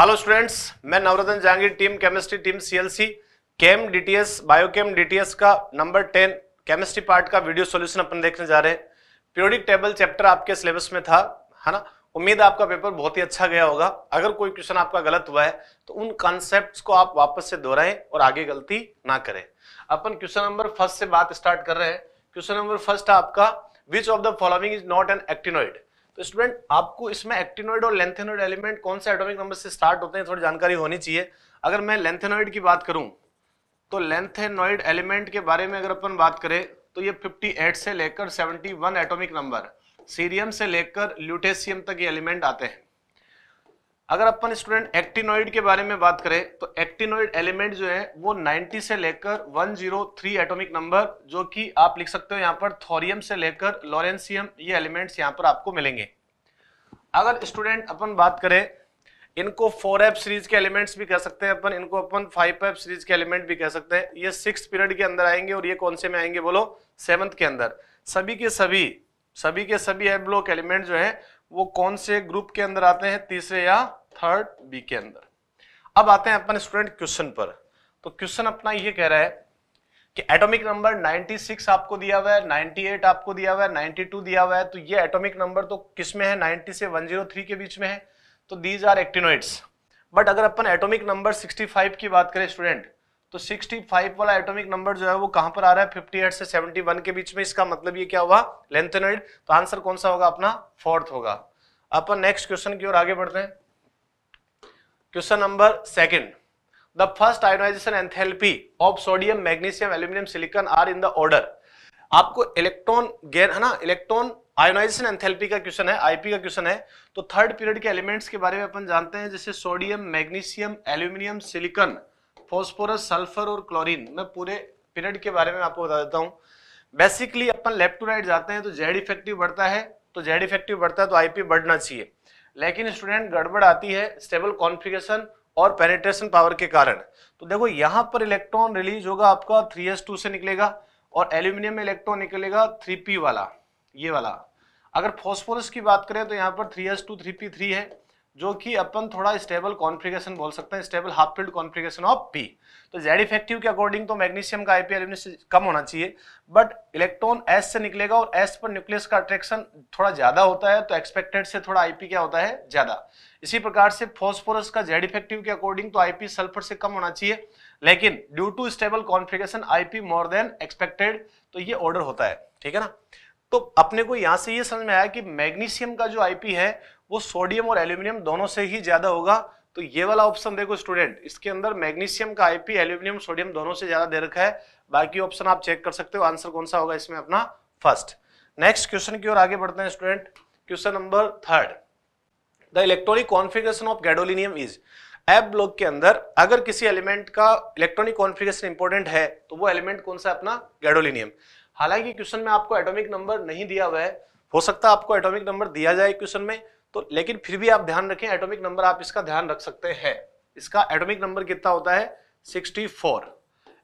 Hello students मैं Navratan Jahangir team chemistry team CLC chem DTS biochem DTS का number ten chemistry part का video solution अपन देखने जा रहे हैं पीरियोडिक टेबल चैप्टर आपके सिलेबस में था है ना उम्मीद आपका पेपर बहुत ही अच्छा गया होगा अगर कोई क्वेश्चन आपका गलत हुआ है तो उन कॉन्सेप्ट को आप वापस से दोहराएं और आगे गलती ना करें अपन क्वेश्चन नंबर फर्स्ट से बात स्टार्ट कर रहे हैं क्वेश्चन नंबर फर्स्ट आपका which of the following is not an actinoid तो स्टूडेंट आपको इसमें एक्टिनोइड और लेंथेनोइड एलिमेंट कौन से एटॉमिक नंबर से स्टार्ट होते हैं थोड़ी जानकारी होनी चाहिए अगर मैं लेंथेनोइड की बात करूं तो लेंथेनोइड एलिमेंट के बारे में अगर अपन बात करें तो ये 58 से लेकर 71 एटॉमिक नंबर सीरियम से लेकर ल्यूटेशियम तक ये एलिमेंट आते हैं अगर अपन स्टूडेंट एक्टिनोइड के बारे में बात करें तो एक्टिनोइड एलिमेंट जो है वो 90 से लेकर 103 एटॉमिक नंबर जो कि आप लिख सकते हो यहाँ पर थोरियम से लेकर लॉरेंसियम ये एलिमेंट्स यहाँ पर आपको मिलेंगे अगर स्टूडेंट अपन बात करें इनको फोर एप सीरीज के एलिमेंट्स भी कह सकते हैं अपन इनको अपन फाइव एप सीरीज के एलिमेंट भी कह सकते हैं ये सिक्स पीरियड के अंदर आएंगे और ये कौन से में आएंगे बोलो सेवंथ के अंदर सभी के सभी सभी के सभी एप ब्लॉक एलिमेंट जो है वो कौन से ग्रुप के अंदर आते हैं तीसरे या थर्ड वीक के अंदर अब आते हैं अपन स्टूडेंट क्वेश्चन पर तो क्वेश्चन अपना ये कह रहा है कि एटॉमिक नंबर 96 आपको दिया हुआ है 98 आपको दिया हुआ है 92 दिया हुआ है तो ये एटॉमिक नंबर तो किस में है 90 से 103 के बीच में है तो दीज आर एक्टिनोइड्स बट अगर अपन एटॉमिक नंबर 65 की बात करें स्टूडेंट तो 65 वाला एटॉमिक नंबर जो है वो कहां पर आ रहा है 58 से 71 के बीच में इसका मतलब ये क्या हुआ लेंथेनोइड तो आंसर कौन सा होगा अपना फोर्थ होगा अपन नेक्स्ट क्वेश्चन की ओर आगे बढ़ते हैं question number second the first ionization enthalpy of sodium magnesium aluminium silicon are in the order आपको इलेक्ट्रॉन गेन है ना इलेक्ट्रॉन आयोनाइजेशन एंथैल्पी का क्वेश्चन है आईपी का क्वेश्चन है तो थर्ड पीरियड के एलिमेंट्स के बारे में अपन जानते हैं जैसे sodium magnesium aluminium silicon phosphorus sulphur और क्लोरीन मैं पूरे पीरियड के बारे में आपको बता देता हूँ बेसिकली अपन लेफ्ट टू राइट जाते हैं तो जेड इफेक्टिव बढ़ता है तो जेड इफेक्टिव बढ़ता है तो आईपी बढ़ना चाहिए लेकिन स्टूडेंट गड़बड़ आती है स्टेबल कॉन्फ़िगरेशन और पेनेट्रेशन पावर के कारण तो देखो यहाँ पर इलेक्ट्रॉन रिलीज होगा आपका 3s2 से निकलेगा और एल्यूमिनियम में इलेक्ट्रॉन निकलेगा 3p वाला ये वाला अगर फॉस्फोरस की बात करें तो यहाँ पर पी थ्री है जो कि अपन थोड़ा स्टेबल कॉन्फ़िगरेशन बोल सकते हैं stable half filled configuration of P तो जेड इफेक्टिव के अकॉर्डिंग तो मैग्नीशियम का आईपीएल कम होना चाहिए बट इलेक्ट्रॉन एस से निकलेगा और एस पर न्यूक्लियस का अट्रैक्शन थोड़ा ज्यादा होता है तो एक्सपेक्टेड से थोड़ा आईपी क्या होता है ज्यादा इसी प्रकार से फॉस्फोरस का जेड इफेक्टिव के अकॉर्डिंग तो आईपी सल्फर से कम होना चाहिए लेकिन due to stable configuration IP more than expected तो ये ऑर्डर होता है ठीक है ना तो अपने को यहां से ये समझ में आया कि मैग्नीशियम का जो आईपी है वो सोडियम और एल्यूमिनियम दोनों से ही ज्यादा होगा तो ये वाला ऑप्शन देखो स्टूडेंट इसके अंदर मैग्नीशियम का आईपी एल्यूमिनियम सोडियम दोनों से ज्यादा दे रखा है बाकी ऑप्शन आप चेक कर सकते हो आंसर कौन सा होगा इसमें अपना फर्स्ट नेक्स्ट क्वेश्चन की ओर आगे बढ़ते हैं student question number third the electronic configuration of gadolinium is F block के अंदर अगर किसी एलिमेंट का इलेक्ट्रॉनिक कॉन्फिगेशन इंपॉर्टेंट है तो वो एलिमेंट कौन सा अपना गैडोलिनियम हालांकि क्वेश्चन में आपको एटॉमिक नंबर नहीं दिया हुआ है हो सकता है आपको एटॉमिक नंबर दिया जाए क्वेश्चन में तो लेकिन फिर भी आप ध्यान रखें एटॉमिक नंबर आप इसका ध्यान रख सकते हैं इसका एटॉमिक नंबर कितना होता है 64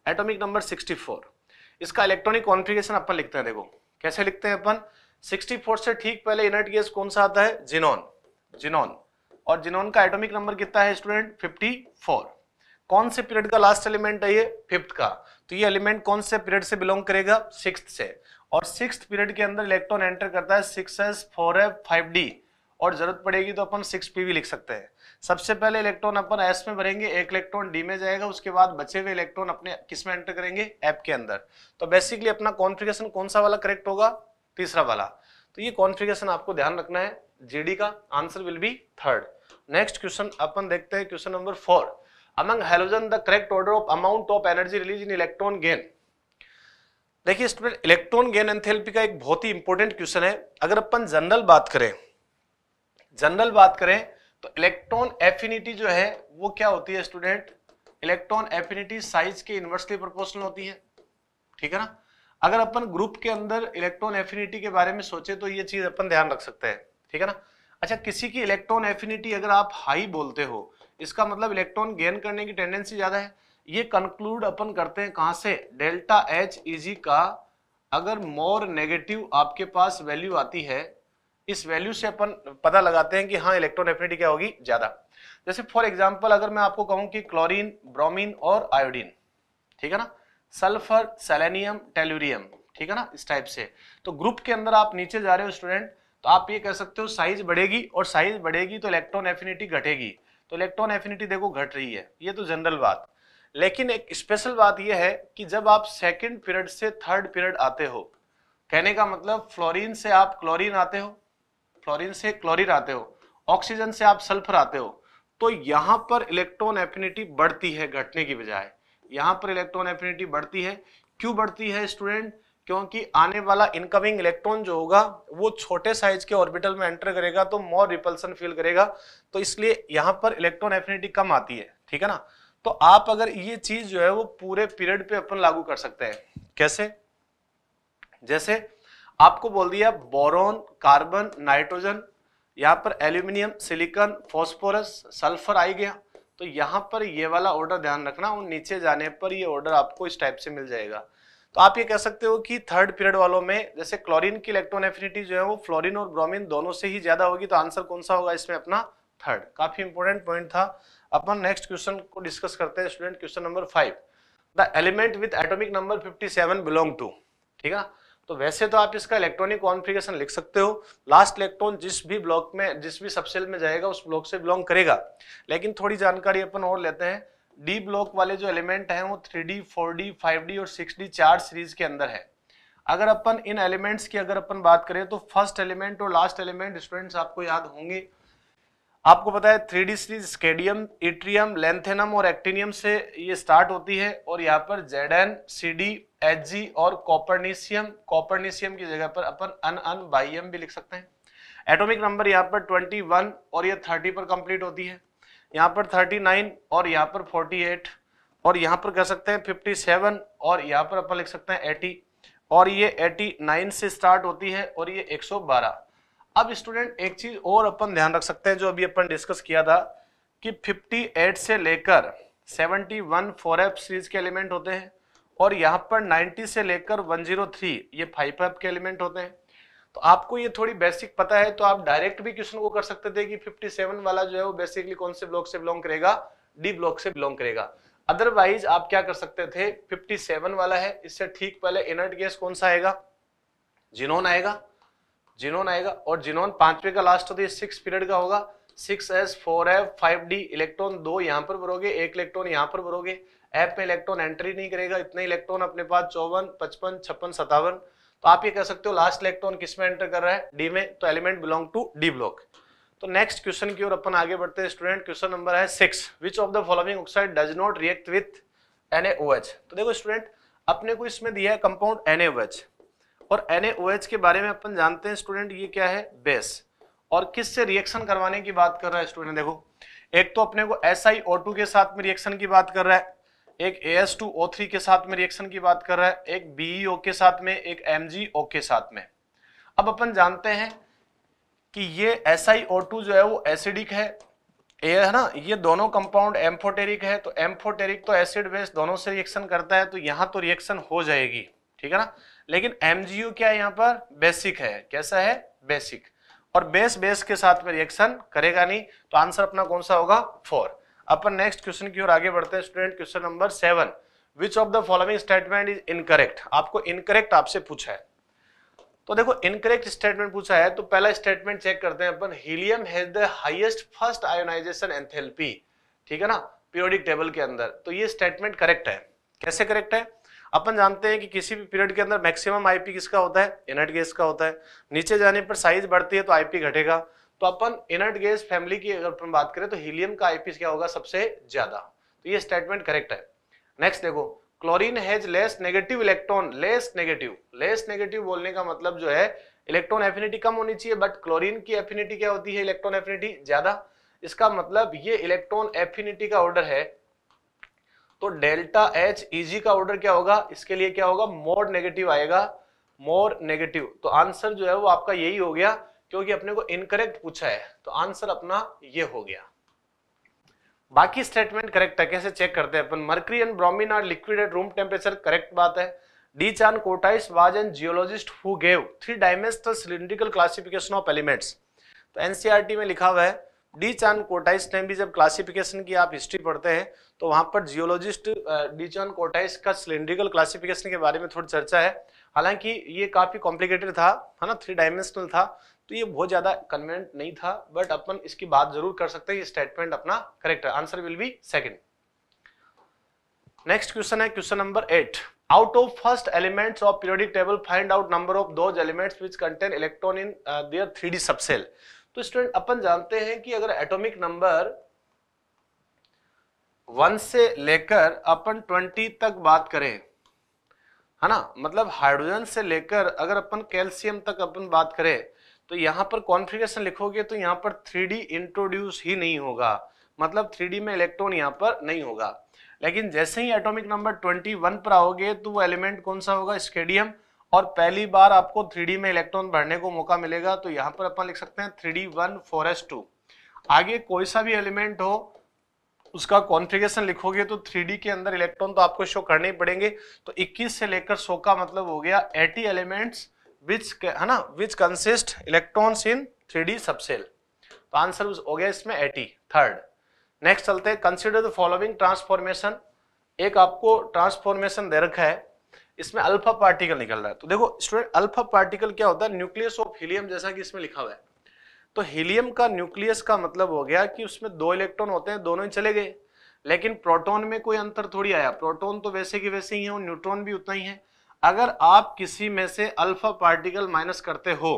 एटॉमिक नंबर 64 इसका इलेक्ट्रॉनिक कॉन्फ़िगरेशन अपन लिखते हैं देखो कैसे लिखते हैं अपन 64 से ठीक पहले इनर्ट गैस कौन सा आता है जिनोन जिनोन और जिनोन का एटोमिक नंबर कितना है स्टूडेंट 54 कौन से पीरियड का लास्ट एलिमेंट है ये फिफ्थ का तो ये एलिमेंट कौन से पीरियड से बिलोंग करेगा सिक्स से और सिक्स पीरियड के अंदर इलेक्ट्रॉन एंटर करता है six S four F five D और जरूरत पड़ेगी तो अपन सिक्स पी भी लिख सकते हैं सबसे पहले इलेक्ट्रॉन अपन एस में भरेंगे एक इलेक्ट्रॉन डी में जाएगा उसके बाद बचे हुए इलेक्ट्रॉन अपने किस में एंटर करेंगे एप के अंदर तो बेसिकली अपना कॉन्फ़िगरेशन कौन सा वाला करेक्ट होगा तीसरा वाला तो ये कॉन्फ़िगरेशन आपको ध्यान रखना है जीडी का answer will be third next question अपन देखते हैं question number four among halogen the correct order of amount of energy release in electron gain देखिए स्टूडेंट इलेक्ट्रॉन गेन एंथेल्पी का एक बहुत ही इंपॉर्टेंट क्वेश्चन है अगर अपन जनरल बात करें जनरल बात करें तो इलेक्ट्रॉन एफिनिटी जो है वो क्या होती है स्टूडेंट इलेक्ट्रॉन एफिनिटी साइज के इन्वर्सली प्रोपोर्शनल होती है ठीक है ना अगर अपन ग्रुप के अंदर इलेक्ट्रॉन एफिनिटी के बारे में सोचे तो ये चीज अपन ध्यान रख सकते हैं ठीक है ना अच्छा किसी की इलेक्ट्रॉन एफिनिटी अगर आप हाई बोलते हो इसका मतलब इलेक्ट्रॉन गेन करने की टेंडेंसी ज्यादा है ये कंक्लूड अपन करते हैं कहां से डेल्टा एच इजी का अगर मोर नेगेटिव आपके पास वैल्यू आती है इस वैल्यू से अपन पता लगाते हैं कि हाँ इलेक्ट्रॉन एफिनिटी क्या होगी ज्यादा जैसे फॉर एग्जाम्पल अगर मैं आपको कहूँ कि क्लोरीन ब्रोमीन और आयोडीन ठीक है ना सल्फर सेलेनियम टेल्यूरियम ठीक है ना इस टाइप से तो ग्रुप के अंदर आप नीचे जा रहे हो स्टूडेंट तो आप ये कह सकते हो साइज बढ़ेगी और साइज बढ़ेगी तो इलेक्ट्रॉन एफिनिटी घटेगी तो इलेक्ट्रॉन एफिनिटी देखो घट रही है ये तो जनरल बात लेकिन एक स्पेशल बात यह है कि जब आप सेकेंड पीरियड से थर्ड पीरियड आते हो कहने का मतलब फ्लोरिन से आप क्लोरिन आते हो फ्लोरिन से क्लोरीन आते हो ऑक्सीजन से आप सल्फर आते हो तो यहाँ पर इलेक्ट्रॉन एफिनिटी बढ़ती है घटने की बजाय यहाँ पर इलेक्ट्रॉन एफिनिटी बढ़ती है क्यों बढ़ती है स्टूडेंट क्योंकि आने वाला इनकमिंग इलेक्ट्रॉन जो होगा वो छोटे साइज के ऑर्बिटल में एंटर करेगा तो मोर रिपल्सन फील करेगा तो इसलिए यहाँ पर इलेक्ट्रॉन एफिनिटी कम आती है ठीक है ना तो आप अगर ये चीज जो है वो पूरे पीरियड पे अपन लागू कर सकते हैं कैसे जैसे आपको बोल दिया बोरोन कार्बन नाइट्रोजन यहाँ पर एल्यूमिनियम सिलिकॉन फॉस्फोरस सल्फर आई गया तो यहाँ पर ये वाला ऑर्डर ध्यान रखना और नीचे जाने पर ये ऑर्डर आपको इस टाइप से मिल जाएगा तो आप ये कह सकते हो कि थर्ड पीरियड वालों में जैसे क्लोरीन की इलेक्ट्रॉन एफिनिटी जो है वो फ्लोरीन और ब्रोमीन दोनों से ही ज्यादा होगी तो आंसर कौन सा होगा इसमें अपना थर्ड काफी इंपॉर्टेंट पॉइंट था अपन नेक्स्ट क्वेश्चन को डिस्कस करते हैं student question number five the element with atomic number fifty seven belong to ठीक है तो वैसे तो आप इसका इलेक्ट्रॉनिक कॉन्फ़िगरेशन लिख सकते हो लास्ट इलेक्ट्रॉन जिस भी ब्लॉक में जिस भी सबसेल में जाएगा उस ब्लॉक से बिलोंग करेगा लेकिन थोड़ी जानकारी अपन और लेते हैं डी ब्लॉक वाले जो एलिमेंट हैं वो three D four D five D और सिक्स डी चार सीरीज के अंदर है अगर अपन इन एलिमेंट्स की अगर अपन बात करें तो फर्स्ट एलिमेंट और लास्ट एलिमेंट स्टूडेंट्स आपको याद होंगे आपको पता है three D series scandium yttrium lanthanum और एक्टिनियम से ये स्टार्ट होती है और यहाँ पर Z N C D H और कॉपरनीशियम कॉपरनीशियम की जगह पर अपन अन अन बाइम भी लिख सकते हैं एटॉमिक नंबर यहाँ पर 21 और ये 30 पर कंप्लीट होती है यहाँ पर 39 और यहाँ पर 48 और यहाँ पर कह सकते हैं 57 और यहाँ पर अपन लिख सकते हैं 80 और ये 89 से स्टार्ट होती है और ये 112 अब स्टूडेंट एक चीज और अपन ध्यान रख सकते हैं जो अभी अपन डिस्कस किया था कि 58 से लेकर 71 वन फोर एफ सीरीज के एलिमेंट होते हैं और यहाँ पर 90 से लेकर 103 ये फाइव फाइव के एलिमेंट होते हैं तो आपको ये थोड़ी बेसिक पता है तो आप डायरेक्ट भी क्वेश्चन को कर सकते थे कि 57 वाला जो है वो बेसिकली कौन से ब्लॉक से बिलोंग करेगा डी ब्लॉक से बिलोंग करेगा अदरवाइज आप क्या कर सकते थे 57 वाला है इससे ठीक पहले इनर्ट गैस कौन सा आएगा जिनोन आएगा जिनोन आएगा और जिनोन पांचवे का लास्ट होता है सिक्स पीरियड का होगा six S four F five D electron दो यहाँ पर भरोगे एक इलेक्ट्रॉन यहाँ पर भरोगे ऐप में इलेक्ट्रॉन एंट्री नहीं करेगा इतने इलेक्ट्रॉन अपने पास चौवन पचपन छप्पन सतावन तो आप ये कह सकते हो लास्ट इलेक्ट्रॉन किस में एंटर कर रहा है डी में तो element belong to D block तो नेक्स्ट क्वेश्चन की ओर अपन आगे बढ़ते हैं स्टूडेंट क्वेश्चन नंबर है six which of the following oxide does not react with N तो देखो स्टूडेंट अपने को इसमें दिया है कंपाउंड एन और एन के बारे में अपन जानते हैं स्टूडेंट ये क्या है बेस और किससे रिएक्शन करवाने की बात कर रहा है स्टूडेंट देखो एक तो अपने को एस के साथ में रिएक्शन की बात कर रहा है एक AS2O3 के साथ में रिएक्शन की बात कर रहा है एक BeO के साथ में एक MgO के साथ में अब अपन जानते हैं कि ये SiO2 जो है वो एसिडिक है ए है ना ये दोनों कंपाउंड एम्फोटेरिक है तो एम्फोटेरिक तो एसिड बेस दोनों से रिएक्शन करता है तो यहाँ तो रिएक्शन हो जाएगी ठीक है ना लेकिन MgO क्या है यहाँ पर बेसिक है कैसा है बेसिक और बेस बेस के साथ में रिएक्शन करेगा नहीं तो आंसर अपना कौन सा होगा फोर अपन नेक्स्ट क्वेश्चन की ओर आगे बढ़ते हैं student question number seven which of the following statement is incorrect आपको इनकरेक्ट आपसे पूछा है तो देखो इनकरेक्ट स्टेटमेंट पूछा है तो पहला स्टेटमेंट चेक करते हैं अपन helium has the highest first ionization enthalpy ठीक है ना पीरियोडिक टेबल के अंदर तो ये स्टेटमेंट करेक्ट है कैसे करेक्ट है अपन जानते हैं कि किसी भी पीरियड के अंदर मैक्सिमम आईपी किसका होता है इनर्ट गैस का होता है नीचे जाने पर साइज बढ़ती है तो आईपी घटेगा तो अपन इनर्ट गैस फैमिली की अगर अपन बात करें तो हीलियम का आईपीएस क्या होगा सबसे ज्यादा तो ये स्टेटमेंट करेक्ट है नेक्स्ट देखो chlorine has less negative electron less negative less negative बोलने का मतलब जो है इलेक्ट्रॉन एफिनिटी कम होनी चाहिए बट क्लोरीन की एफिनिटी क्या होती है इलेक्ट्रॉन एफिनिटी ज्यादा इसका मतलब ये इलेक्ट्रॉन एफिनिटी का ऑर्डर है तो डेल्टा एच ईजी का ऑर्डर क्या होगा इसके लिए क्या होगा मोर नेगेटिव आएगा मोर नेगेटिव तो आंसर जो है वो आपका यही हो गया क्योंकि अपने को इनकरेक्ट पूछा है तो आंसर अपना ये हो गया बाकी स्टेटमेंट करेक्ट है कैसे चेक करते हैं अपन mercury and bromine are liquid at room temperature correct बात है de Chancourtois was and geologist who gave three dimensional cylindrical classification of elements तो एनसीईआरटी e में लिखा हुआ है डी चान कोटाइस ने भी जब क्लासिफिकेशन की आप हिस्ट्री पढ़ते हैं तो वहां पर जियोलॉजिस्ट डी चान कोटाइस का सिलिंड्रिकल क्लासिफिकेशन के बारे में थोड़ी चर्चा है हालांकि ये काफी कॉम्प्लिकेटेड था है ना थ्री डायमेंशनल था तो ये बहुत ज्यादा कन्वेंट नहीं था बट अपन इसकी बात जरूर कर सकते हैं स्टेटमेंट अपना करेक्ट है answer will be second next question है question number eight out of first elements of periodic table find out number of दो elements which contain electron in uh, three D subshell तो student अपन जानते हैं कि अगर atomic number one से लेकर अपन ट्वेंटी तक बात करें है ना मतलब हाइड्रोजन से लेकर अगर अपन कैल्शियम तक अपन बात करें तो यहाँ पर कॉन्फ़िगरेशन लिखोगे तो यहाँ पर थ्री इंट्रोड्यूस ही नहीं होगा मतलब थ्री में इलेक्ट्रॉन यहाँ पर नहीं होगा लेकिन जैसे ही एटॉमिक नंबर 21 पर आओगे तो वो एलिमेंट कौन सा होगा स्केडियम और पहली बार आपको थ्री में इलेक्ट्रॉन भरने को मौका मिलेगा तो यहाँ पर अपन लिख सकते हैं थ्री डी वन टू आगे कोई सा भी एलिमेंट हो उसका कॉन्फ़िगरेशन लिखोगे तो थ्री के अंदर इलेक्ट्रॉन तो आपको शो करने ही पड़ेंगे तो 21 से लेकर 100 का मतलब हो गया 80 एलिमेंट्स विच है ना which consist electron in three D subshell तो आंसर हो गया इसमें एटी थर्ड नेक्स्ट चलते हैं कंसिडर द फॉलोइंग ट्रांसफॉर्मेशन एक आपको ट्रांसफॉर्मेशन दे रखा है इसमें अल्फा पार्टिकल निकल रहा है तो देखो स्टूडेंट अल्फा पार्टिकल क्या होता है न्यूक्लियस ऑफ हीलियम जैसा कि इसमें लिखा हुआ है तो हीलियम का न्यूक्लियस का मतलब हो गया कि उसमें दो इलेक्ट्रॉन होते हैं दोनों ही चले गए लेकिन प्रोटॉन में कोई अंतर थोड़ी आया प्रोटॉन तो वैसे की वैसे ही है और न्यूट्रॉन भी उतना ही है अगर आप किसी में से अल्फा पार्टिकल माइनस करते हो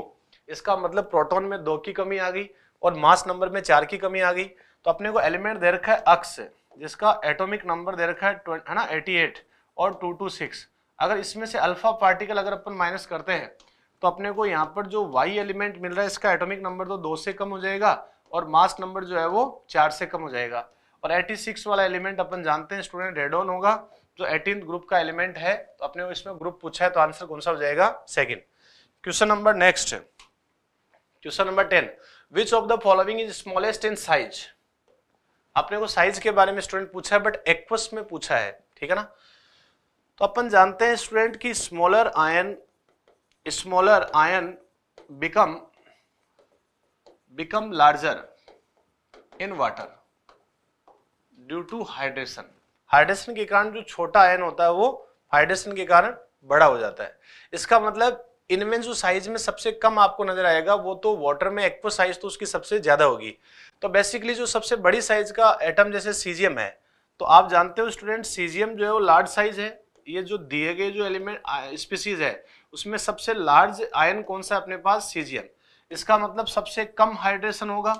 इसका मतलब प्रोटॉन में दो की कमी आ गई और मास नंबर में चार की कमी आ गई तो अपने को एलिमेंट दे रखा है अक्स जिसका एटॉमिक नंबर दे रखा है है ना 88 और 226 अगर इसमें से अल्फा पार्टिकल अगर अपन माइनस करते हैं तो अपने को यहाँ पर जो वाई एलिमेंट मिल रहा है इसका एटोमिक नंबर तो दो से कम हो जाएगा और मास नंबर जो है वो चार से कम हो जाएगा और एटी वाला एलिमेंट अपन जानते हैं स्टूडेंट रेडोन होगा जो एटीन ग्रुप का एलिमेंट है तो अपने इसमें ग्रुप पूछा है तो आंसर कौन सा हो जाएगा second question number next question number ten which of the following is smallest in size अपने को साइज के बारे में स्टूडेंट पूछा है बट एक्वस में पूछा है ठीक है ना तो अपन जानते हैं स्टूडेंट की smaller ion smaller ion become become larger in water due to hydration hydration के कारण जो छोटा आयन होता है वो हाइड्रेशन के कारण बड़ा हो जाता है इसका मतलब इनमें जो साइज में सबसे कम आपको नजर आएगा वो तो वाटर में एक्वो साइज तो उसकी सबसे ज्यादा होगी तो बेसिकली जो सबसे बड़ी साइज का एटम जैसे सीजियम है तो आप जानते हो स्टूडेंट सीजियम जो है वो लार्ज साइज है ये जो दिए गए जो एलिमेंट स्पीसीज है उसमें सबसे लार्ज आयन कौन सा है अपने पास सीजियम इसका मतलब सबसे कम हाइड्रेशन होगा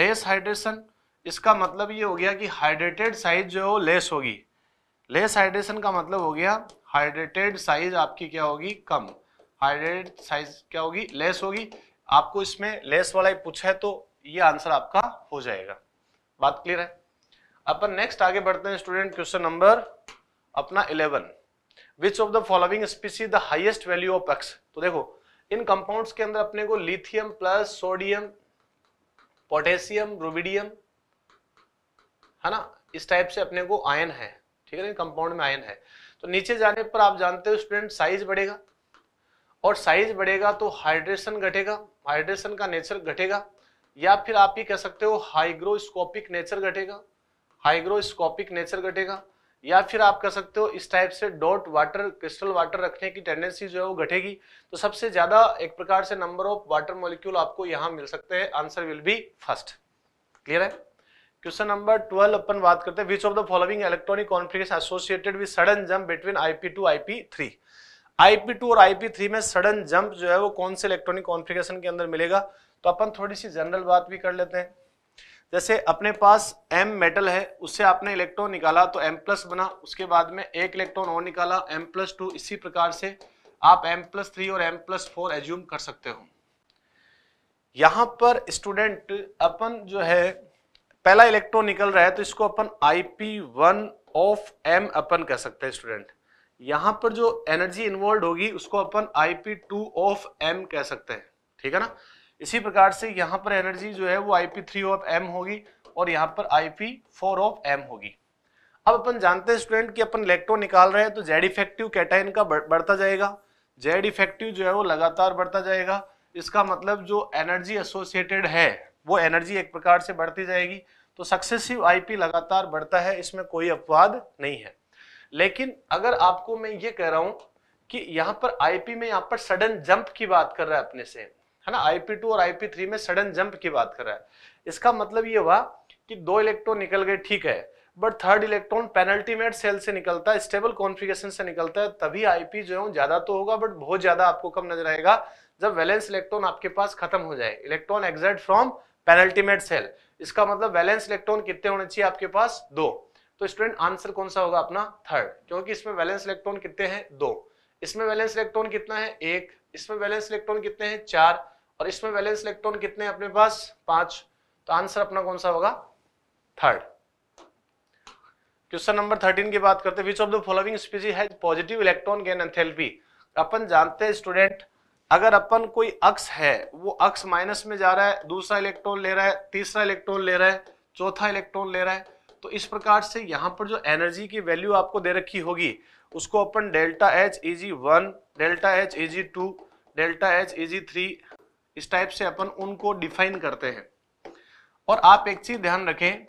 लेस हाइड्रेशन इसका मतलब ये हो गया कि हाइड्रेटेड साइज जो है लेस होगी लेस हाइड्रेशन का मतलब हो गया हाइड्रेटेड साइज आपकी क्या होगी कम हाइड्रेटेड साइज क्या होगी लेस होगी आपको इसमें लेस वाला ही पूछा है तो ये आंसर आपका हो जाएगा बात क्लियर है अपन नेक्स्ट आगे बढ़ते हैं स्टूडेंट क्वेश्चन नंबर अपना eleven which of the following species the highest value of X तो देखो इन कंपाउंड्स के अंदर अपने को lithium plus sodium potassium rubidium है ना इस टाइप से अपने को आयन है ठीक है कंपाउंड में आयन है तो नीचे जाने पर आप जानते हो स्टूडेंट साइज बढ़ेगा और साइज बढ़ेगा तो हाइड्रेशन घटेगा हाइड्रेशन का नेचर घटेगा या फिर आप ये कह सकते हो हाइग्रोस्कोपिक नेचर घटेगा हाइग्रोस्कोपिक नेचर घटेगा या फिर आप कह सकते हो इस टाइप से डॉट वाटर क्रिस्टल वाटर रखने की टेंडेंसी जो है वो घटेगी तो सबसे ज्यादा एक प्रकार से नंबर ऑफ वाटर मॉलिक्यूल आपको यहाँ मिल सकते हैं answer will be first clear है क्वेश्चन नंबर ट्वेल्व अपन बात करते हैं which of the following electronic conflicts associated with sudden jump between IP two IP three IP two और आईपी थ्री में सडन जंप जो है वो कौन से इलेक्ट्रॉनिक कॉन्फ्लिकेशन के अंदर मिलेगा तो अपन थोड़ी सी जनरल बात भी कर लेते हैं जैसे अपने पास एम मेटल है उससे आपने इलेक्ट्रॉन निकाला तो एम प्लस बना उसके बाद में एक इलेक्ट्रॉन और निकाला एम प्लस टू इसी प्रकार से आप एम प्लस थ्री और एम प्लस फोर एज्यूम कर सकते हो यहां पर स्टूडेंट अपन जो है पहला इलेक्ट्रॉन निकल रहा है तो इसको अपन I P one of M अपन कह सकते हैं स्टूडेंट यहां पर जो एनर्जी इन्वॉल्व होगी उसको अपन I P two of M कह सकते हैं ठीक है ना इसी प्रकार से यहाँ पर एनर्जी जो है वो I P three of M होगी और यहाँ पर I P four of M होगी अब अपन जानते हैं स्टूडेंट कि अपन इलेक्ट्रॉन निकाल रहे हैं तो जेड इफेक्टिव कैटाइन का बढ़ता जाएगा जेड इफेक्टिव जो है वो लगातार बढ़ता जाएगा इसका मतलब जो एनर्जी एसोसिएटेड है वो एनर्जी एक प्रकार से बढ़ती जाएगी तो सक्सेसिव आईपी लगातार बढ़ता है इसमें कोई अपवाद नहीं है लेकिन अगर आपको मैं ये कह रहा हूं कि यहाँ पर आईपी में यहां पर सडन जंप की बात कर रहा है अपने से है ना आईपी टू और आईपी थ्री में सडन जंप की बात कर रहा है इसका मतलब ये हुआ कि दो इलेक्ट्रॉन निकल गए ठीक है but third electron penultimate shell से निकलता है स्टेबल कॉन्फ़िगरेशन से निकलता है तभी आईपी जो है ज्यादा तो होगा बट बहुत ज्यादा आपको कम नजर आएगा जब वैलेंस इलेक्ट्रॉन आपके पास खत्म हो जाए electron exit from penultimate shell इसका मतलब वैलेंस इलेक्ट्रॉन कितने होने चाहिए आपके पास दो तो स्टूडेंट आंसर कौन सा होगा अपना थर्ड क्योंकि इसमें वैलेंस इलेक्ट्रॉन कितने हैं दो इसमें वैलेंस इलेक्ट्रॉन कितना है एक इसमें वैलेंस इलेक्ट्रॉन कितने हैं चार और इसमें वैलेंस इलेक्ट्रॉन कितने हैं अपने पास पांच तो आंसर अपना कौन सा होगा थर्ड क्वेश्चन नंबर थर्टीन की बात करते हैं which of the following species has positive electron gain enthalpy अपन जानते हैं स्टूडेंट अगर अपन कोई अक्स है वो अक्स माइनस में जा रहा है दूसरा इलेक्ट्रॉन ले रहा है तीसरा इलेक्ट्रॉन ले रहा है चौथा इलेक्ट्रॉन ले रहा है तो इस प्रकार से यहाँ पर जो एनर्जी की वैल्यू आपको दे रखी होगी उसको अपन delta H A G one delta H A G two delta H A G three इस टाइप से अपन उनको डिफाइन करते हैं और आप एक चीज ध्यान रखें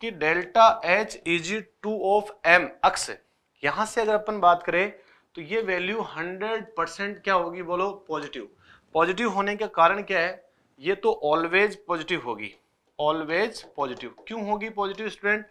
कि delta H A G two of M अक्स यहां से अगर अपन बात करें तो ये वैल्यू 100 परसेंट क्या होगी बोलो पॉजिटिव पॉजिटिव होने का कारण क्या है ये तो ऑलवेज पॉजिटिव होगी ऑलवेज पॉजिटिव क्यों होगी पॉजिटिव स्टूडेंट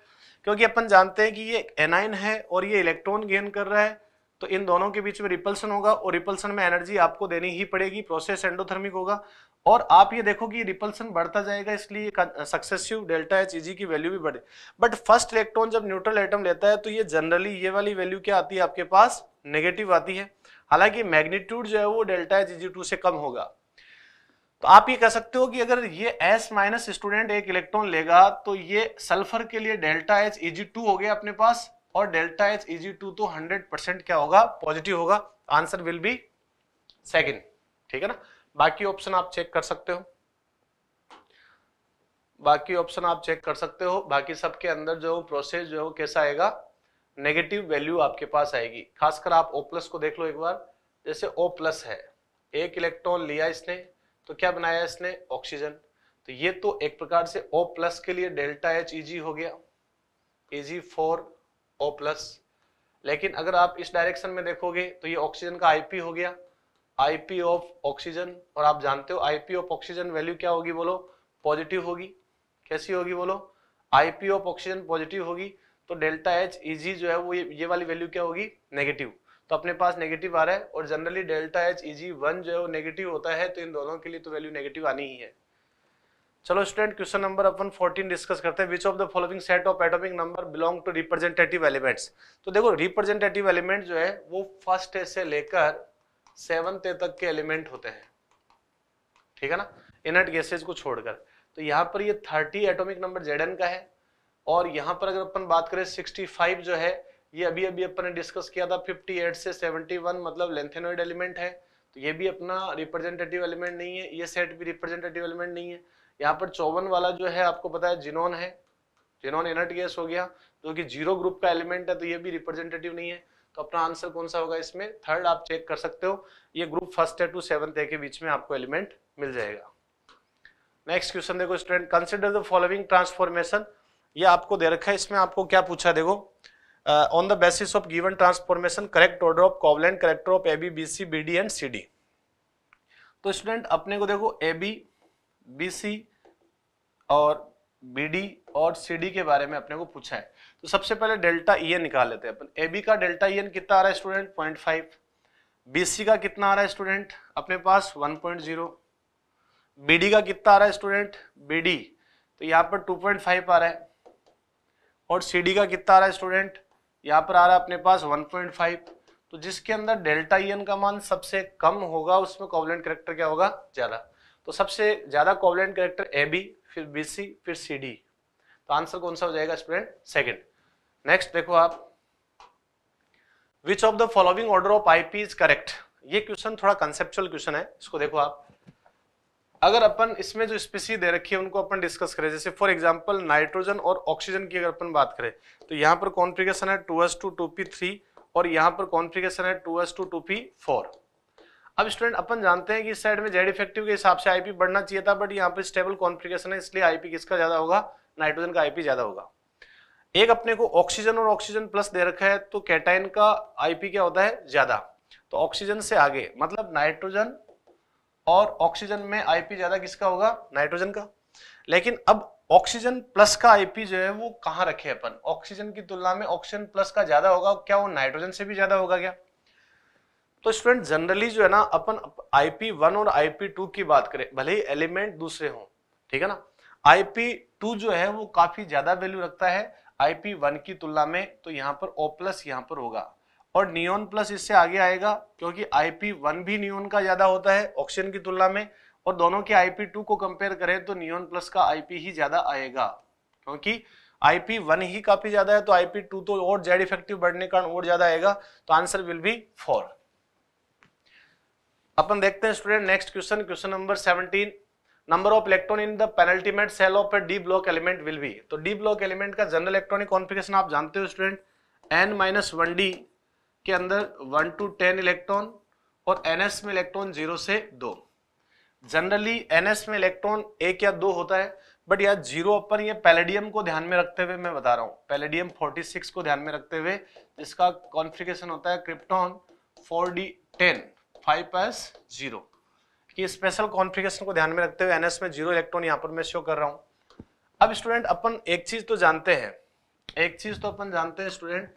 क्योंकि अपन जानते हैं कि ये एनाइन है और ये इलेक्ट्रॉन गेन कर रहा है तो इन दोनों के बीच में रिपल्सन होगा और रिपल्सन में एनर्जी आपको देनी ही पड़ेगी प्रोसेस एंडोथर्मिक होगा और आप ये देखो कि रिपल्सन बढ़ता जाएगा इसलिए सक्सेसिव डेल्टा एच ईजी की वैल्यू भी बढ़े बट फर्स्ट इलेक्ट्रॉन जब न्यूट्रल एटम लेता है तो ये जनरली ये वाली वैल्यू क्या आती है आपके पास नेगेटिव आती है हालांकि मैग्नीट्यूड जो है वो डेल्टा एच टू से कम होगा तो आप ये कह सकते हो कि अगर ये एस माइनस स्टूडेंट एक इलेक्ट्रॉन लेगा तो ये सल्फर के लिए डेल्टा एच ई हो गया अपने पास और डेल्टा एच ई तो हंड्रेड परसेंट क्या होगा पॉजिटिव होगा आंसर विल बी सेकेंड ठीक है ना बाकी ऑप्शन आप चेक कर सकते हो बाकी ऑप्शन आप चेक कर सकते हो बाकी सबके अंदर जो प्रोसेस जो कैसा आएगा नेगेटिव वैल्यू आपके पास आएगी खासकर आप ओ प्लस को देख लो एक बार जैसे ओ प्लस है एक इलेक्ट्रॉन लिया इसने तो क्या बनाया इसने ऑक्सीजन तो ये तो एक प्रकार से ओ प्लस के लिए डेल्टा एच इजी हो गया इजी फोर ओ प्लस लेकिन अगर आप इस डायरेक्शन में देखोगे तो ये ऑक्सीजन का आईपी हो गया आईपी ऑफ ऑक्सीजन और आप जानते हो आईपी ऑफ ऑक्सीजन वैल्यू क्या होगी बोलो पॉजिटिव होगी कैसी होगी बोलो आईपी ऑफ ऑक्सीजन पॉजिटिव होगी तो डेल्टा एच इजी जो है वो ये, ये वाली वैल्यू क्या होगी नेगेटिव तो अपने पास नेगेटिव आ रहा है और generally delta H E G one जो है वो नेगेटिव होता है तो इन दोनों के लिए तो वैल्यू नेगेटिव आनी ही है चलो स्टूडेंट क्वेश्चन नंबर अपन 14 डिस्कस करते हैं which of the following set of atomic number belong to representative elements तो देखो रिप्रेजेंटेटिव एलिमेंट जो है वो फर्स्ट से लेकर सेवनते तक के एलिमेंट होते हैं ठीक है ना इनर्ट गैसेज को छोड़कर तो यहाँ पर ये थर्टी एटोमिक नंबर जेड का है और यहाँ पर अगर अपन बात करें सिक्सटी जो है ये अभी अभी अपन ने डिस्कस किया था फिफ्टी एट से सेवेंटी वन मतलब लेंथेनोइड एलिमेंट है तो ये भी अपना रिप्रेजेंटेटिव एलिमेंट नहीं है ये सेट भी रिप्रेजेंटेटिव एलिमेंट नहीं है यहाँ पर चौवन वाला जो है आपको पता है जिनोन है जिनोन इनर्ट गैस हो गया जो कि जीरो ग्रुप का एलिमेंट है तो ये भी रिप्रेजेंटेटिव नहीं है तो अपना आंसर कौन सा होगा इसमें थर्ड आप चेक कर सकते हो ये ग्रुप फर्स्ट है टू सेवन्थ है के बीच में आपको एलिमेंट मिल जाएगा नेक्स्ट क्वेश्चन देखो student consider the following transformation ये आपको दे रखा है इसमें आपको क्या पूछा देखो on the basis of given transformation correct order of covalent character of A B B C B D and C D तो स्टूडेंट अपने को देखो ए बी बी सी और बी डी और सी डी के बारे में अपने को पूछा है तो सबसे पहले डेल्टा ई e एन निकाल लेते हैं अपन ए बी का डेल्टा ई e एन कितना आ रहा है student point five B C का कितना आ रहा है स्टूडेंट अपने पास one point zero B D का कितना आ रहा है स्टूडेंट बी डी तो यहाँ पर टू पॉइंट फाइव आ रहा है और सी डी का कितना आ रहा है स्टूडेंट यहाँ पर आ रहा है अपने पास वन पॉइंट फाइव तो जिसके अंदर डेल्टा ई e एन का मान सबसे कम होगा उसमें कॉवलेंट करेक्टर क्या होगा ज़्यादा तो सबसे ज़्यादा कॉवलेंट करेक्टर ए बी फिर बी सी फिर सी डी तो आंसर कौन सा हो जाएगा स्टूडेंट सेकेंड नेक्स्ट देखो आप which of the following order of IP is correct ये क्वेश्चन थोड़ा कंसेप्चुअल क्वेश्चन है इसको देखो आप अगर अपन इसमें जो स्पीसी दे रखी है उनको अपन डिस्कस करें जैसे फॉर एग्जांपल नाइट्रोजन और ऑक्सीजन की अगर अपन बात करें तो यहाँ पर कॉन्फ्रिगेशन है two S two two P three और यहाँ पर कॉन्फ्रिगेशन है two S two two P four अब स्टूडेंट अपन जानते हैं कि इस साइड में जेड इफेक्टिव के हिसाब से आईपी बढ़ना चाहिए था बट यहाँ पर स्टेबल कॉन्फ्रिगेशन है इसलिए आईपी किसका ज्यादा होगा नाइट्रोजन का आईपी ज्यादा होगा एक अपने को ऑक्सीजन और ऑक्सीजन प्लस दे रखा है तो कैटाइन का आईपी क्या होता है ज्यादा तो ऑक्सीजन से आगे मतलब नाइट्रोजन और ऑक्सीजन में आईपी ज्यादा किसका होगा नाइट्रोजन का लेकिन अब ऑक्सीजन प्लस का आईपी जो है वो कहाँ रखे अपन ऑक्सीजन की तुलना में ऑक्सीजन प्लस का ज्यादा होगा क्या वो नाइट्रोजन से भी ज्यादा होगा क्या तो स्टूडेंट जनरली जो है ना अपन आईपी वन और आईपी टू की बात करें भले ही एलिमेंट दूसरे हों ठीक है ना आईपी टू जो है वो काफी ज्यादा वैल्यू रखता है आईपी वन की तुलना में तो यहाँ पर ओ प्लस यहाँ पर होगा और नियोन प्लस इससे आगे आएगा क्योंकि आईपी वन भी नियोन का ज्यादा होता है ऑक्सीजन की तुलना में और दोनों के आईपी टू को कंपेयर करें तो नियोन प्लस का आईपी ही ज्यादा आएगा क्योंकि आईपी वन ही काफी ज्यादा है तो आईपी टू तो और जेड इफेक्टिव बढ़ने के कारण और ज्यादा आएगा तो आंसर विल बी फोर अपन देखते हैं student next question question number seventeen number of electron in the penultimate shell of a D block element will be तो डी ब्लॉक एलिमेंट का जनरल इलेक्ट्रॉनिक कॉन्फिगेशन आप जानते हो student N minus one D के अंदर one two ten electron और N S में electron zero से दो जनरली एन एस में इलेक्ट्रॉन एक या दो होता है बट यार जीरो अपन ये पैलेडियम को ध्यान में रखते हुए मैं बता रहा हूँ पैलेडियम फोर्टी सिक्स को ध्यान में रखते हुए जिसका कॉन्फिगेशन होता है krypton four D ten five S zero कि स्पेशल कॉन्फ़िगरेशन को ध्यान में रखते हुए एनएस में जीरो इलेक्ट्रॉन यहाँ पर मैं शो कर रहा हूँ अब स्टूडेंट अपन एक चीज़ तो जानते हैं एक चीज़ तो अपन जानते हैं स्टूडेंट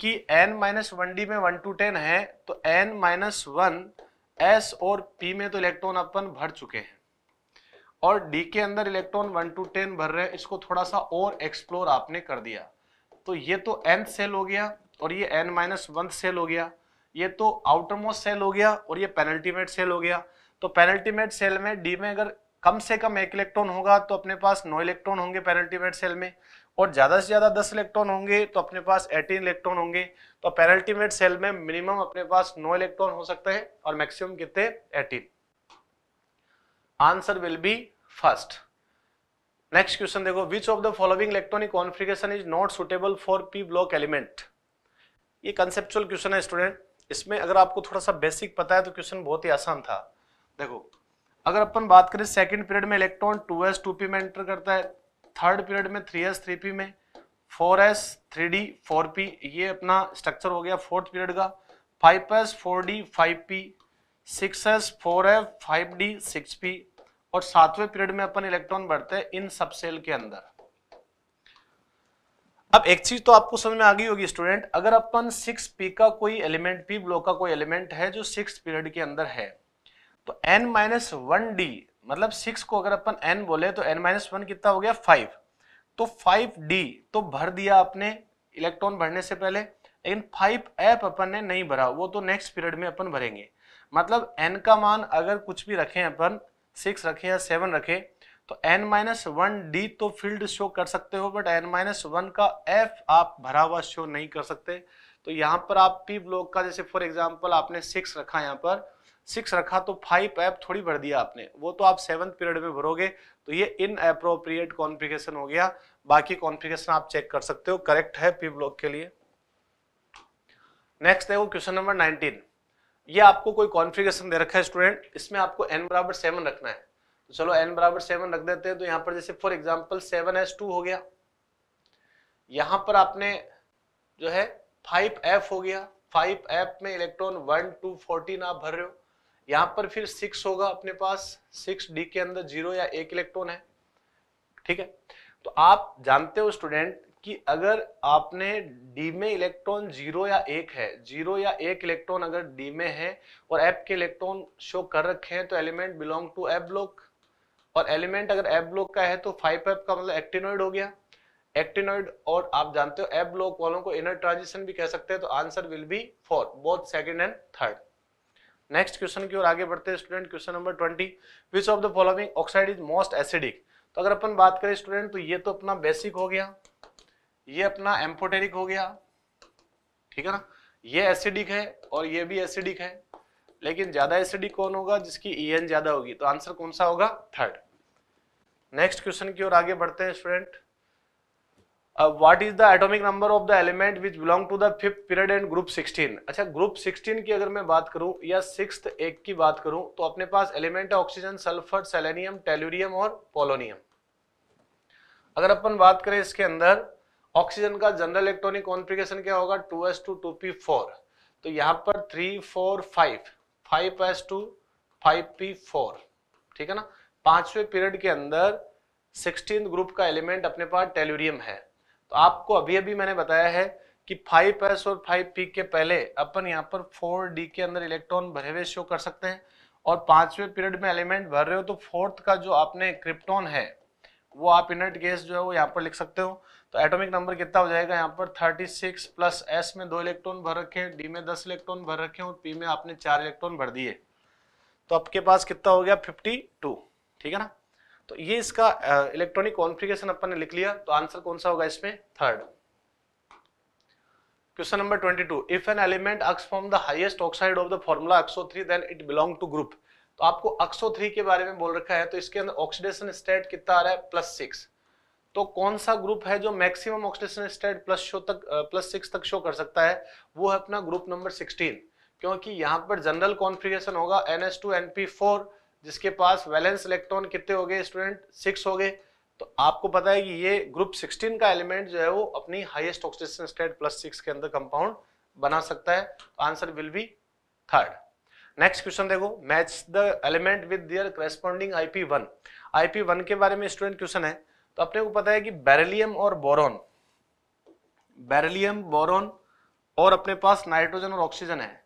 कि एन माइनस वन डी में वन टू टेन है तो एन माइनस वन एस और पी में तो इलेक्ट्रॉन अपन भर चुके हैं और डी के अंदर इलेक्ट्रॉन वन टू टेन भर रहे हैं इसको थोड़ा सा और एक्सप्लोर आपने कर दिया तो ये तो एन सेल हो गया और ये एन माइनस वन सेल हो गया ये तो आउटर मोस्ट सेल हो गया और ये पेनल्टीमेट सेल हो गया तो पेनल्टीमेट सेल में डी में अगर कम से कम एक इलेक्ट्रॉन होगा तो अपने पास नौ इलेक्ट्रॉन होंगे पेनल्टीमेट सेल में और ज़्यादा से ज़्यादा दस इलेक्ट्रॉन होंगे तो अपने पास एटीन इलेक्ट्रॉन होंगे तो पेनल्टीमेट सेल में मिनिमम अपने पास नौ इलेक्ट्रॉन हो सकते हैं और मैक्सिमम कितने eighteen answer will be first next question देखो which of the following electronic configuration is not suitable for P block element ये कंसेप्चुअल क्वेश्चन है स्टूडेंट इसमें अगर आपको थोड़ा सा बेसिक पता है तो क्वेश्चन बहुत ही आसान था देखो अगर अपन बात करें सेकंड पीरियड में इलेक्ट्रॉन 2s 2p में एंटर करता है थर्ड पीरियड में 3s 3p में 4s 3d 4p ये अपना स्ट्रक्चर हो गया फोर्थ पीरियड का 5s 4d 5p 6s 4f 5d 6p और सातवें पीरियड में अपन इलेक्ट्रॉन बढ़ते हैं इन सब सेल के अंदर अब एक चीज तो आपको समझ में आ गई होगी स्टूडेंट अगर अपन सिक्स पी का कोई एलिमेंट पी ब्लॉक का कोई एलिमेंट है जो सिक्स पीरियड के अंदर है तो एन माइनस वन डी मतलब सिक्स को अगर अपन एन बोले तो एन माइनस वन कितना हो गया फाइव तो फाइव डी तो भर दिया अपने इलेक्ट्रॉन भरने से पहले लेकिन फाइव एफ अपन ने नहीं भरा वो तो नेक्स्ट पीरियड में अपन भरेंगे मतलब एन का मान अगर कुछ भी रखें अपन सिक्स रखें या सेवन रखें तो एन माइनस वन डी तो फील्ड शो कर सकते हो बट एन माइनस वन का एफ आप भरा हुआ शो नहीं कर सकते तो यहाँ पर आप पी ब्लॉक का जैसे फॉर एग्जाम्पल आपने सिक्स रखा यहाँ पर सिक्स रखा तो फाइव ऐप थोड़ी भर दिया आपने वो तो आप सेवन पीरियड में भरोगे तो ये इन अप्रोप्रिएट कॉन्फ़िगरेशन हो गया बाकी कॉन्फ़िगरेशन आप चेक कर सकते हो करेक्ट है पी ब्लॉक के लिए नेक्स्ट है वो क्वेश्चन नंबर नाइनटीन ये आपको कोई कॉन्फ़िगरेशन दे रखा है स्टूडेंट इसमें आपको एन बराबर सेवन रखना है तो चलो एन बराबर सेवन रख देते हैं तो यहाँ पर जैसे for example seven S two हो गया यहाँ पर आपने जो है फाइव एफ हो गया फाइव एफ में इलेक्ट्रॉन वन टू फोर्टीन आप भर रहे हो यहाँ पर फिर सिक्स होगा अपने पास सिक्स डी के अंदर जीरो या एक इलेक्ट्रॉन है ठीक है तो आप जानते हो स्टूडेंट कि अगर आपने डी में इलेक्ट्रॉन जीरो या एक है जीरो या एक इलेक्ट्रॉन अगर डी में है और एप के इलेक्ट्रॉन शो कर रखे हैं तो element belong to F block और एलिमेंट अगर एप ब्लॉक का है तो फाइव एप का मतलब एक्टिनोइड हो गया एक्टिनोइड और आप जानते हो एप ब्लॉक वालों को इनर ट्रांजिशन भी कह सकते हैं तो answer will be four both second and third next question की ओर आगे बढ़ते हैं student question number twenty which of the following oxide is most acidic तो अगर अपन बात करें स्टूडेंट तो ये तो अपना बेसिक हो गया ये अपना एम्फोटेरिक हो गया ठीक है ना ये एसिडिक है और ये भी एसिडिक है लेकिन ज्यादा एसिडिक कौन होगा जिसकी ई ज्यादा होगी तो आंसर कौन सा होगा थर्ड नेक्स्ट क्वेश्चन की ओर आगे बढ़ते हैं student what is the atomic number of the element which belong to the fifth period and group 16 अच्छा ग्रुप 16 की अगर मैं बात करूं या सिक्स एक की बात करूं तो अपने पास एलिमेंट है ऑक्सीजन सल्फर सेलेनियम टेल्यूरियम और पोलोनियम अगर अपन बात करें इसके अंदर ऑक्सीजन का जनरल इलेक्ट्रॉनिक कॉन्फ़िगरेशन क्या होगा 2s टू 2p4 तो यहाँ पर 3 4 5 5s टू 5p4 ठीक है ना पांचवें पीरियड के अंदर सिक्सटीन ग्रुप का एलिमेंट अपने पास टेल्यूरियम है तो आपको अभी अभी मैंने बताया है कि फाइव एस और फाइव पी के पहले अपन यहाँ पर फोर डी के अंदर इलेक्ट्रॉन भरे हुए शो कर सकते हैं और पांचवें पीरियड में एलिमेंट भर रहे हो तो फोर्थ का जो आपने क्रिप्टॉन है वो आप इनर्ट गैस जो है वो यहाँ पर लिख सकते हो तो एटॉमिक नंबर कितना हो जाएगा यहाँ पर 36 प्लस एस में दो इलेक्ट्रॉन भर रखे हैं डी में दस इलेक्ट्रॉन भर रखे हैं और पी में आपने चार इलेक्ट्रॉन भर दिए तो आपके पास कितना हो गया फिफ्टी ठीक है ना तो ये इसका इलेक्ट्रॉनिक कॉन्फ़िगरेशन अपन ने लिख लिया तो आंसर कौन सा होगा इसमें third question number 22 if an element X from the highest oxide of the formula X O three then it belong to group तो आपको अक्सो थ्री के बारे में बोल रखा है तो इसके अंदर ऑक्सीडेशन स्टेट कितना आ रहा है प्लस सिक्स तो कौन सा ग्रुप है जो maximum oxidation state plus show तक प्लस सिक्स तक शो कर सकता है वो है अपना ग्रुप नंबर सिक्सटीन क्योंकि यहाँ पर जनरल कॉन्फ़िगरेशन होगा N S two N P four जिसके पास वैलेंस इलेक्ट्रॉन कितने हो गए स्टूडेंट सिक्स हो गए तो आपको पता है कि ये ग्रुप सिक्सटीन का एलिमेंट जो है वो अपनी highest oxygen state plus six के अंदर कंपाउंड बना सकता है answer will be third next question देखो match the element with their corresponding IP one IP one के बारे में स्टूडेंट क्वेश्चन है तो अपने को पता है कि बेरिलियम और बोरोन बेरिलियम बोरोन और अपने पास नाइट्रोजन और ऑक्सीजन है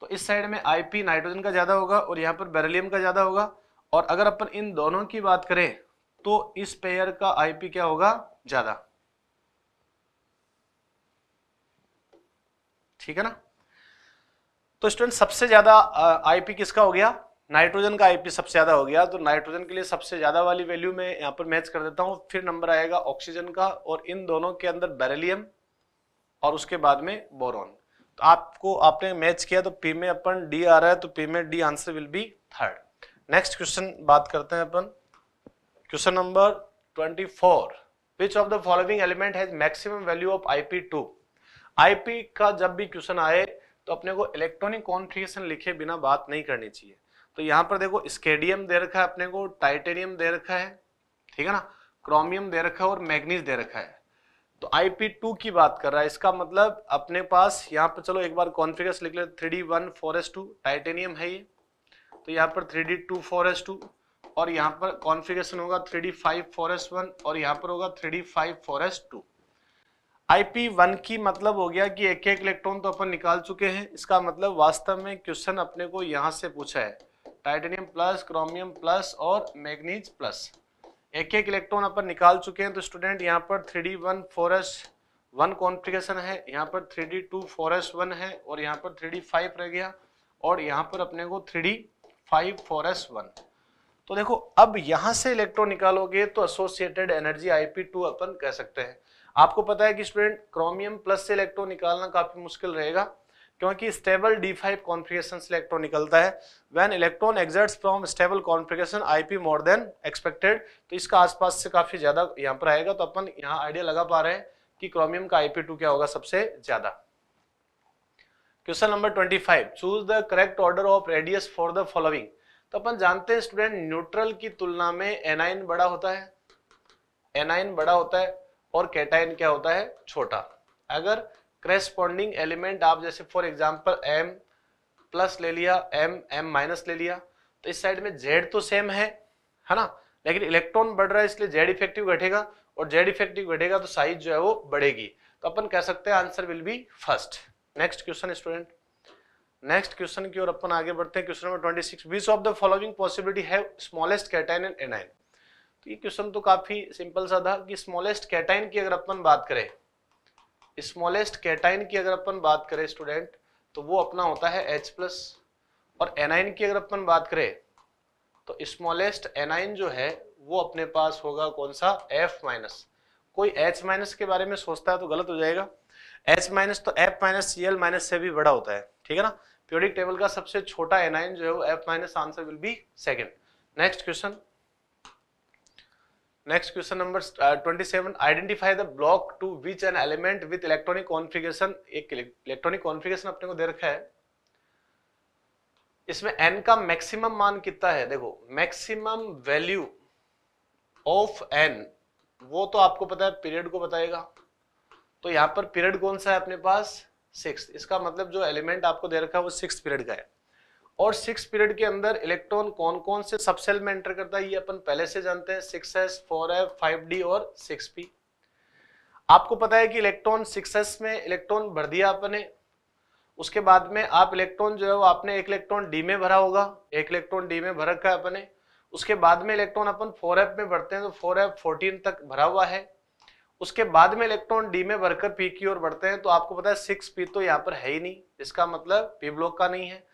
तो इस साइड में आईपी नाइट्रोजन का ज़्यादा होगा और यहाँ पर बेरेलियम का ज़्यादा होगा और अगर अपन इन दोनों की बात करें तो इस पेयर का आईपी क्या होगा ज़्यादा ठीक है ना तो स्टूडेंट सबसे ज़्यादा आईपी किसका हो गया नाइट्रोजन का आईपी सबसे ज़्यादा हो गया तो नाइट्रोजन के लिए सबसे ज़्यादा वाली वैल्यू मैं यहाँ पर मैच कर देता हूँ फिर नंबर आएगा ऑक्सीजन का और इन दोनों के अंदर बेरेलियम और उसके बाद में बोरॉन तो आपको आपने मैच किया तो पी में अपन डी आ रहा है तो पी में D answer will be third next question बात करते हैं अपन question number four which of the following element has maximum value of IP2 IP का जब भी क्वेश्चन आए तो अपने को इलेक्ट्रॉनिक कॉन्फ्रिगेशन लिखे बिना बात नहीं करनी चाहिए तो यहाँ पर देखो स्केडियम दे रखा है अपने को टाइटेनियम दे रखा है ठीक है ना क्रोमियम दे रखा है और मैग्नीज दे रखा है तो IP2 की बात कर रहा है इसका मतलब अपने पास यहाँ पर चलो एक बार कॉन्फिगर्स लिख ले three D one two titanium है ये तो यहाँ पर थ्री डी टू टू और यहाँ पर कॉन्फिगरेशन होगा three D five four S one और यहाँ पर होगा three D five four S two IP one की मतलब हो गया कि एक एक इलेक्ट्रॉन तो अपन निकाल चुके हैं इसका मतलब वास्तव में क्वेश्चन अपने को यहाँ से पूछा है टाइटेनियम प्लस क्रोमियम प्लस और मैग्नीज प्लस एक एक इलेक्ट्रॉन अपन निकाल चुके हैं तो स्टूडेंट यहाँ पर three D one four S one configuration है यहाँ पर three D two four S one है और यहाँ पर थ्री डी फाइव रह गया और यहाँ पर अपने को three D five four S one तो देखो अब यहाँ से इलेक्ट्रॉन निकालोगे तो associated energy I P two अपन कह सकते हैं आपको पता है कि स्टूडेंट क्रोमियम प्लस से इलेक्ट्रॉन निकालना काफी मुश्किल रहेगा क्योंकि स्टेबल डी फाइव कॉन्फ़िगरेशन से इलेक्ट्रॉन निकलता है when electron exits from stable configuration IP more than expected तो इसका आसपास से काफ़ी ज़्यादा यहाँ पर आएगा तो अपन यहाँ आइडिया लगा पा रहे हैं कि क्रोमियम का आईपी टू क्या होगा सबसे ज़्यादा question number twenty five choose the correct order of radius for the following तो अपन जानते हैं स्टूडेंट न्यूट्रल की तुलना में एनाइन बड़ा होता है एनाइन बड़ा होता है और कैटाइन क्या होता है छोटा अगर करेस्पॉन्डिंग एलिमेंट आप जैसे फॉर एग्जाम्पल एम प्लस ले लिया एम एम माइनस ले लिया तो इस साइड में जेड तो सेम है है ना लेकिन इलेक्ट्रॉन बढ़ रहा है इसलिए जेड इफेक्टिव घटेगा और जेड इफेक्टिव घटेगा तो साइज जो है वो बढ़ेगी तो अपन कह सकते हैं answer will be first next question student next question की ओर अपन आगे बढ़ते हैं question number twenty six which of the following possibility है स्मॉलेस्ट कैटाइन एंड एनाइन तो ये क्वेश्चन तो काफी सिंपल सा था कि स्मॉलेस्ट कैटाइन की अगर अपन बात करें स्मॉलेस्ट कैटाइन की अगर अपन बात करें स्टूडेंट तो वो अपना होता है H प्लस और एनाइन की अगर अपन बात करें तो स्मॉलेस्ट एनाइन जो है वो अपने पास होगा कौन सा F माइनस कोई H माइनस के बारे में सोचता है तो गलत हो जाएगा H माइनस तो F माइनस सी माइनस से भी बड़ा होता है ठीक है ना पीरियडिक टेबल का सबसे छोटा एनाइन जो है वो F minus answer will be second next question next question number 27 identify the block to which an element with electronic configuration एक इलेक्ट्रॉनिक कॉन्फ़िगरेशन अपने को दे रखा है इसमें एन का मैक्सिमम मान कितना है देखो मैक्सिमम वैल्यू ऑफ एन वो तो आपको पता है पीरियड को बताएगा तो यहां पर पीरियड कौन सा है अपने पास सिक्स इसका मतलब जो एलिमेंट आपको दे रखा है वो सिक्स पीरियड का है और सिक्स पीरियड के अंदर इलेक्ट्रॉन कौन कौन से सबसेल में एंटर करता है ये अपन पहले से जानते हैं six S four F five D और सिक्स पी आपको पता है कि इलेक्ट्रॉन सिक्स एस में इलेक्ट्रॉन भर दिया आपने उसके बाद में आप इलेक्ट्रॉन जो है वो आपने एक इलेक्ट्रॉन डी में भरा होगा एक इलेक्ट्रॉन डी में भर रखा है अपने उसके बाद में इलेक्ट्रॉन अपन फोर एफ में भरते हैं तो फोर एफ फोर्टीन तक भरा हुआ है उसके बाद में इलेक्ट्रॉन डी में भरकर पी की ओर बढ़ते हैं तो आपको पता है सिक्स पी तो यहाँ पर है ही नहीं इसका मतलब पी ब्लॉक का नहीं है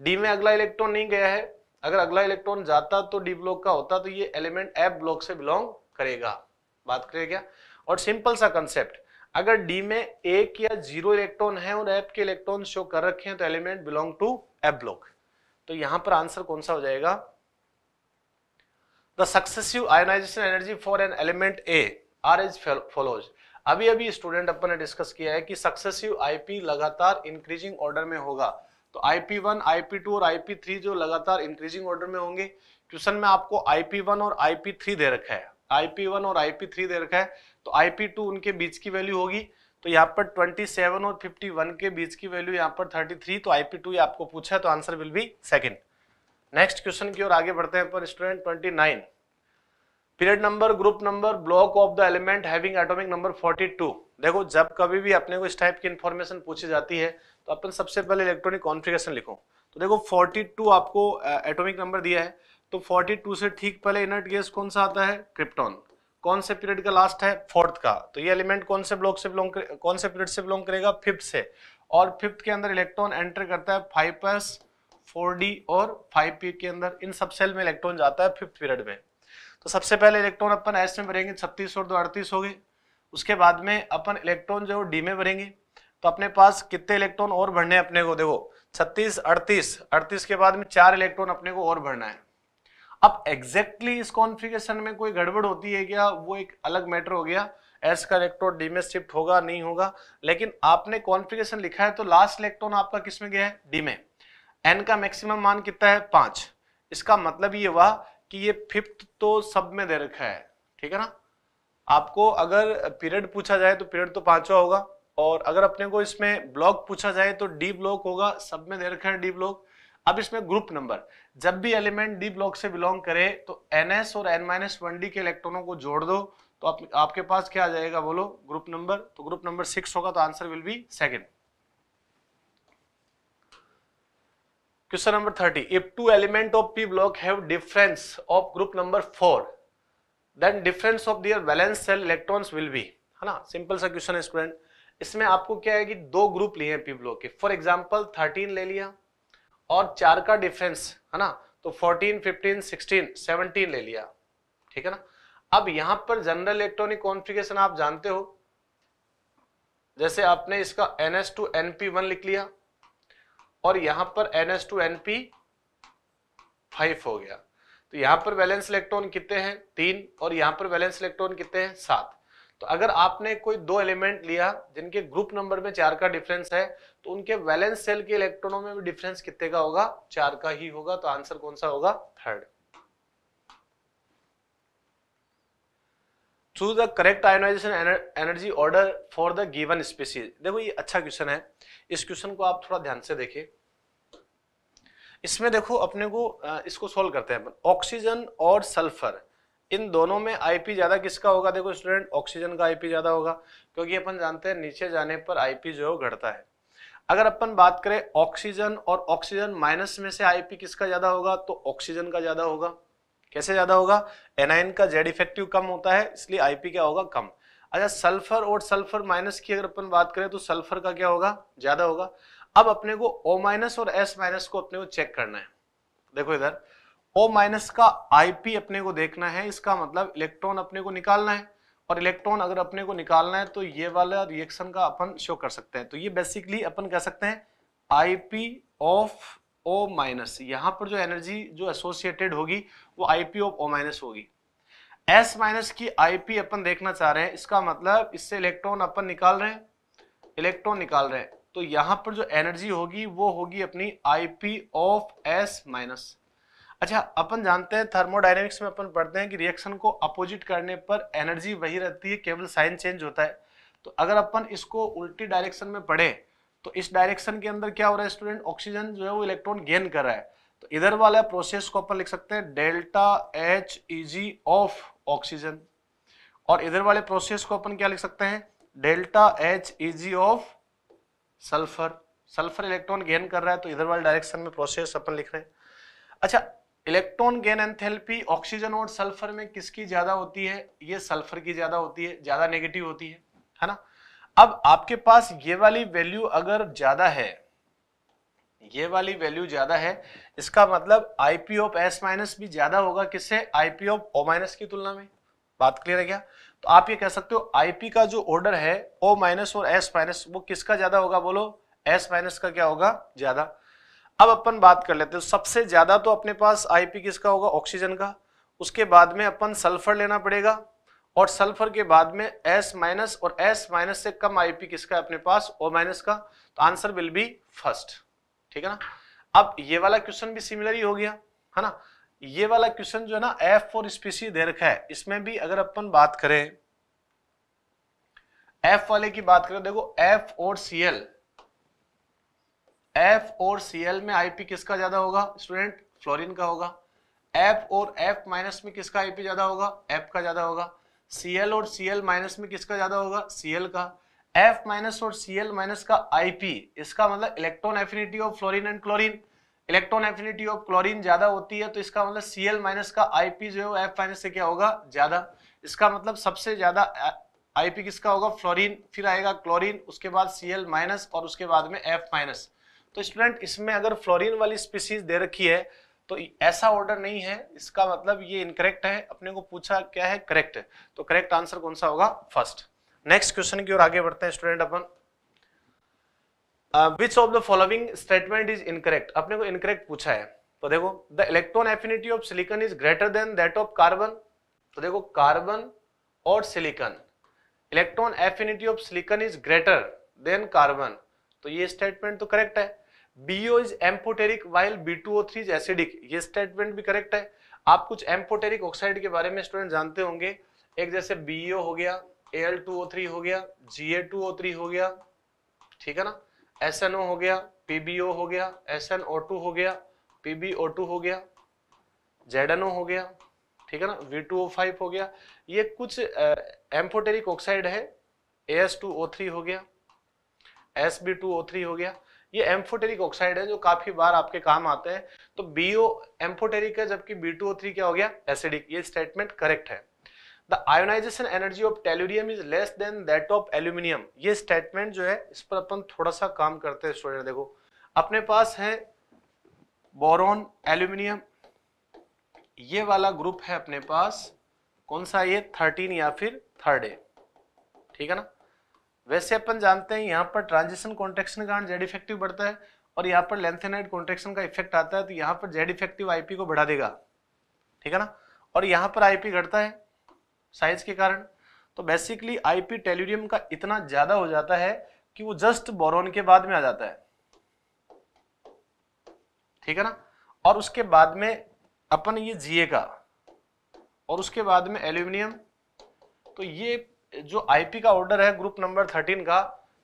डी में अगला इलेक्ट्रॉन नहीं गया है अगर अगला इलेक्ट्रॉन जाता तो डी ब्लॉक का होता तो ये एलिमेंट एफ ब्लॉक से बिलोंग करेगा बात करें क्या और सिंपल सा कंसेप्ट अगर डी में एक या जीरो इलेक्ट्रॉन है और एफ के इलेक्ट्रॉन शो कर रखे हैं तो element belong to F block तो यहां पर आंसर कौन सा हो जाएगा the successive ionization energy for an element are as follows अभी अभी स्टूडेंट अपन ने डिस्कस किया है कि सक्सेसिव आईपी लगातार इंक्रीजिंग ऑर्डर में होगा तो IP1, IP2 और IP3 जो लगातार इंक्रीजिंग ऑर्डर में होंगे क्वेश्चन में आपको IP1 और IP3 दे रखा है IP1 और IP3 दे रखा है तो IP2 उनके बीच की वैल्यू होगी तो यहाँ पर 27 और 51 के बीच की वैल्यू यहाँ पर 33 तो IP2 ये आपको पूछा है तो answer will be second next question की ओर आगे बढ़ते हैं पर student 29 period number group number block of the element having atomic number 42 देखो जब कभी भी अपने को इस टाइप की इन्फॉर्मेशन पूछी जाती है तो अपन सबसे पहले इलेक्ट्रॉनिक कॉन्फ़िगरेशन लिखो तो देखो 42 आपको एटॉमिक नंबर दिया है तो 42 से ठीक पहले इनर्ट गैस कौन सा आता है क्रिप्टॉन कौन से पीरियड का लास्ट है फोर्थ का तो ये एलिमेंट कौन से ब्लॉक से बिलोंग कौन से पीरियड से बिलोंग करेगा फिफ्थ से और फिफ्थ के अंदर इलेक्ट्रॉन एंटर करता है फाइव प्लस और फाइव के अंदर इन सब सेल में इलेक्ट्रॉन जाता है फिफ्थ पीरियड में तो सबसे पहले इलेक्ट्रॉन अपन एस में भरेंगे छत्तीस और दो अड़तीस हो गए उसके बाद में अपन इलेक्ट्रॉन जो डी में भरेंगे तो अपने पास कितने इलेक्ट्रॉन और भरने हैं अपने को देखो छत्तीस अड़तीस अड़तीस के बाद में चार इलेक्ट्रॉन अपने को और भरना है अब एग्जैक्टली exactly इस कॉन्फ़िगरेशन में कोई गड़बड़ होती है क्या वो एक अलग मैटर हो गया एस का इलेक्ट्रॉन डी में शिफ्ट होगा नहीं होगा लेकिन आपने कॉन्फ़िगरेशन लिखा है तो लास्ट इलेक्ट्रॉन आपका किस में गया है डी में एन का मैक्सिमम मान कितना है पांच इसका मतलब ये हुआ कि ये फिफ्थ तो सब में दे रखा है ठीक है ना आपको अगर पीरियड पूछा जाए तो पीरियड तो पांचवा होगा और अगर अपने को इसमें ब्लॉक पूछा जाए तो डी ब्लॉक होगा सब में दे रखे हैं डी ब्लॉक अब इसमें ग्रुप नंबर जब भी एलिमेंट डी ब्लॉक से बिलोंग करे तो एन एस और एन माइनस वन डी के इलेक्ट्रॉनों को जोड़ दो तो आप, आपके पास क्या आ जाएगा बोलो ग्रुप नंबर तो ग्रुप नंबर सिक्स होगा तो answer will be second question number thirty if two element of P block have difference of group number four then difference of their valence shell electrons will be है ना simple सा question है student इसमें आपको क्या है कि दो ग्रुप लिए हैं पी ब्लॉक के फॉर एग्जाम्पल थर्टीन ले लिया और चार का डिफरेंस है ना तो फोर्टीन फिफ्टीन सिक्सटीन सेवनटीन ले लिया ठीक है ना अब यहाँ पर जनरल इलेक्ट्रॉनिक कॉन्फ़िगरेशन आप जानते हो जैसे आपने इसका N S two N P one लिख लिया और यहां पर N S two N P five हो गया तो यहाँ पर वैलेंस इलेक्ट्रॉन कितने हैं तीन और यहाँ पर वैलेंस इलेक्ट्रॉन कितने हैं सात तो अगर आपने कोई दो एलिमेंट लिया जिनके ग्रुप नंबर में चार का डिफरेंस है तो उनके वैलेंस सेल के इलेक्ट्रॉनों में भी डिफरेंस कितने का होगा चार का ही होगा तो आंसर कौन सा होगा third through the correct ionization energy order for the given species देखो ये अच्छा क्वेश्चन है इस क्वेश्चन को आप थोड़ा ध्यान से देखें इसमें देखो अपने को इसको सोल्व करते हैं ऑक्सीजन और सल्फर इन दोनों में आईपी ज़्यादा किसका होगा देखो स्टूडेंट ऑक्सीजन का आईपी ज़्यादा होगा क्योंकि अपन जानते हैं नीचे जाने पर आईपी जो है घटता है अगर अपन बात करें ऑक्सीजन और ऑक्सीजन माइनस में से आईपी किसका ज़्यादा होगा तो ऑक्सीजन का ज़्यादा होगा कैसे ज़्यादा होगा एनाइन का जेड इफेक्टिव कम होता है इसलिए आईपी क्या होगा कम अच्छा सल्फर और सल्फर माइनस की अगर अपन बात करें तो सल्फर का क्या होगा ज़्यादा होगा अब अपने को ओ माइनस और एस माइनस को अपने को चेक करना है देखो इधर ओ माइनस का आईपी अपने को देखना है इसका मतलब इलेक्ट्रॉन अपने को निकालना है और इलेक्ट्रॉन अगर अपने को निकालना है तो ये वाला रिएक्शन का अपन शो कर सकते हैं तो ये बेसिकली अपन कह सकते हैं आईपी ऑफ ओ माइनस यहां पर जो एनर्जी जो एसोसिएटेड होगी वो आईपी ऑफ ओ माइनस होगी एस माइनस की आईपी अपन देखना चाह रहे हैं इसका मतलब इससे इलेक्ट्रॉन अपन निकाल रहे हैं इलेक्ट्रॉन निकाल रहे हैं तो यहां पर जो एनर्जी होगी वो होगी अपनी आईपी ऑफ एस माइनस अच्छा अपन जानते हैं थर्मोडाइनेमिक्स में अपन पढ़ते हैं कि रिएक्शन को अपोजिट करने पर एनर्जी वही रहती है केवल साइन चेंज होता है तो अगर अपन इसको उल्टी डायरेक्शन में पढ़े तो इस डायरेक्शन के अंदर क्या हो रहा है स्टूडेंट ऑक्सीजन जो है वो इलेक्ट्रॉन गेन कर रहा है तो इधर वाला प्रोसेस को अपन लिख सकते हैं delta H EG of oxygen और इधर वाले प्रोसेस को अपन क्या लिख सकते हैं delta H EG of sulphur sulphur electron gain कर रहा है तो इधर वाले डायरेक्शन में प्रोसेस अपन लिख रहे हैं अच्छा इलेक्ट्रॉन गेन एंथेल्पी ऑक्सीजन और सल्फर में किसकी ज्यादा होती है ये सल्फर की ज्यादा होती है ज्यादा नेगेटिव होती है है ना अब आपके पास ये वाली वैल्यू अगर ज्यादा है ये वाली वैल्यू ज्यादा है इसका मतलब आईपी ऑफ एस माइनस भी ज्यादा होगा किससे आईपी ऑफ ओ माइनस की तुलना में बात क्लियर है क्या तो आप ये कह सकते हो आईपी का जो ऑर्डर है ओ माइनस और एस माइनस वो किसका ज्यादा होगा बोलो एस माइनस का क्या होगा ज्यादा अब अपन बात कर लेते हैं सबसे ज्यादा तो अपने पास आईपी किसका होगा ऑक्सीजन का उसके बाद में अपन सल्फर लेना पड़ेगा और सल्फर के बाद में एस माइनस और एस माइनस से कम आईपी किसका है अपने पास ओ माइनस का तो आंसर विल बी फर्स्ट ठीक है ना अब ये वाला क्वेश्चन भी सिमिलर ही हो गया है ना ये वाला क्वेश्चन जो है ना एफ फॉर स्पीसी दे रखा है इसमें भी अगर अपन बात करें एफ वाले की बात करें देखो एफ और सीएल एफ और सीएल में आईपी किसका ज्यादा होगा स्टूडेंट फ्लोरिन का होगा एफ और एफ माइनस में किसका आईपी ज्यादा होगा एफ का ज्यादा होगा सीएल और सीएल माइनस में किसका ज्यादा होगा सीएल का एफ माइनस और सीएल माइनस का आईपी इसका मतलब electron affinity of fluorine and chlorine electron affinity of chlorine ज्यादा होती है तो इसका मतलब सी एल माइनस का आईपी जो है एफ माइनस से क्या होगा ज्यादा इसका मतलब सबसे ज्यादा आईपी किसका होगा फ्लोरीन फिर आएगा क्लोरीन उसके बाद सी एल माइनस और उसके बाद में एफ माइनस तो स्टूडेंट इसमें अगर फ्लोरीन वाली स्पीसीज दे रखी है तो ऐसा ऑर्डर नहीं है इसका मतलब ये इनकरेक्ट है अपने को पूछा क्या है करेक्ट तो करेक्ट आंसर कौन सा होगा फर्स्ट नेक्स्ट क्वेश्चन की ओर आगे बढ़ते हैं स्टूडेंट अपन which of the following statement is incorrect अपने को इनकरेक्ट पूछा है तो देखो the electron affinity of silicon is greater than that of carbon तो देखो कार्बन और silicon electron affinity of silicon is greater than carbon तो ये स्टेटमेंट तो करेक्ट है BO is amphoteric while B two O three is acidic ये statement भी correct है आप कुछ एम्फोटेरिक ऑक्साइड के बारे में स्टूडेंट जानते होंगे एक जैसे बीओ हो गया एल हो गया जी हो गया ठीक है ना एस एन ओ हो गया पीबीओ हो गया एस एन ओ टू हो गया पीबीओ टू हो गया जेड एन ओ हो गया ठीक है ना वी टू ओ फाइव हो गया ये कुछ एम्फोटेरिक ऑक्साइड है एस टू ओ थ्री हो गया S B two O three हो गया ये एम्फोटेरिक ऑक्साइड है जो काफी बार आपके काम आते हैं तो बीओ एम्फोटेरिक है जबकि बी टू ओ थ्री क्या हो गया एसिडिक ये स्टेटमेंट करेक्ट है the ionization energy of tellurium is less than that of aluminium ये स्टेटमेंट जो है इस पर अपन थोड़ा सा काम करते हैं स्टूडेंट देखो अपने पास है बोरोन एल्यूमिनियम ये वाला ग्रुप है अपने पास कौन सा ये थर्टीन या फिर थर्ड है ठीक है ना वैसे अपन जानते हैं यहाँ पर ट्रांजिशन कॉन्ट्रेक्शन कारण जेड इफेक्टिव बढ़ता है और यहाँ पर लेंथेनाइड कॉन्ट्रेक्शन का इफेक्ट आता है तो यहाँ पर जेड इफेक्टिव आईपी को बढ़ा देगा ठीक है ना और यहाँ पर आईपी घटता है साइज के कारण तो बेसिकली आईपी टेल्यूरियम का इतना ज्यादा हो जाता है कि वो जस्ट बोरोन के बाद में आ जाता है ठीक है ना और उसके बाद में अपन ये जीए का और उसके बाद में एल्यूमिनियम तो ये जो आईपी का ऑर्डर है ग्रुप नंबर थर्टीन का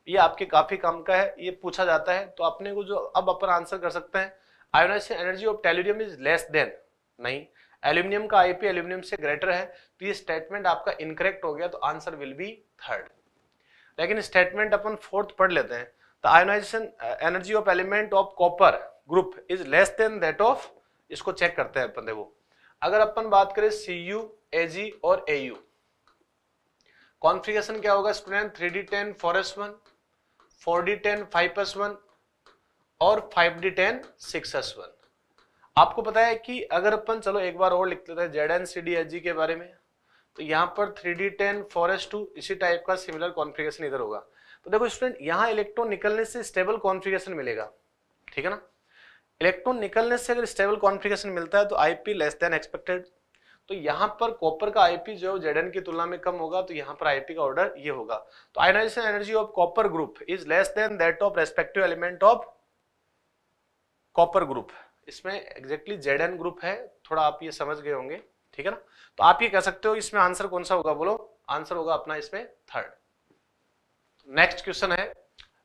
ये आपके काफी काम का है ये पूछा जाता है तो अपने को जो अब अपन आंसर कर सकते हैं ionization energy of tellurium is less than नहीं एल्यूमिनियम का आईपी एल्यूमिनियम से ग्रेटर है तो ये स्टेटमेंट आपका इनकरेक्ट हो गया तो आंसर विल बी थर्ड लेकिन स्टेटमेंट अपन फोर्थ पढ़ लेते हैं the ionization energy of element of copper group is less than that of इसको चेक करते हैं अपन देखो अगर अपन बात करें सी यू ए जी और ए यू कॉन्फ्रिगेशन क्या होगा student three D ten four S one four D ten five S one और five D ten six S one आपको पता है कि अगर अपन चलो एक बार और लिख लेते हैं Z N C D H G के बारे में तो यहाँ पर three D ten four S two इसी टाइप का सिमिलर कॉन्फ़िगरेशन इधर होगा तो देखो स्टूडेंट यहाँ इलेक्ट्रॉन निकलने से स्टेबल कॉन्फ़िगरेशन मिलेगा ठीक है ना इलेक्ट्रॉन निकलने से अगर स्टेबल कॉन्फ़िगरेशन मिलता है तो आईपी लेस देन एक्सपेक्टेड तो यहाँ पर कॉपर का आईपी जो है जेडन की तुलना में कम होगा तो यहाँ पर आईपी का ऑर्डर ये होगा तो ionization energy of copper group is less than that of respective element of copper group इसमें एग्जैक्टली जेडन ग्रुप है थोड़ा आप ये समझ गए होंगे ठीक है ना तो आप ये कह सकते हो इसमें आंसर कौन सा होगा बोलो आंसर होगा अपना इसमें थर्ड नेक्स्ट क्वेश्चन है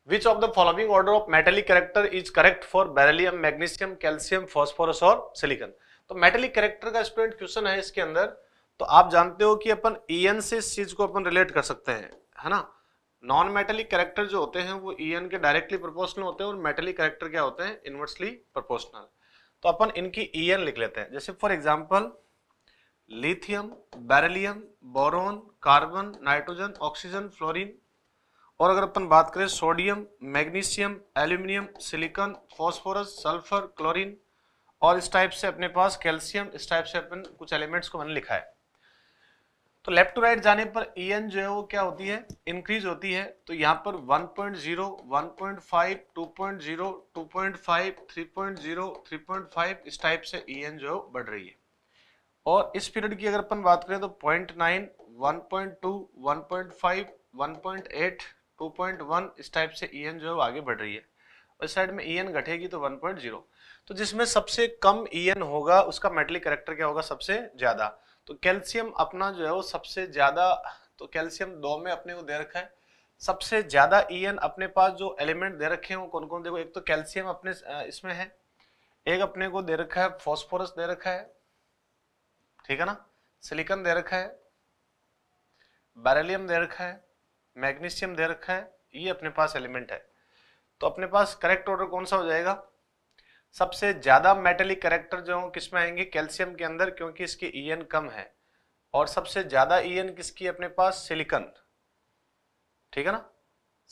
which of the following order of metallic character is correct for beryllium magnesium calcium phosphorus और सिलिकन तो मेटेलिक करेक्टर का स्टूडेंट क्वेश्चन है इसके अंदर तो आप जानते हो कि अपन ई e से इस चीज को अपन रिलेट कर सकते हैं है ना नॉन मेटेलिक करेक्टर जो होते हैं वो ई e के डायरेक्टली प्रोपोर्शनल होते हैं और मेटेलिक करेक्टर क्या होते हैं इनवर्सली प्रोपोर्शनल तो अपन इनकी ई e लिख लेते हैं जैसे for example lithium beryllium boron carbon nitrogen oxygen fluorine और अगर अपन बात करें sodium magnesium aluminium silicon phosphorus sulphur chlorine और इस टाइप से अपने पास कैल्शियम इस टाइप से अपन कुछ एलिमेंट्स को मैंने लिखा है तो लेफ्ट टू राइट जाने पर ई एन जो है वो क्या होती है इंक्रीज होती है तो यहाँ पर 1.0, 1.5, 2.0, 2.5, 3.0, 3.5 इस टाइप से ई एन जो है बढ़ रही है और इस पीरियड की अगर अपन बात करें तो point nine one point two one point five one point eight two point one इस टाइप से ई एन जो है आगे बढ़ रही है और इस साइड में ई एन घटेगी तो वन पॉइंट जीरो तो जिसमें सबसे कम ई एन होगा उसका मेटलिक करेक्टर क्या होगा सबसे ज़्यादा तो कैल्शियम अपना जो है वो सबसे ज़्यादा तो कैल्शियम दो में अपने को दे रखा है सबसे ज़्यादा ई एन अपने पास जो एलिमेंट दे रखे हैं वो कौन कौन देखो एक तो कैल्शियम अपने इसमें है एक अपने को दे रखा है फॉस्फोरस दे रखा है ठीक है ना सिलिकन दे रखा है बैरेलियम दे रखा है मैग्नीशियम दे रखा है ये अपने पास एलिमेंट है तो अपने पास करेक्ट ऑर्डर कौन सा हो जाएगा सबसे ज़्यादा मेटेलिक करेक्टर जो है किसमें आएंगे कैल्शियम के अंदर क्योंकि इसकी ई e कम है और सबसे ज़्यादा ई e किसकी अपने पास सिलिकन ठीक है ना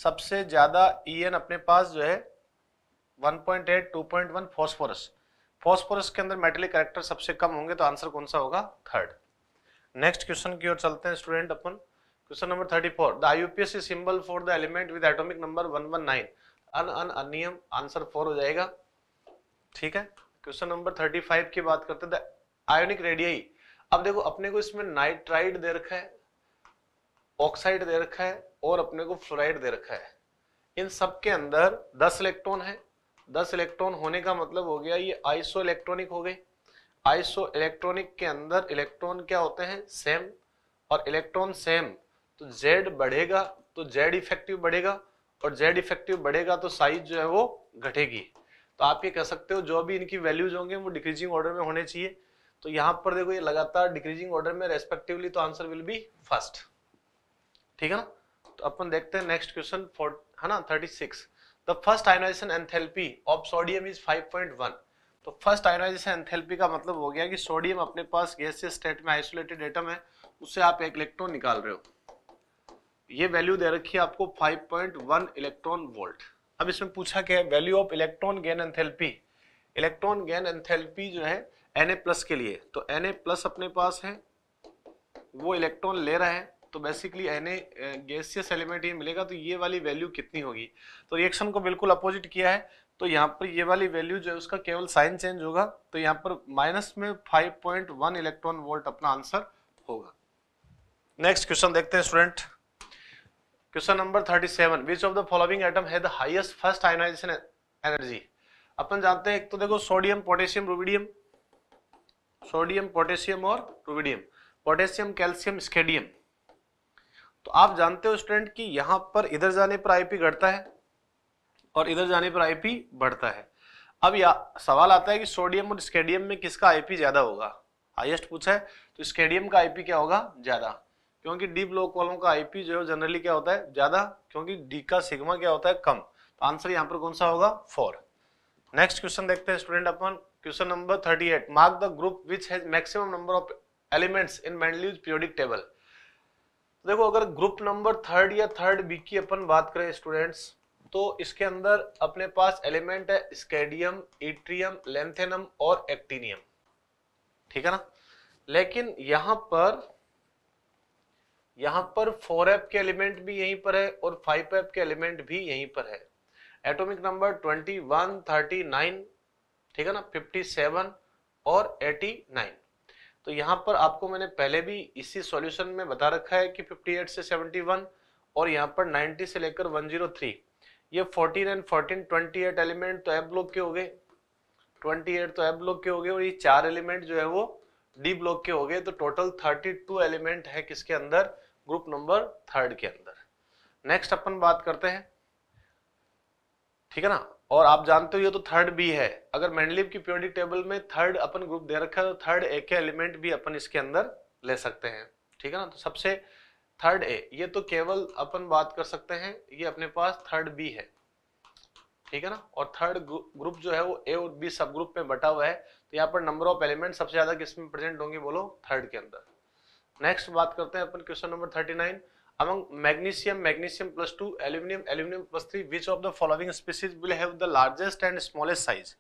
सबसे ज़्यादा ई e अपने पास जो है 1.8, 2.1 फास्फोरस फॉस्फोरस के अंदर मेटलिक करेक्टर सबसे कम होंगे तो आंसर कौन सा होगा थर्ड नेक्स्ट क्वेश्चन की ओर चलते हैं स्टूडेंट अपन question number thirty four the IUPS symbol for the element with atomic number one one nine ununennium answer four हो जाएगा ठीक है क्वेश्चन नंबर थर्टी फाइव की बात करते हैं आयोनिक रेडियाई अब देखो अपने को इसमें नाइट्राइड दे रखा है ऑक्साइड दे रखा है और अपने को फ्लोराइड दे रखा है इन सब के अंदर 10 इलेक्ट्रॉन है दस इलेक्ट्रॉन होने का मतलब हो गया ये आइसो इलेक्ट्रॉनिक हो गए आइसो इलेक्ट्रॉनिक के अंदर इलेक्ट्रॉन क्या होते हैं सेम और इलेक्ट्रॉन सेम तो जेड बढ़ेगा तो जेड इफेक्टिव बढ़ेगा और जेड इफेक्टिव बढ़ेगा तो साइज जो है वो घटेगी तो आप ये कह सकते हो जो भी इनकी वैल्यूज होंगे वो डिक्रीजिंग ऑर्डर में होने चाहिए तो यहाँ पर देखो ये लगातार डिक्रीजिंग ऑर्डर में रेस्पेक्टिवली तो आंसर विल बी फर्स्ट ठीक है ना तो अपन देखते हैं नेक्स्ट क्वेश्चन है ना thirty six the first ionization enthalpy of sodium is 5.1 तो फर्स्ट आयोनाइजेशन एंथेल्पी का मतलब हो गया कि सोडियम अपने पास गैसियस स्टेट में आइसोलेटेड एटम है उससे आप एक इलेक्ट्रॉन निकाल रहे हो ये वैल्यू दे रखी है आपको 5.1 इलेक्ट्रॉन वोल्ट अब इसमें पूछा गया है value of electron gain enthalpy electron gain enthalpy जो है एन प्लस के लिए तो एन प्लस अपने पास है वो इलेक्ट्रॉन ले रहा है तो बेसिकली एने गैसियस एलिमेंट ये मिलेगा तो ये वाली वैल्यू कितनी होगी तो रिएक्शन को बिल्कुल अपोजिट किया है तो यहाँ पर ये वाली वैल्यू जो है उसका केवल साइन चेंज होगा तो यहाँ पर माइनस में five point one electron volt अपना आंसर होगा नेक्स्ट क्वेश्चन देखते हैं student question number thirty seven which of the following atom है हाइएस्ट फर्स्ट आयोनाइजेशन एनर्जी अपन जानते हैं एक तो देखो sodium potassium rubidium sodium potassium और रूबीडियम पोटेशियम कैल्शियम स्केडियम तो आप जानते हो स्टूडेंट कि यहां पर इधर जाने पर आईपी घटता है और इधर जाने पर आईपी बढ़ता है अब या सवाल आता है कि सोडियम और स्केडियम में किसका आईपी ज्यादा होगा हाइएस्ट पूछा है तो स्केडियम का आईपी क्या होगा ज्यादा क्योंकि डी ब्लॉक वालों का आईपी जो है जनरली क्या होता है ज्यादा क्योंकि डी का सिग्मा क्या होता है कम तो आंसर यहाँ पर कौन सा होगा फोर नेक्स्ट क्वेश्चन देखते हैं स्टूडेंट अपन question number thirty eight mark the group which has maximum number of elements in Mendeleev's periodic table तो देखो अगर ग्रुप नंबर थर्ड या थर्ड बी की अपन बात करें स्टूडेंट्स तो इसके अंदर अपने पास एलिमेंट है स्केडियम इट्रियम लेंथेनम और एक्टिनियम ठीक है ना लेकिन यहां पर यहां पर फोर एप के एलिमेंट भी यहीं पर है और फाइव एप के एलिमेंट भी यहीं पर है atomic number twenty one thirty nine ठीक है ना फिफ्टी सेवन और एटी नाइन तो यहाँ पर आपको मैंने पहले भी इसी सॉल्यूशन में बता रखा है कि 58 से 71 और यहाँ पर 90 से लेकर 103 ये 14 एंड 14 28 एलिमेंट तो ए ब्लॉक के हो गए 28 तो ए ब्लॉक के हो गए और ये चार एलिमेंट जो है वो डी ब्लॉक के हो गए तो टोटल 32 एलिमेंट है किसके अंदर ग्रुप नंबर थर्ड के अंदर नेक्स्ट अपन बात करते हैं ठीक है ना और आप जानते हो ये तो थर्ड भी है अगर मेंडलिव की प्योरिटी टेबल में थर्ड अपन ग्रुप दे रखा है तो थर्ड ए के एलिमेंट भी अपन इसके अंदर ले सकते हैं ठीक है ना तो सबसे थर्ड ए ये तो केवल अपन बात कर सकते हैं ये अपने पास थर्ड बी है ठीक है ना और थर्ड ग्रुप जो है वो ए और बी सब ग्रुप में बटा हुआ है तो यहाँ पर नंबर ऑफ एलिमेंट सबसे ज्यादा किसमें प्रेजेंट होंगे बोलो थर्ड के अंदर नेक्स्ट बात करते हैं अपन question number thirty nine among magnesium magnesium plus 2 aluminum aluminum plus 3 which of the following species will have the largest and smallest size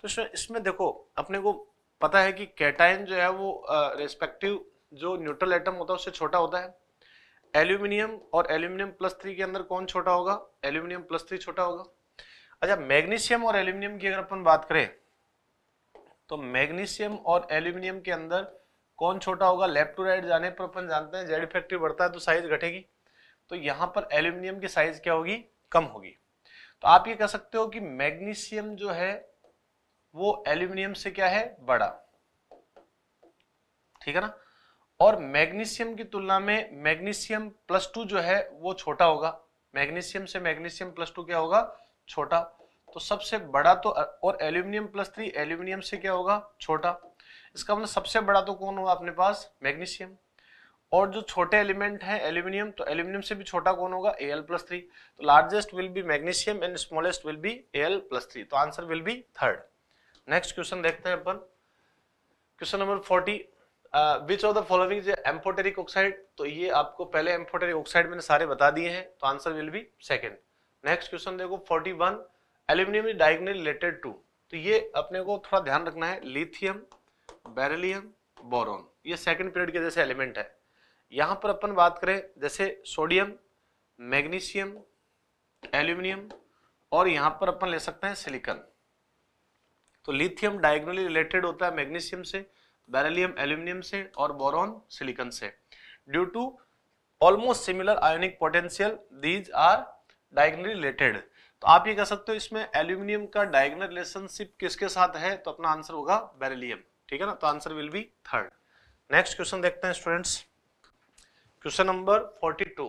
तो इसमें देखो अपने को पता है कि कैटाइन जो है वो रेस्पेक्टिव जो न्यूट्रल एटम होता है उससे छोटा होता है एल्यूमिनियम और एल्यूमिनियम प्लस थ्री के अंदर कौन छोटा होगा एल्यूमिनियम प्लस थ्री छोटा होगा अच्छा मैग्नीशियम और एल्यूमिनियम की अगर अपन बात करें तो मैग्नीशियम और एल्यूमिनियम के अंदर कौन छोटा होगा लेफ्ट टू राइट जाने पर अपन जानते हैं जेड इफेक्टिव बढ़ता है तो साइज घटेगी तो यहाँ पर एल्यूमिनियम की साइज क्या होगी कम होगी तो आप ये कह सकते हो कि मैग्नीशियम जो है वो एल्यूमिनियम से क्या है बड़ा ठीक है ना और मैग्नीशियम की तुलना में मैग्नीशियम प्लस टू जो है वो छोटा होगा मैग्नीशियम से मैग्नीशियम प्लस टू क्या होगा छोटा तो सबसे बड़ा तो और एल्यूमिनियम प्लस थ्री एल्यूमिनियम से क्या होगा छोटा इसका मतलब सबसे बड़ा तो कौन होगा अपने पास मैग्नीशियम और जो छोटे एलिमेंट हैं एल्यूमिनियम तो एल्यूमिनियम से भी छोटा कौन होगा ए एल प्लस थ्री तो largest will be magnesium and smallest will be A L plus three तो answer will be third next question देखते हैं अपन question number forty which of the following amphoteric oxide तो ये आपको पहले amphoteric oxide मैंने सारे बता दिए हैं तो answer will be second next question देखो forty one aluminium is diagonally related to तो ये अपने को थोड़ा ध्यान रखना है लिथियम बैरेलियम बोरोन ये सेकंड पीरियड के जैसे एलिमेंट है यहाँ पर अपन बात करें जैसे सोडियम मैग्नीशियम एल्यूमिनियम और यहाँ पर अपन ले सकते हैं सिलिकन तो लिथियम डायगोनली रिलेटेड होता है मैग्नीशियम से बैरेलियम एल्यूमिनियम से और बोरोन सिलिकन से due to almost similar ionic potential these are diagonally related तो आप ये कह सकते हो इसमें एल्यूमिनियम का डायग्नल रिलेशनशिप किसके साथ है तो अपना आंसर होगा बैरेलियम ठीक है ना तो answer will be third next question देखते हैं students question number 42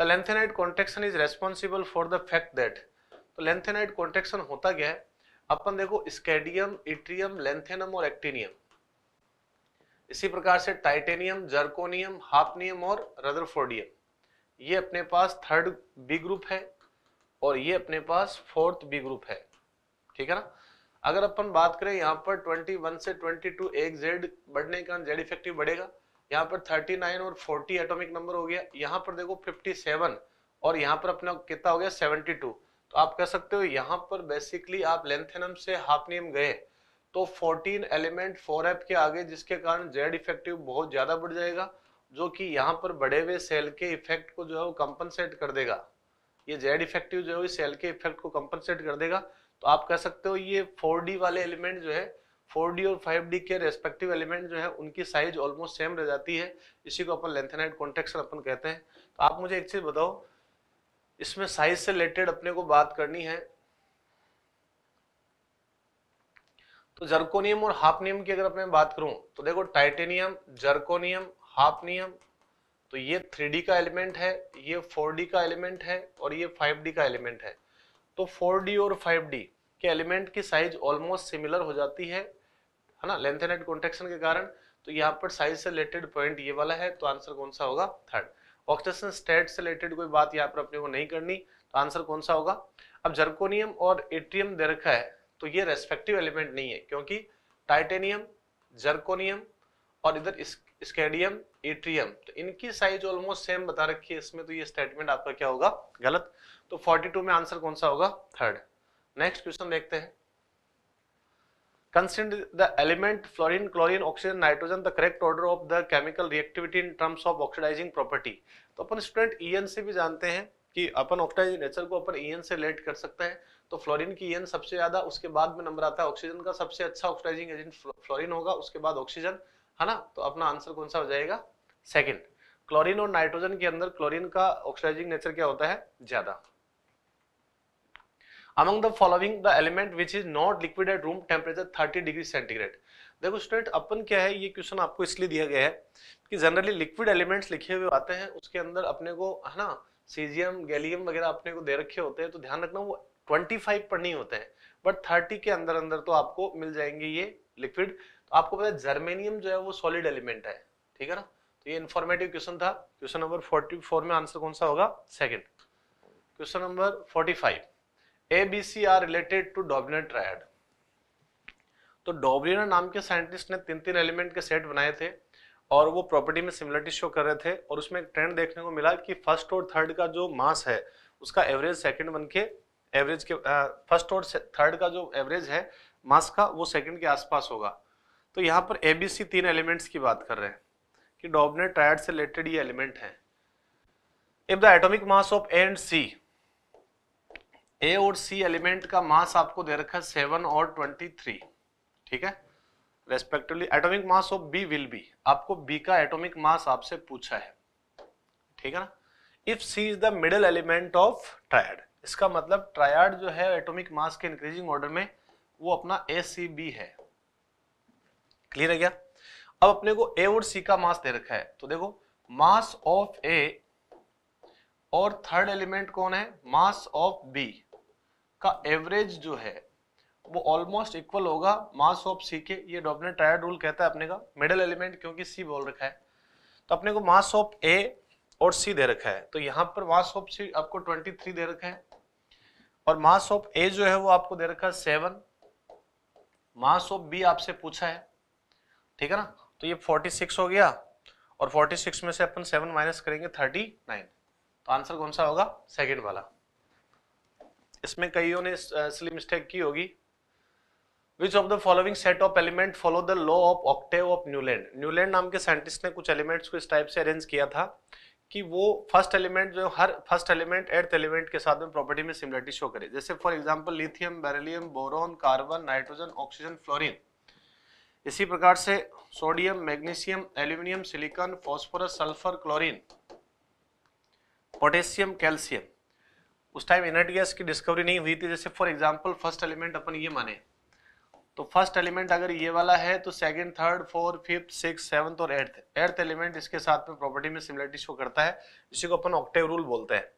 the lanthanide contraction is responsible for the fact that तो लेंथेनाइट कॉन्टेक्शन होता क्या है अपन देखो स्केडियम इट्रियम लेंथेनम और एक्टिनियम इसी प्रकार से टाइटेनियम जर्कोनियम हाफनियम और रदरफोर्डियम ये अपने पास थर्ड बी ग्रुप है और ये अपने पास फोर्थ बी ग्रुप है ठीक है ना अगर अपन बात करें यहाँ पर 21 से 22 एक जेड बढ़ने के कारण जेड इफेक्टिव बढ़ेगा यहाँ पर 39 और 40 एटॉमिक नंबर हो गया यहाँ पर देखो 57 और यहाँ पर अपना कितना हो गया 72 तो आप कह सकते हो यहाँ पर बेसिकली आप लेंथेनम से हाफनियम गए तो 14 एलिमेंट फोर एप के आगे जिसके कारण जेड इफेक्टिव बहुत ज़्यादा बढ़ जाएगा जो कि यहाँ पर बढ़े हुए सेल के इफेक्ट को जो है वो कंपनसेट कर देगा ये जेड इफेक्टिव जो है सेल के इफेक्ट को कंपनसेट कर देगा तो आप कह सकते हो ये फोर वाले एलिमेंट जो है 4D और 5D के रेस्पेक्टिव एलिमेंट जो है उनकी साइज ऑलमोस्ट सेम रह जाती है इसी को अपन लेंथेनाइट कॉन्टेक्सर अपन कहते हैं तो आप मुझे एक चीज़ बताओ इसमें साइज से रिलेटेड अपने को बात करनी है तो जर्कोनियम और हाफनियम की अगर अपने बात करूं तो देखो टाइटेनियम जर्कोनियम हाफनियम तो ये 3D का एलिमेंट है ये 4D का एलिमेंट है और ये 5D का एलिमेंट है तो 4D और 5D के एलिमेंट की साइज ऑलमोस्ट सिमिलर हो जाती है है ना लेंथ एंड कॉन्ट्रेक्शन के कारण तो यहाँ पर साइज से रिलेटेड पॉइंट ये वाला है तो आंसर कौन सा होगा थर्ड ऑक्सीजन स्टेट से रिलेटेड कोई बात यहाँ पर अपने को नहीं करनी तो आंसर कौन सा होगा अब जर्कोनियम और एट्रियम दे रखा है तो ये रेस्पेक्टिव एलिमेंट नहीं है क्योंकि टाइटेनियम जर्कोनियम और इधर स्केडियम एट्रियम तो इनकी साइज ऑलमोस्ट सेम बता रखी है इसमें तो ये स्टेटमेंट आपका क्या होगा गलत तो 42 में आंसर कौन सा होगा थर्ड नेक्स्ट क्वेश्चन देखते हैं consider the element fluorine chlorine oxygen nitrogen the correct order of the chemical reactivity in terms of oxidizing property तो अपन स्टूडेंट ई से भी जानते हैं कि अपन ऑक्साइड नेचर को अपन ई से रिलेट कर सकते हैं तो फ्लोरिन की ईएन सबसे ज्यादा उसके बाद में नंबर आता है ऑक्सीजन का सबसे अच्छा ऑक्सीडाइजिंग एजेंट फ्लोरिन होगा उसके बाद ऑक्सीजन है ना तो अपना आंसर कौन सा हो जाएगा सेकेंड क्लोरिन और नाइट्रोजन के अंदर क्लोरिन का ऑक्सीडाइजिंग नेचर क्या होता है ज्यादा among the following the element which is not liquid at room temperature 30 degree centigrade देखो स्टूडेंट अपन क्या है ये क्वेश्चन आपको इसलिए दिया गया है कि जनरली लिक्विड एलिमेंट्स लिखे हुए आते हैं उसके अंदर अपने को है ना सीजियम गैलियम वगैरह अपने को दे रखे होते हैं तो ध्यान रखना वो 25 पर नहीं होते हैं बट 30 के अंदर अंदर तो आपको मिल जाएंगे ये लिक्विड तो आपको पता है जर्मेनियम जो है वो सॉलिड एलिमेंट है ठीक है ना तो ये इन्फॉर्मेटिव क्वेश्चन था क्वेश्चन नंबर 44 में आंसर कौन सा होगा second question number five A B C are related to dominant triad तो डोब्रियन नाम के साइंटिस्ट ने तीन तीन एलिमेंट के सेट बनाए थे और वो प्रॉपर्टी में सिमिलरिटी शो कर रहे थे और उसमें एक ट्रेंड देखने को मिला कि फर्स्ट और थर्ड का जो मास है उसका एवरेज सेकंड बन के एवरेज के फर्स्ट और थर्ड का जो एवरेज है मास का वो सेकंड के आसपास होगा तो यहाँ पर ए बी सी तीन एलिमेंट्स की बात कर रहे हैं कि डोबनेट ट्रायड से रिलेटेड ये एलिमेंट है if the atomic mass of A and C A और सी एलिमेंट का मास आपको दे रखा है सेवन और ट्वेंटी थ्री ठीक है respectively atomic mass of B will be आपको बी का एटॉमिक मास आपसे पूछा है ठीक है ना if C is the middle element of triad इसका मतलब ट्रायड जो है एटॉमिक मास के इंक्रीजिंग ऑर्डर में वो अपना ए सी बी है क्लियर है क्या अब अपने को ए और सी का मास दे रखा है तो देखो मास ऑफ ए और थर्ड एलिमेंट कौन है मास ऑफ बी का एवरेज जो है वो ऑलमोस्ट इक्वल होगा मास ऑफ सी के ये डॉबनेट ट्रायड रूल कहता है अपने का मिडल एलिमेंट क्योंकि सी बोल रखा है तो अपने को मास ऑफ ए और सी दे रखा है तो यहाँ पर मास ऑफ सी आपको 23 दे रखा है और मास ऑफ ए जो है वो आपको दे रखा है सेवन मास ऑफ बी आपसे पूछा है ठीक है ना तो ये 46 हो गया और 46 में से अपन 7 माइनस करेंगे 39 तो आंसर कौन सा होगा सेकेंड वाला इसमें कईयों ने इसलिए मिस्टेक की होगी which of the following set of element follow the law of octave of Newland Newland नाम के साइंटिस्ट ने कुछ एलिमेंट्स को इस टाइप से अरेंज किया था कि वो फर्स्ट एलिमेंट जो हर फर्स्ट एलिमेंट एर्थ एलिमेंट के साथ में प्रॉपर्टी में सिमिलरिटी शो करे जैसे for example lithium beryllium boron carbon nitrogen oxygen fluorine इसी प्रकार से sodium magnesium aluminium silicon phosphorus sulphur chlorine potassium calcium उस टाइम एनर्जी गैस की डिस्कवरी नहीं हुई थी जैसे फॉर एग्जाम्पल फर्स्ट एलिमेंट अपन ये माने तो फर्स्ट एलिमेंट अगर ये वाला है तो second third fourth fifth six seventh और एट्थ एट्थ एलिमेंट इसके साथ में प्रॉपर्टी में सिमिलरिटी शो करता है इसी को अपन ऑक्टेव रूल बोलते हैं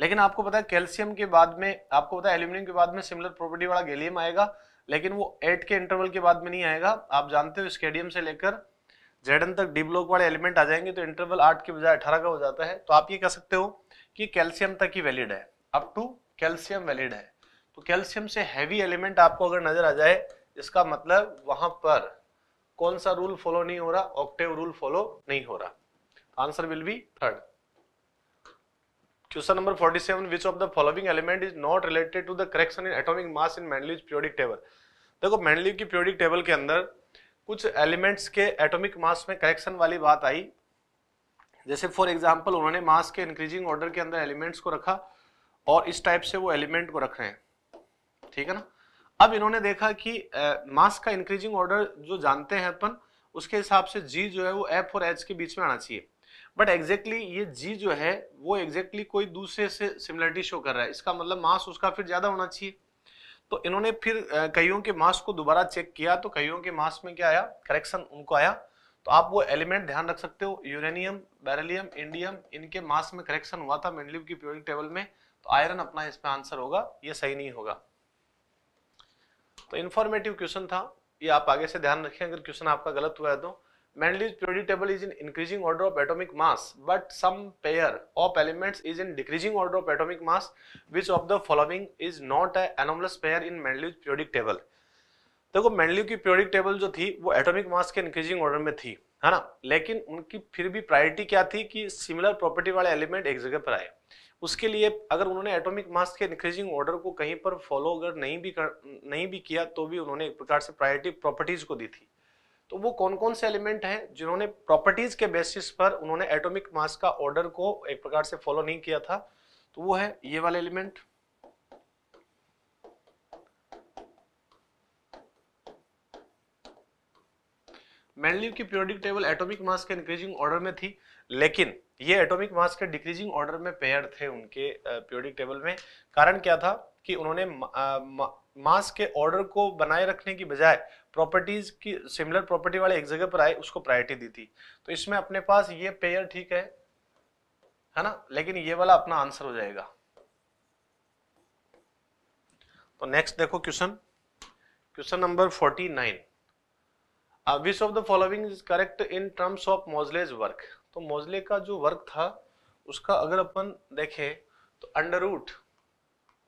लेकिन आपको पता है कैल्शियम के बाद में आपको पता है एल्यूमिनियम के बाद में सिमिलर प्रॉपर्टी वाला गैलियम आएगा लेकिन वो एट के इंटरवल के बाद में नहीं आएगा आप जानते हो स्केडियम से लेकर जेडन तक डी ब्लॉक वाले एलिमेंट आ जाएंगे तो इंटरवल आठ के बजाय अठारह का हो जाता है तो आप ये कह सकते हो कि कैल्शियम तक ही वैलिड है अप टू कैल्शियम वैलिड है तो कैल्शियम से हैवी एलिमेंट आपको अगर नजर आ जाए इसका मतलब वहां पर कौन सा रूल फॉलो नहीं हो रहा ऑक्टेव रूल फॉलो नहीं हो रहा answer will be third question number 47 seven which of the following element is not related to the correction in atomic mass in Mendeleev's periodic table देखो मेंडलीव की periodic table के अंदर कुछ elements के atomic mass में correction वाली बात आई जैसे फॉर एग्जाम्पल उन्होंने मास के इंक्रीजिंग ऑर्डर के अंदर एलिमेंट्स को रखा और इस टाइप से वो एलिमेंट को रख रहे हैं ठीक है ना अब इन्होंने देखा कि मास का इंक्रीजिंग ऑर्डर जो जानते हैं अपन उसके हिसाब से जी जो है वो एफ और एच के बीच में आना चाहिए बट एग्जैक्टली exactly ये जी जो है वो एग्जैक्टली exactly कोई दूसरे से सिमिलरिटी शो कर रहा है इसका मतलब मास उसका फिर ज़्यादा होना चाहिए तो इन्होंने फिर कईयों के मास को दोबारा चेक किया तो कईयों के मास में क्या आया करेक्शन उनको आया तो आप वो एलिमेंट ध्यान रख सकते हो यूरेनियम बैरेलियम इंडियम इनके मास में करेक्शन हुआ था मेडलिव की पीरियोडिक टेबल में तो आयरन अपना इसमें आंसर होगा ये सही नहीं होगा तो इन्फॉर्मेटिव क्वेश्चन था ये आप आगे से ध्यान रखें अगर क्वेश्चन आपका गलत हुआ है तो Mendeleev periodic table is in increasing order of atomic mass but some pair of elements is in decreasing order of atomic mass which of the following is not a anomalous pair in Mendeleev periodic table देखो Mendeleev की periodic table जो थी वो atomic mass के increasing order में थी है ना लेकिन उनकी फिर भी प्रायोरिटी क्या थी कि सिमिलर प्रॉपर्टी वाले एलिमेंट एक जगह पर आए उसके लिए अगर उन्होंने एटॉमिक मास के इंक्रीजिंग ऑर्डर को कहीं पर फॉलो अगर नहीं भी कर नहीं भी किया तो भी उन्होंने एक प्रकार से प्रायोरिटी प्रॉपर्टीज को दी थी तो वो कौन कौन से एलिमेंट हैं जिन्होंने प्रॉपर्टीज के बेसिस पर उन्होंने एटॉमिक मास का ऑर्डर को एक प्रकार से फॉलो नहीं किया था तो वो है ये वाले एलिमेंट मेनली की पीरियोडिक टेबल एटॉमिक मास के इंक्रीजिंग ऑर्डर में थी लेकिन ये एटॉमिक मास के डिक्रीजिंग ऑर्डर में पेयर थे उनके पीरियोडिक टेबल में कारण क्या था कि उन्होंने मास के ऑर्डर को बनाए रखने की बजाय प्रॉपर्टीज की सिमिलर प्रॉपर्टी वाले एक जगह पर आए उसको प्रायोरिटी दी थी तो इसमें अपने पास ये पेयर ठीक है है ना लेकिन ये वाला अपना आंसर हो जाएगा तो नेक्स्ट देखो question question number forty nine which of the following is correct in terms of Moseley's work तो मोजले का जो वर्क था उसका अगर अपन देखें तो अंडर रूट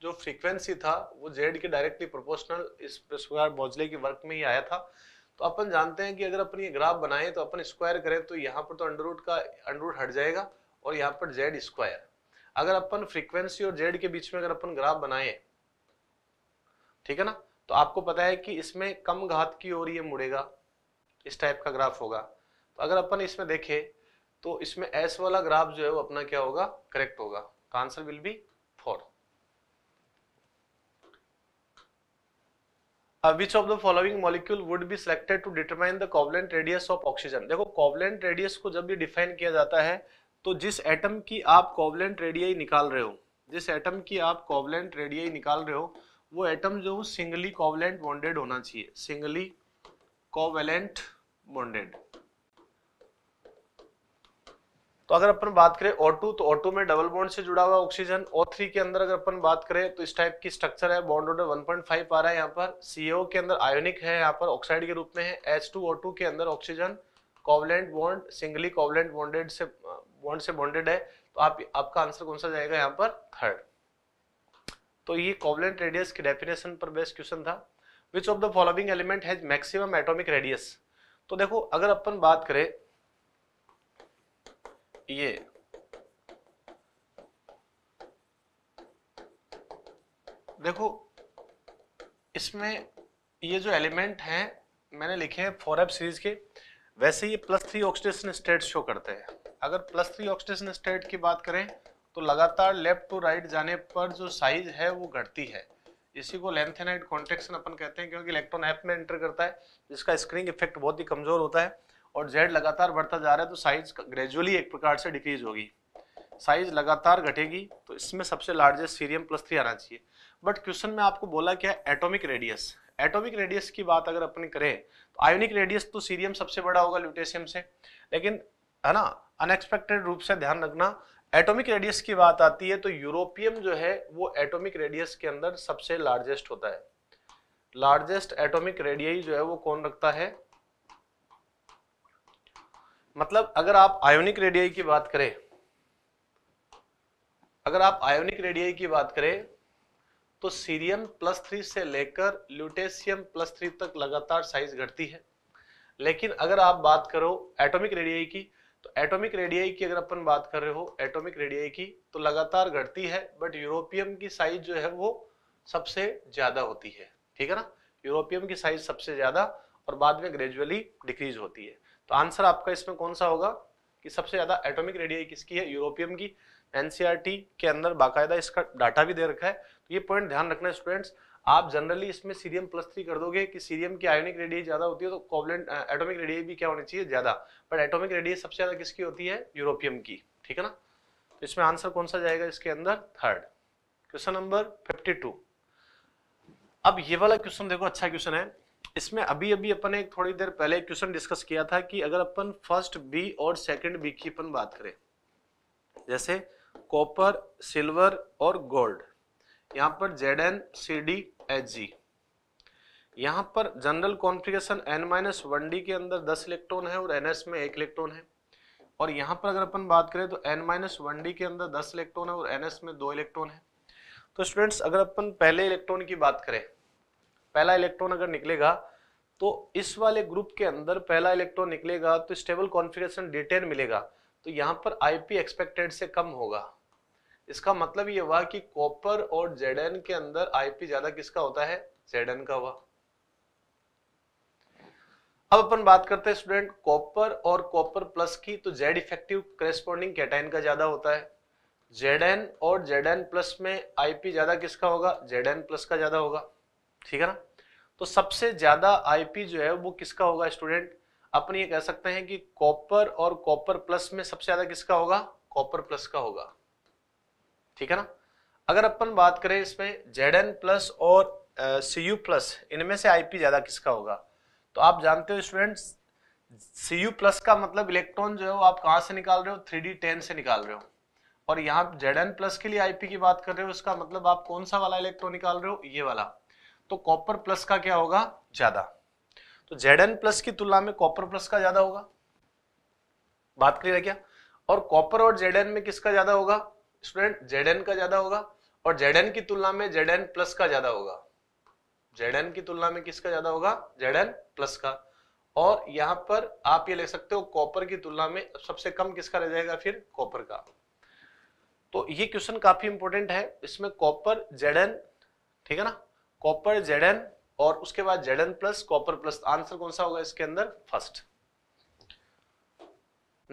जो फ्रीक्वेंसी था वो जेड के डायरेक्टली प्रोपोर्शनल इस प्रकार मोजले के वर्क में ही आया था तो अपन जानते हैं कि अगर अपन ये ग्राफ बनाएं तो अपन स्क्वायर करें तो यहाँ पर तो अंडर रूट का अंडर रूट हट जाएगा और यहाँ पर जेड स्क्वायर अगर अपन फ्रीक्वेंसी और जेड के बीच में अगर अपन ग्राफ बनाए ठीक है ना तो आपको पता है कि इसमें कम घात की ओर ये मुड़ेगा इस टाइप का ग्राफ होगा तो अगर अपन इसमें देखें तो इसमें एस वाला ग्राफ जो है वो अपना क्या होगा करेक्ट होगा तो answer will be four which of the following molecule would be selected to determine the covalent radius of oxygen देखो कोवलेंट रेडियस को जब भी डिफाइन किया जाता है तो जिस एटम की आप कोवलेंट रेडियाई निकाल रहे हो जिस एटम की आप कोवलेंट रेडियाई निकाल रहे हो वो एटम जो सिंगली कोवलेंट बॉन्डेड होना चाहिए सिंगली कोवेलेंट बॉन्डेड तो अगर अपन बात करें O2 तो O2 में डबल बॉन्ड से जुड़ा हुआ ऑक्सीजन O3 के अंदर अगर अपन बात करें तो इस टाइप की स्ट्रक्चर है बॉन्ड ऑर्डर 1.5 आ रहा है यहाँ पर CO के अंदर आयोनिक है यहाँ पर ऑक्साइड के रूप में है H2O2 के अंदर oxygen covalent bond singly covalent bonded से बॉन्ड से बॉन्डेड है तो आप आपका आंसर कौन सा जाएगा यहाँ पर थर्ड तो ये कोवलेंट रेडियस की डेफिनेशन पर बेस्ट क्वेश्चन था which of the following element has maximum atomic radius तो देखो अगर अपन बात करें ये देखो इसमें ये जो एलिमेंट हैं मैंने लिखे हैं फोर एप सीरीज के वैसे ये plus three oxidation state show करते हैं अगर प्लस थ्री ऑक्सीडेशन स्टेट की बात करें तो लगातार लेफ्ट टू राइट जाने पर जो साइज है वो घटती है इसी को लेंथेनाइड कॉन्ट्रेक्शन अपन कहते हैं क्योंकि इलेक्ट्रॉन एप में एंटर करता है जिसका स्क्रीनिंग इफेक्ट बहुत ही कमजोर होता है और जेड लगातार बढ़ता जा रहा है तो साइज ग्रेजुअली एक प्रकार से डिक्रीज होगी साइज लगातार घटेगी तो इसमें सबसे लार्जेस्ट सीरियम प्लस थ्री आना चाहिए बट क्वेश्चन में आपको बोला क्या है एटोमिक रेडियस एटोमिक रेडियस की बात अगर अपन करें तो आयोनिक रेडियस तो सीरियम सबसे बड़ा होगा ल्यूटेशियम से लेकिन है ना अनएक्सपेक्टेड रूप से ध्यान रखना एटॉमिक रेडियस की बात आती है तो यूरोपियम जो है वो एटॉमिक रेडियस के अंदर सबसे लार्जेस्ट होता है लार्जेस्ट एटॉमिक रेडियाई जो है वो कौन रखता है मतलब अगर आप आयोनिक रेडियाई की बात करें अगर आप आयोनिक रेडियाई की बात करें तो सीरियम प्लस थ्री से लेकर ल्यूटेशियम प्लस थ्री तक लगातार साइज घटती है लेकिन अगर आप बात करो एटॉमिक रेडियाई की तो एटॉमिक रेडियाई की अगर अपन बात कर रहे हो एटॉमिक रेडियाई की तो लगातार घटती है बट यूरोपियम की साइज जो है वो सबसे ज्यादा होती है ठीक है ना यूरोपियम की साइज सबसे ज्यादा और बाद में ग्रेजुअली डिक्रीज होती है तो आंसर आपका इसमें कौन सा होगा कि सबसे ज्यादा एटॉमिक रेडियाई किसकी है यूरोपियम की एनसीआरटी e के अंदर बाकायदा इसका डाटा भी दे रखा है तो ये पॉइंट ध्यान रखना स्टूडेंट्स आप जनरली इसमें सीरियम प्लस थ्री कर दोगे कि सीरियम की आयोनिक रेडियस ज्यादा होती है तो कोवलेंट एटॉमिक रेडियस भी क्या होनी चाहिए ज्यादा बट एटॉमिक रेडियस सबसे ज्यादा किसकी होती है यूरोपियम की ठीक है ना तो इसमें आंसर कौन सा जाएगा इसके अंदर third question number fifty two अब ये वाला क्वेश्चन देखो अच्छा क्वेश्चन है इसमें अभी अभी अपन ने थोड़ी देर पहले क्वेश्चन डिस्कस किया था कि अगर अपन फर्स्ट बी और सेकंड बी की अपन बात करें जैसे कॉपर सिल्वर और गोल्ड यहां पर Z N C D H G यहाँ पर general configuration N minus one D के अंदर दस इलेक्ट्रॉन है और एन एस में एक इलेक्ट्रॉन है और यहां पर अगर अपन बात करें तो एन माइनस वन डी के अंदर दस इलेक्ट्रॉन है और एन एस में दो इलेक्ट्रॉन है तो स्टूडेंट्स अगर अपन पहले इलेक्ट्रॉन की बात करें पहला इलेक्ट्रॉन अगर निकलेगा तो इस वाले ग्रुप के अंदर पहला इलेक्ट्रॉन निकलेगा तो स्टेबल कॉन्फ़िगरेशन डिटेन मिलेगा तो यहाँ पर आई एक्सपेक्टेड से कम होगा इसका मतलब ये हुआ कि कॉपर और जेडन के अंदर आईपी ज्यादा किसका होता है जेडन का हुआ अब अपन बात करते हैं स्टूडेंट कॉपर और कॉपर प्लस की तो जेड इफेक्टिव करेस्पॉन्डिंग कैटाइन का ज्यादा होता है जेडन और जेडन प्लस में आईपी ज्यादा किसका होगा जेडन प्लस का ज्यादा होगा ठीक है ना तो सबसे ज्यादा आईपी जो है वो किसका होगा स्टूडेंट अपन ये कह सकते हैं कि कॉपर और कॉपर प्लस में सबसे ज्यादा किसका होगा कॉपर प्लस का होगा ठीक है ना अगर अपन बात करें इसमें जेड एन प्लस और सी यू प्लस इनमें से आईपी ज़्यादा किसका होगा तो आप जानते हो स्टूडेंट्स सी यू प्लस का मतलब इलेक्ट्रॉन जो है वो आप कहाँ से निकाल रहे हो थ्री डी टेन से निकाल रहे हो और यहाँ जेड एन प्लस के लिए आईपी की बात कर रहे हो उसका मतलब आप कौन सा वाला इलेक्ट्रॉन निकाल रहे हो ये वाला तो कॉपर प्लस का क्या होगा ज़्यादा तो जेड एन प्लस की तुलना में कॉपर प्लस का ज़्यादा होगा बात क्लियर है क्या और कॉपर और जेड एन में किसका ज़्यादा होगा स्टूडेंट जेड का ज्यादा होगा और जेड की तुलना में जेड प्लस का ज्यादा होगा जेड की तुलना में किसका ज्यादा होगा जेड प्लस का और यहां पर आप ये ले सकते हो कॉपर की तुलना में सबसे कम किसका रह जाएगा फिर कॉपर का तो ये क्वेश्चन काफी इंपॉर्टेंट है इसमें कॉपर जेड ठीक है ना कॉपर जेड और उसके बाद Z plus copper plus answer कौन सा होगा इसके अंदर फर्स्ट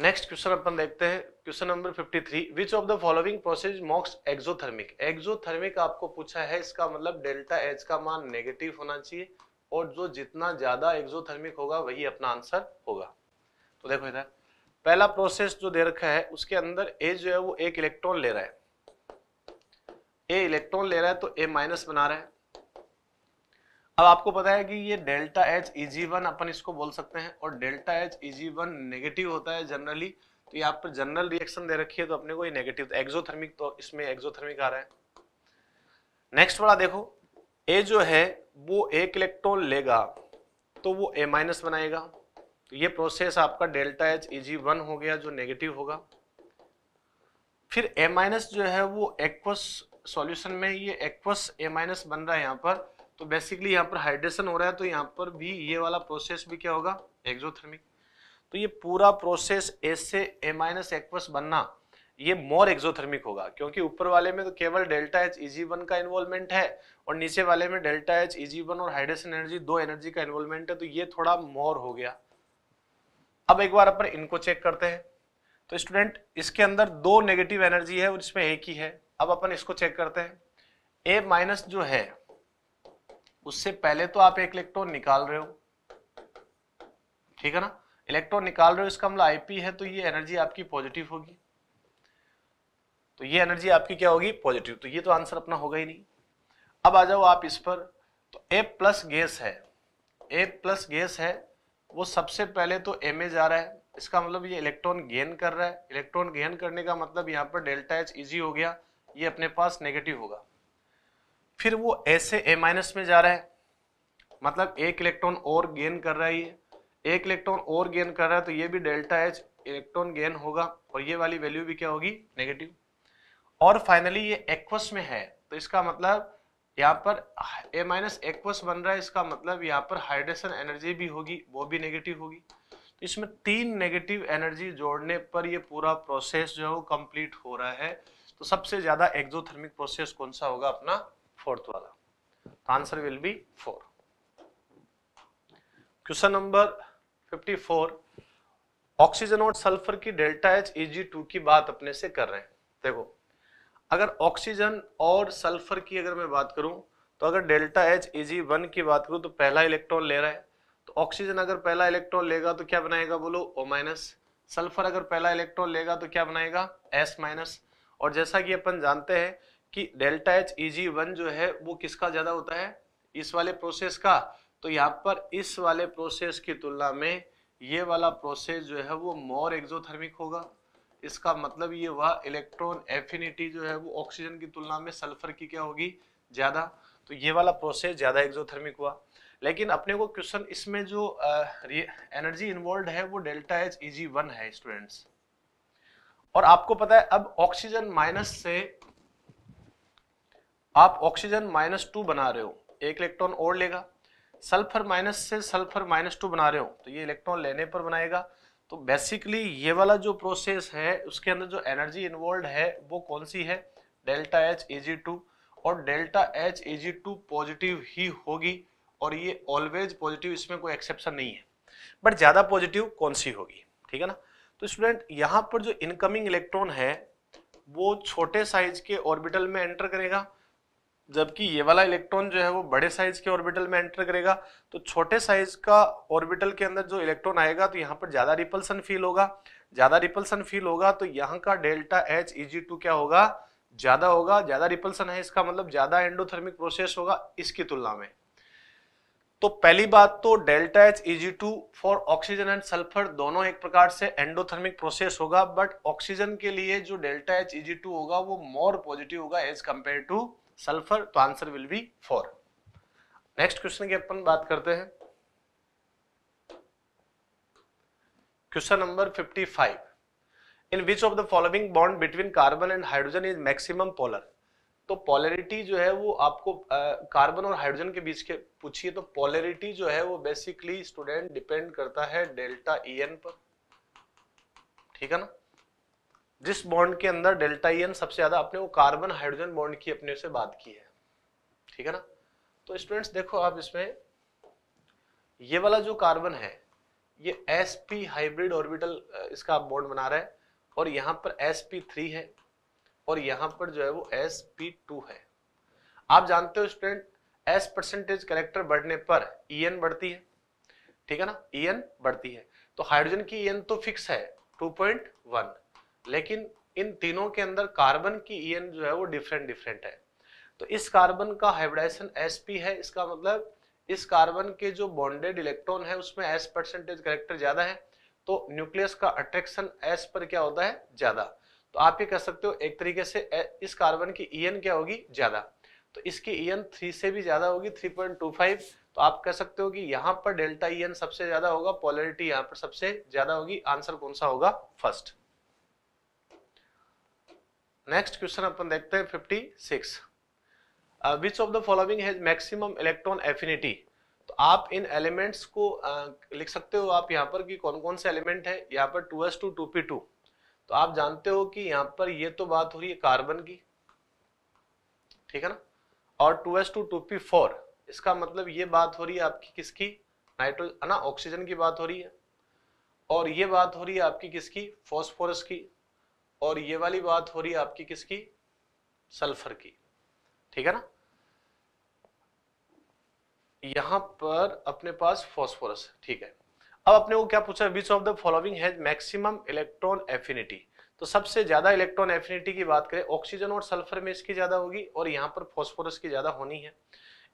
नेक्स्ट क्वेश्चन अपन देखते हैं question number 53 three which of the following process मॉक्स एक्सोथर्मिक एक्सोथर्मिक आपको पूछा है इसका मतलब डेल्टा एच का मान नेगेटिव होना चाहिए और जो जितना ज्यादा एक्सोथर्मिक होगा वही अपना आंसर होगा तो देखो इधर पहला प्रोसेस जो दे रखा है उसके अंदर ए जो है वो एक इलेक्ट्रॉन ले रहा है ए इलेक्ट्रॉन ले रहा है तो ए माइनस बना रहा है अब आपको पता है कि ये delta H E e one अपन इसको बोल सकते हैं और delta H E e one negative होता है जनरली तो यहाँ पर जनरल रिएक्शन दे रखी है तो अपने को ये नेगेटिव एक्सोथर्मिक तो इसमें एक्सोथर्मिक आ रहा है नेक्स्ट वाला देखो ए जो है वो एक इलेक्ट्रॉन लेगा तो वो ए माइनस बनाएगा तो ये प्रोसेस आपका delta H E e one हो गया जो नेगेटिव होगा फिर ए माइनस जो है वो एक्वस सॉल्यूशन में ये एक्वस ए माइनस बन रहा है यहाँ पर तो बेसिकली यहाँ पर हाइड्रेशन हो रहा है तो यहाँ पर भी ये वाला प्रोसेस भी क्या होगा एक्सोथर्मिक तो ये पूरा प्रोसेस एस से ए माइनस एक्वस बनना ये मोर एक्सोथर्मिक होगा क्योंकि ऊपर वाले में तो केवल डेल्टा एच इजी वन का इन्वॉल्वमेंट है और नीचे वाले में डेल्टा एच इजी वन और हाइड्रेशन एनर्जी दो एनर्जी का इन्वॉल्वमेंट है तो ये थोड़ा मोर हो गया अब एक बार अपन इनको चेक करते हैं तो स्टूडेंट इसके अंदर दो नेगेटिव एनर्जी है और इसमें एक ही है अब अपन इसको चेक करते हैं ए माइनस जो है उससे पहले तो आप एक इलेक्ट्रॉन निकाल रहे हो ठीक है ना इलेक्ट्रॉन निकाल रहे हो इसका मतलब आईपी है तो ये एनर्जी आपकी पॉजिटिव होगी तो ये एनर्जी आपकी क्या होगी पॉजिटिव तो ये तो आंसर अपना होगा ही नहीं अब आ जाओ आप इस पर तो ए प्लस गैस है ए प्लस गैस है वो सबसे पहले तो एम ए जा रहा है इसका मतलब ये इलेक्ट्रॉन गेन कर रहा है इलेक्ट्रॉन गेन करने का मतलब यहाँ पर डेल्टा एच इजी हो गया ये अपने पास नेगेटिव होगा फिर वो ऐसे ए माइनस में जा रहा है मतलब एक इलेक्ट्रॉन और गेन कर रहा है ये एक इलेक्ट्रॉन और गेन कर रहा है तो ये भी डेल्टा एच इलेक्ट्रॉन गेन होगा और ये वाली वैल्यू भी क्या होगी नेगेटिव और फाइनली ये एक्वस में है तो इसका मतलब यहाँ पर ए माइनस एक्वस बन रहा है इसका मतलब यहाँ पर हाइड्रेशन एनर्जी भी होगी वो भी नेगेटिव होगी तो इसमें तीन नेगेटिव एनर्जी जोड़ने पर ये पूरा प्रोसेस जो है वो कंप्लीट हो रहा है तो सबसे ज़्यादा एक्जोथर्मिक प्रोसेस कौन सा होगा अपना फोर्थ वाला तो answer will be four question number 54 oxygen और सल्फर की डेल्टा एच एजी टू की बात अपने से कर रहे हैं देखो अगर ऑक्सीजन और सल्फर की अगर मैं बात करूं तो अगर डेल्टा एच एजी वन की बात करूं तो पहला इलेक्ट्रॉन ले रहा है तो ऑक्सीजन अगर पहला इलेक्ट्रॉन लेगा तो क्या बनाएगा बोलो ओ माइनस सल्फर अगर पहला इलेक्ट्रॉन लेगा तो क्या बनाएगा एस माइनस और जैसा कि अपन जानते हैं कि delta H E e G one जो है वो किसका ज़्यादा होता है इस वाले प्रोसेस का तो यहाँ पर इस वाले प्रोसेस की तुलना में ये वाला प्रोसेस जो है वो मोर एक्सोथर्मिक होगा इसका मतलब ये वह इलेक्ट्रॉन एफिनिटी जो है वो ऑक्सीजन की तुलना में सल्फर की क्या होगी ज़्यादा तो ये वाला प्रोसेस ज़्यादा एक्सोथर्मिक हुआ लेकिन अपने को क्वेश्चन इसमें जो एनर्जी इन्वॉल्व है वो delta H E e G one है स्टूडेंट्स और आपको पता है अब ऑक्सीजन माइनस से आप ऑक्सीजन माइनस टू बना रहे हो एक इलेक्ट्रॉन और लेगा सल्फर माइनस से सल्फर माइनस टू बना रहे हो तो ये इलेक्ट्रॉन लेने पर बनाएगा तो बेसिकली ये वाला जो प्रोसेस है उसके अंदर जो एनर्जी इन्वॉल्व है वो कौन सी है delta H A G two और delta H A G two positive ही होगी और ये ऑलवेज पॉजिटिव इसमें कोई एक्सेप्शन नहीं है बट ज़्यादा पॉजिटिव कौन सी होगी ठीक है ना तो स्टूडेंट यहाँ पर जो इनकमिंग इलेक्ट्रॉन है वो छोटे साइज के ऑर्बिटल में एंटर करेगा जबकि ये वाला इलेक्ट्रॉन जो है वो बड़े साइज के ऑर्बिटल में एंटर करेगा तो छोटे साइज का ऑर्बिटल के अंदर जो इलेक्ट्रॉन आएगा तो यहाँ पर ज्यादा रिपल्सन फील होगा ज्यादा रिपल्सन फील होगा तो यहाँ का डेल्टा एच ई क्या होगा ज्यादा होगा ज्यादा रिपल्सन है इसका मतलब ज्यादा एंडोथर्मिक प्रोसेस होगा इसकी तुलना में तो पहली बात तो delta H E G two for oxygen and sulphur दोनों एक प्रकार से एंडोथर्मिक प्रोसेस होगा बट ऑक्सीजन के लिए जो डेल्टा एच इजी टू होगा वो मोर पॉजिटिव होगा एज कंपेयर टू सल्फर तो answer will be four next question की अपन बात करते हैं question number 55 in which of the following bond between carbon and hydrogen is maximum polar तो पोलरिटी जो है वो आपको कार्बन uh, और हाइड्रोजन के बीच के पूछिए तो पोलरिटी जो है वो बेसिकली स्टूडेंट डिपेंड करता है डेल्टा ई एन पर ठीक है ना जिस बॉन्ड के अंदर डेल्टा एन e सबसे ज्यादा आपने वो कार्बन हाइड्रोजन बॉन्ड की अपने से बात की है ठीक है ना तो स्टूडेंट्स देखो आप इसमें ये वाला जो कार्बन है ये एस पी हाइब्रिड ऑर्बिटल इसका बॉन्ड बना रहा है और यहाँ पर एस पी थ्री है और यहाँ पर जो है वो एस पी टू है आप जानते हो स्टूडेंट एस परसेंटेज करेक्टर बढ़ने पर ई e एन बढ़ती है ठीक है ना ई e एन बढ़ती है तो हाइड्रोजन की ई एन तो फिक्स है टू पॉइंट वन लेकिन इन तीनों के अंदर कार्बन की ई e जो है वो डिफरेंट डिफरेंट है तो इस कार्बन का हाइब्रिडाइजेशन एस है इसका मतलब इस कार्बन के जो बॉन्डेड इलेक्ट्रॉन है उसमें एस परसेंटेज करेक्टर ज़्यादा है तो न्यूक्लियस का अट्रैक्शन एस पर क्या होता है ज़्यादा तो आप ये कह सकते हो एक तरीके से इस कार्बन की ई e क्या होगी ज़्यादा तो इसकी ई एन थ्री से भी ज़्यादा होगी थ्री पॉइंट टू फाइव तो आप कह सकते हो कि यहां पर डेल्टा ई e सबसे ज़्यादा होगा पॉलरिटी यहां पर सबसे ज़्यादा होगी आंसर कौन सा होगा फर्स्ट नेक्स्ट क्वेश्चन अपन देखते हैं fifty six which of the following has maximum electron affinity तो आप इन एलिमेंट्स को uh, लिख सकते हो आप यहाँ पर कि कौन कौन से एलिमेंट है यहाँ पर 2s2 2p2 तो आप जानते हो कि यहाँ पर ये तो बात हो रही है कार्बन की ठीक है ना और 2s2 2p4 इसका मतलब ये बात हो रही है आपकी किसकी नाइट्रोजन ना ऑक्सीजन की बात हो रही है और ये बात हो रही है आपकी किसकी फॉस्फोरस की और ये वाली बात हो रही है आपकी किसकी सल्फर की ठीक है ना यहां पर अपने पास फॉस्फोरस ठीक है अब अपने को क्या पूछा which of the following has maximum electron affinity तो सबसे ज्यादा इलेक्ट्रॉन एफिनिटी की बात करें ऑक्सीजन और सल्फर में इसकी ज्यादा होगी और यहाँ पर फॉस्फोरस की ज्यादा होनी है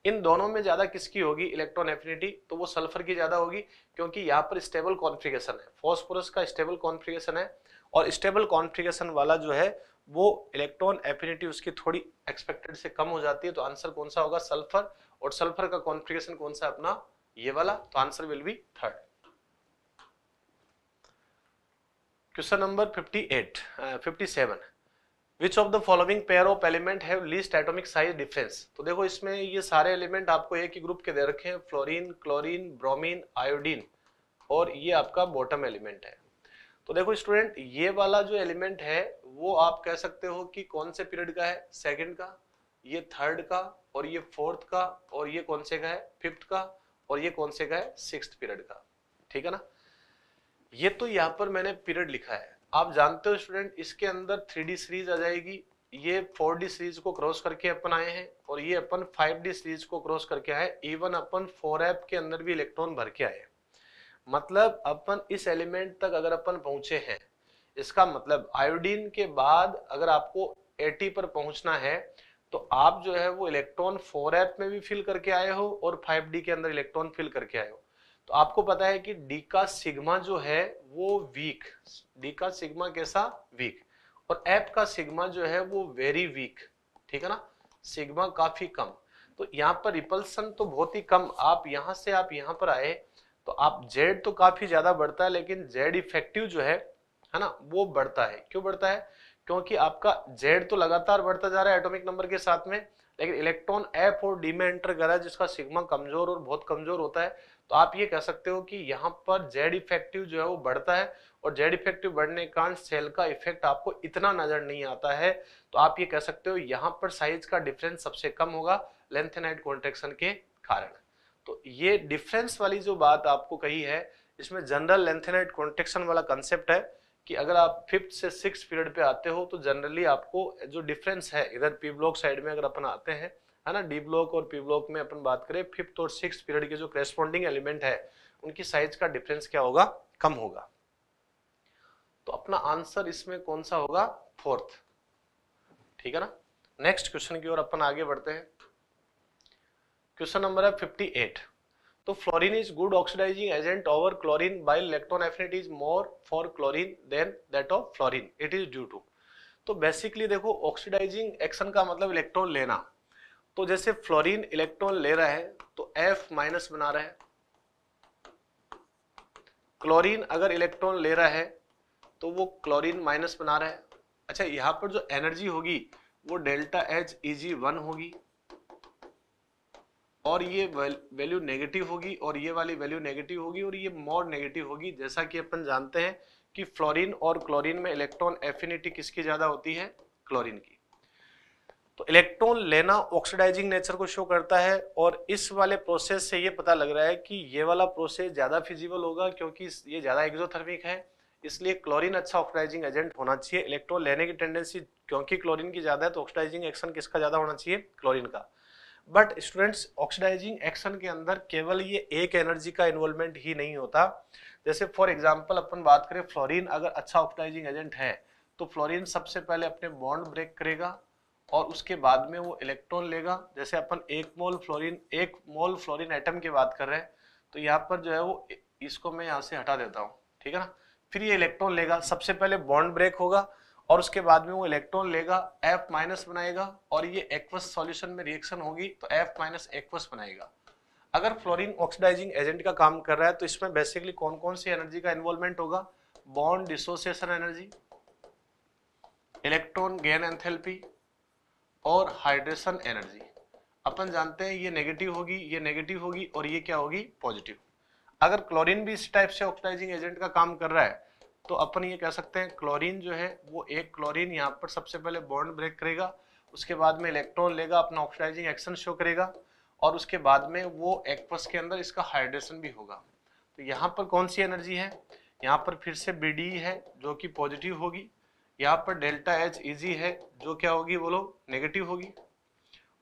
इन दोनों में ज्यादा किसकी होगी इलेक्ट्रॉन एफिनिटी तो वो सल्फर की ज्यादा होगी क्योंकि यहाँ पर स्टेबल कॉन्फ़िगरेशन है फॉस्फोरस का स्टेबल कॉन्फ़िगरेशन है और स्टेबल कॉन्फ़िगरेशन वाला जो है वो इलेक्ट्रॉन एफिनिटी उसकी थोड़ी एक्सपेक्टेड से कम हो जाती है तो आंसर कौन सा होगा सल्फर और सल्फर का कॉन्फ़िगरेशन कौन सा अपना ये वाला तो answer will be third question number 58 57 which of the following pair of element have least atomic size difference तो देखो इसमें ये सारे एलिमेंट आपको एक ही ग्रुप के दे रखे हैं फ्लोरीन क्लोरीन ब्रोमीन आयोडीन और ये आपका बॉटम एलिमेंट है तो देखो स्टूडेंट ये वाला जो एलिमेंट है वो आप कह सकते हो कि कौन से पीरियड का है सेकंड का ये थर्ड का और ये फोर्थ का और ये कौन से का है फिफ्थ का और ये कौन से का है सिक्स पीरियड का ठीक है ना ये तो यहाँ पर मैंने पीरियड लिखा है आप जानते हो स्टूडेंट इसके अंदर थ्री सीरीज आ जाएगी ये फोर डी सीरीज को क्रॉस करके अपन आए हैं और ये अपन फाइव डी सीरीज को क्रॉस करके आए इवन अपन फोर एप के अंदर भी इलेक्ट्रॉन भर के आए हैं मतलब अपन इस एलिमेंट तक अगर अपन पहुंचे हैं इसका मतलब आयोडीन के बाद अगर आपको 80 पर पहुंचना है तो आप जो है वो इलेक्ट्रॉन फोर एफ में भी फिल करके आए हो और 5d के अंदर इलेक्ट्रॉन फिल करके आए हो तो आपको पता है कि डी का सिग्मा जो है वो वीक डी का सिग्मा कैसा वीक और एफ का सिग्मा जो है वो वेरी वीक ठीक है ना सिग्मा काफी कम तो यहाँ पर रिपल्सन तो बहुत ही कम आप यहां से आप यहाँ पर आए तो आप जेड तो काफी ज्यादा बढ़ता है लेकिन जेड इफेक्टिव जो है है ना वो बढ़ता है क्यों बढ़ता है क्योंकि आपका जेड तो लगातार बढ़ता जा रहा है एटोमिक नंबर के साथ में लेकिन इलेक्ट्रॉन एफ और डी में एंटर करा है जिसका सिग्मा कमजोर और बहुत कमजोर होता है तो आप ये कह सकते हो कि यहाँ पर जेड इफेक्टिव जो है वो बढ़ता है और जेड इफेक्टिव बढ़ने के कारण सेल का इफेक्ट आपको इतना नजर नहीं आता है तो आप ये कह सकते हो यहाँ पर साइज का डिफरेंस सबसे कम होगा लेंथेनाइट कॉन्ट्रेक्शन के कारण तो ये डिफरेंस वाली जो बात आपको कही है इसमें जनरल लेंथेनाइट कॉन्ट्रेक्शन वाला कंसेप्ट है कि अगर आप फिफ्थ से सिक्स पीरियड पे आते हो तो जनरली आपको जो डिफरेंस है इधर पी ब्लॉक साइड में अगर अपन आते हैं है ना डी ब्लॉक और पी ब्लॉक में अपन बात करें फिफ्थ और सिक्स पीरियड के जो करेस्पॉन्डिंग एलिमेंट है उनकी साइज का डिफरेंस क्या होगा कम होगा तो अपना आंसर इसमें कौन सा होगा फोर्थ ठीक है ना नेक्स्ट क्वेश्चन की ओर अपन आगे बढ़ते हैं क्वेश्चन नंबर है 58 तो fluorine is good oxidising agent over chlorine by electron affinity is more for chlorine than that of fluorine it is due to तो बेसिकली देखो ऑक्सीडाइजिंग एक्शन का मतलब इलेक्ट्रॉन लेना तो जैसे फ्लोरीन इलेक्ट्रॉन ले रहा है तो एफ माइनस बना रहा है क्लोरीन अगर इलेक्ट्रॉन ले रहा है तो वो क्लोरीन माइनस बना रहा है अच्छा यहाँ पर जो एनर्जी होगी वो डेल्टा एच इजी वन होगी और ये वैल्यू नेगेटिव होगी और ये वाली वैल्यू नेगेटिव होगी और ये मोर नेगेटिव होगी जैसा कि अपन जानते हैं कि फ्लोरीन और क्लोरीन में इलेक्ट्रॉन एफिनिटी किसकी ज़्यादा होती है क्लोरीन की तो इलेक्ट्रॉन लेना ऑक्सीडाइजिंग नेचर को शो करता है और इस वाले प्रोसेस से ये पता लग रहा है कि ये वाला प्रोसेस ज़्यादा फिजिबल होगा क्योंकि ये ज़्यादा एक्जोथर्मिक है इसलिए क्लोरीन अच्छा ऑक्सीडाइजिंग एजेंट होना चाहिए इलेक्ट्रॉन लेने की टेंडेंसी क्योंकि क्लोरीन की ज़्यादा है तो ऑक्सीडाइजिंग एक्शन किसका ज़्यादा होना चाहिए क्लोरीन का बट स्टूडेंट्स ऑक्सीडाइजिंग एक्शन के अंदर केवल ये एक एनर्जी का इन्वॉल्वमेंट ही नहीं होता जैसे फॉर एग्जाम्पल अपन बात करें फ्लोरिन अगर अच्छा ऑक्सीडाइजिंग एजेंट है तो फ्लोरिन सबसे पहले अपने बॉन्ड ब्रेक करेगा और उसके बाद में वो इलेक्ट्रॉन लेगा जैसे अपन एक मोल फ्लोरिन एक मोल फ्लोरिन एटम की बात कर रहे हैं तो यहाँ पर जो है वो इसको मैं यहाँ से हटा देता हूँ ठीक है ना फिर ये इलेक्ट्रॉन लेगा सबसे पहले बॉन्ड ब्रेक होगा और उसके बाद में वो इलेक्ट्रॉन लेगा एफ माइनस बनाएगा और ये एक्वस सॉल्यूशन में रिएक्शन होगी तो एफ माइनस एक्वस बनाएगा अगर फ्लोरीन ऑक्सीडाइजिंग एजेंट का काम कर रहा है तो इसमें बेसिकली कौन कौन सी एनर्जी का इन्वॉल्वमेंट होगा bond dissociation energy electron gain enthalpy और हाइड्रेशन एनर्जी अपन जानते हैं ये नेगेटिव होगी ये नेगेटिव होगी और ये क्या होगी पॉजिटिव अगर क्लोरीन भी इस टाइप से ऑक्सीडाइजिंग एजेंट का काम कर रहा है तो अपन ये कह सकते हैं क्लोरीन जो है वो एक क्लोरीन यहाँ पर सबसे पहले बॉन्ड ब्रेक करेगा उसके बाद में इलेक्ट्रॉन लेगा अपना ऑक्सीडाइजिंग एक्शन शो करेगा और उसके बाद में वो एक्वस के अंदर इसका हाइड्रेशन भी होगा तो यहाँ पर कौन सी एनर्जी है यहाँ पर फिर से बी e है जो कि पॉजिटिव होगी यहाँ पर डेल्टा एच इजी है जो क्या होगी बोलो नेगेटिव होगी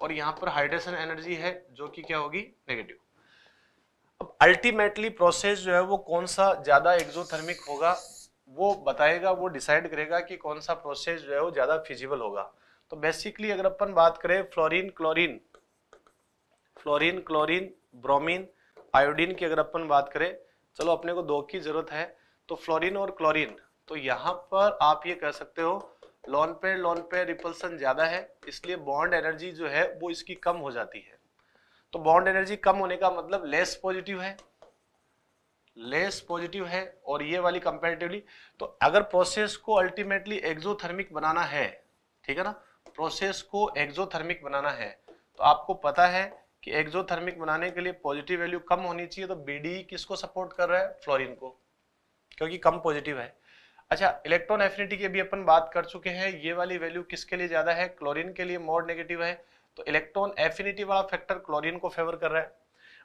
और यहाँ पर हाइड्रेशन एनर्जी है जो कि क्या होगी नेगेटिव अब अल्टीमेटली प्रोसेस जो है वो कौन सा ज़्यादा एक्जोथर्मिक होगा वो बताएगा वो डिसाइड करेगा कि कौन सा प्रोसेस जो है वो ज़्यादा फिजिबल होगा तो बेसिकली अगर अपन बात करें fluorine chlorine fluorine chlorine bromine iodine की अगर अपन बात करें चलो अपने को दो की ज़रूरत है तो फ्लोरीन और क्लोरीन तो यहाँ पर आप ये कह सकते हो lone pair lone pair repulsion ज़्यादा है इसलिए बॉन्ड एनर्जी जो है वो इसकी कम हो जाती है तो बॉन्ड एनर्जी कम होने का मतलब लेस पॉजिटिव है लेस पॉजिटिव है और ये वाली कंपेरेटिवली तो अगर प्रोसेस को अल्टीमेटली एक्जोथर्मिक बनाना है ठीक है ना प्रोसेस को एक्जोथर्मिक बनाना है तो आपको पता है कि एक्जोथर्मिक बनाने के लिए पॉजिटिव वैल्यू कम होनी चाहिए तो बीडी e किसको सपोर्ट कर रहा है फ्लोरीन को क्योंकि कम पॉजिटिव है अच्छा इलेक्ट्रॉन एफिनिटी की भी अपन बात कर चुके हैं ये वाली वैल्यू किसके लिए ज्यादा है क्लोरीन के लिए मोर नेगेटिव है तो इलेक्ट्रॉन एफिनिटी वाला फैक्टर क्लोरीन को फेवर कर रहा है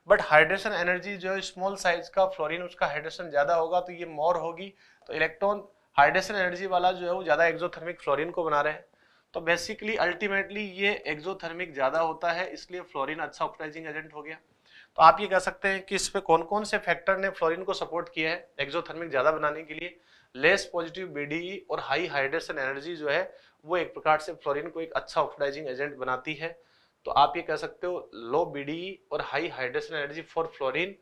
बट हाइड्रेशन एनर्जी जो है स्मॉल साइज का फ्लोरीन उसका हाइड्रेशन ज़्यादा होगा तो ये मोर होगी तो इलेक्ट्रॉन हाइड्रेशन एनर्जी वाला जो है वो ज़्यादा एक्जोथर्मिक फ्लोरीन को बना रहे हैं तो बेसिकली अल्टीमेटली ये एक्जोथर्मिक ज़्यादा होता है इसलिए फ्लोरीन अच्छा ऑप्टाइजिंग एजेंट हो गया तो आप ये कह सकते हैं कि इस पे कौन कौन से फैक्टर ने फ्लोरीन को सपोर्ट किया है एक्जोथर्मिक ज़्यादा बनाने के लिए लेस पॉजिटिव बीडी और हाई हाइड्रेशन एनर्जी जो है वो एक प्रकार से फ्लोरीन को एक अच्छा ऑक्सीडाइजिंग एजेंट बनाती है तो आप ये कह सकते हो लो बीडी और high hydration energy for fluorine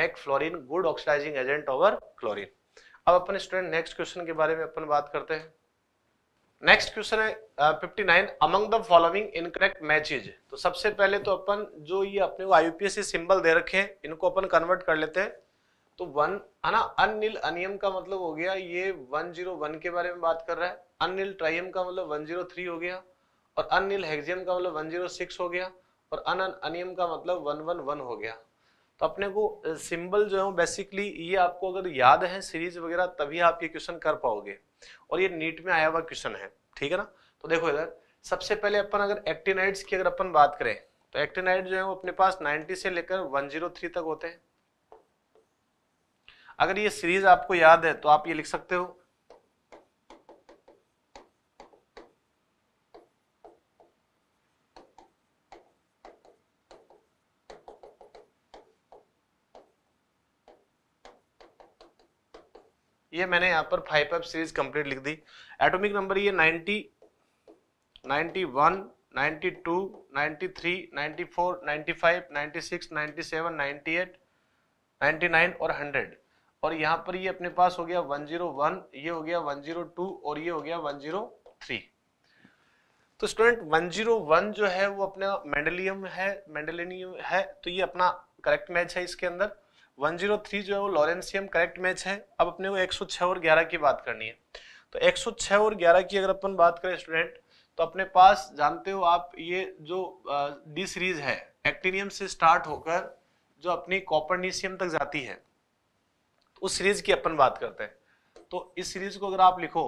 make fluorine good oxidising agent over chlorine अब अपन स्टूडेंट नेक्स्ट क्वेश्चन के बारे में अपन बात करते हैं नेक्स्ट क्वेश्चन है fifty nine among the following incorrect matches तो सबसे पहले तो अपन जो ये अपने आईयूपीएससी सिंबल दे रखे हैं इनको अपन कन्वर्ट कर लेते हैं तो वन है ना अनिल अनियम का मतलब हो गया ये वन जीरो वन के बारे में बात कर रहा है अनिल ट्राइम का मतलब वन जीरो थ्री हो गया और अनिल हेक्जियम का मतलब 106 हो गया और अन अनियम का मतलब 111 हो गया तो अपने को सिंबल जो है बेसिकली ये आपको अगर याद है सीरीज वगैरह तभी आप ये क्वेश्चन कर पाओगे और ये नीट में आया हुआ क्वेश्चन है ठीक है ना तो देखो इधर सबसे पहले अपन अगर एक्टिनाइड्स की अगर अपन बात करें तो एक्टिनाइड जो है वो अपने पास 90 से लेकर 103 तक होते हैं अगर ये सीरीज आपको याद है तो आप ये लिख सकते हो ये मैंने यहाँ पर फाइव एफ सीरीज कंप्लीट लिख दी एटॉमिक नंबर ये 90, 91, 92, 93, 94, 95, 96, 97, 98, 99 और 100 और यहाँ पर ये अपने पास हो गया 101, ये हो गया 102 और ये हो गया 103 तो स्टूडेंट 101 जो है वो अपना मेंडलियम है मेंडलिनियम है तो ये अपना करेक्ट मैच है इसके अंदर 103 जो है वो लॉरेंसियम करेक्ट मैच है अब अपने को 106 और 11 की बात करनी है तो 106 और 11 की अगर अपन बात करें स्टूडेंट तो अपने पास जानते हो आप ये जो डी सीरीज है एक्टिनियम से स्टार्ट होकर जो अपनी कॉपरनीशियम तक जाती है तो उस सीरीज की अपन बात करते हैं तो इस सीरीज को अगर आप लिखो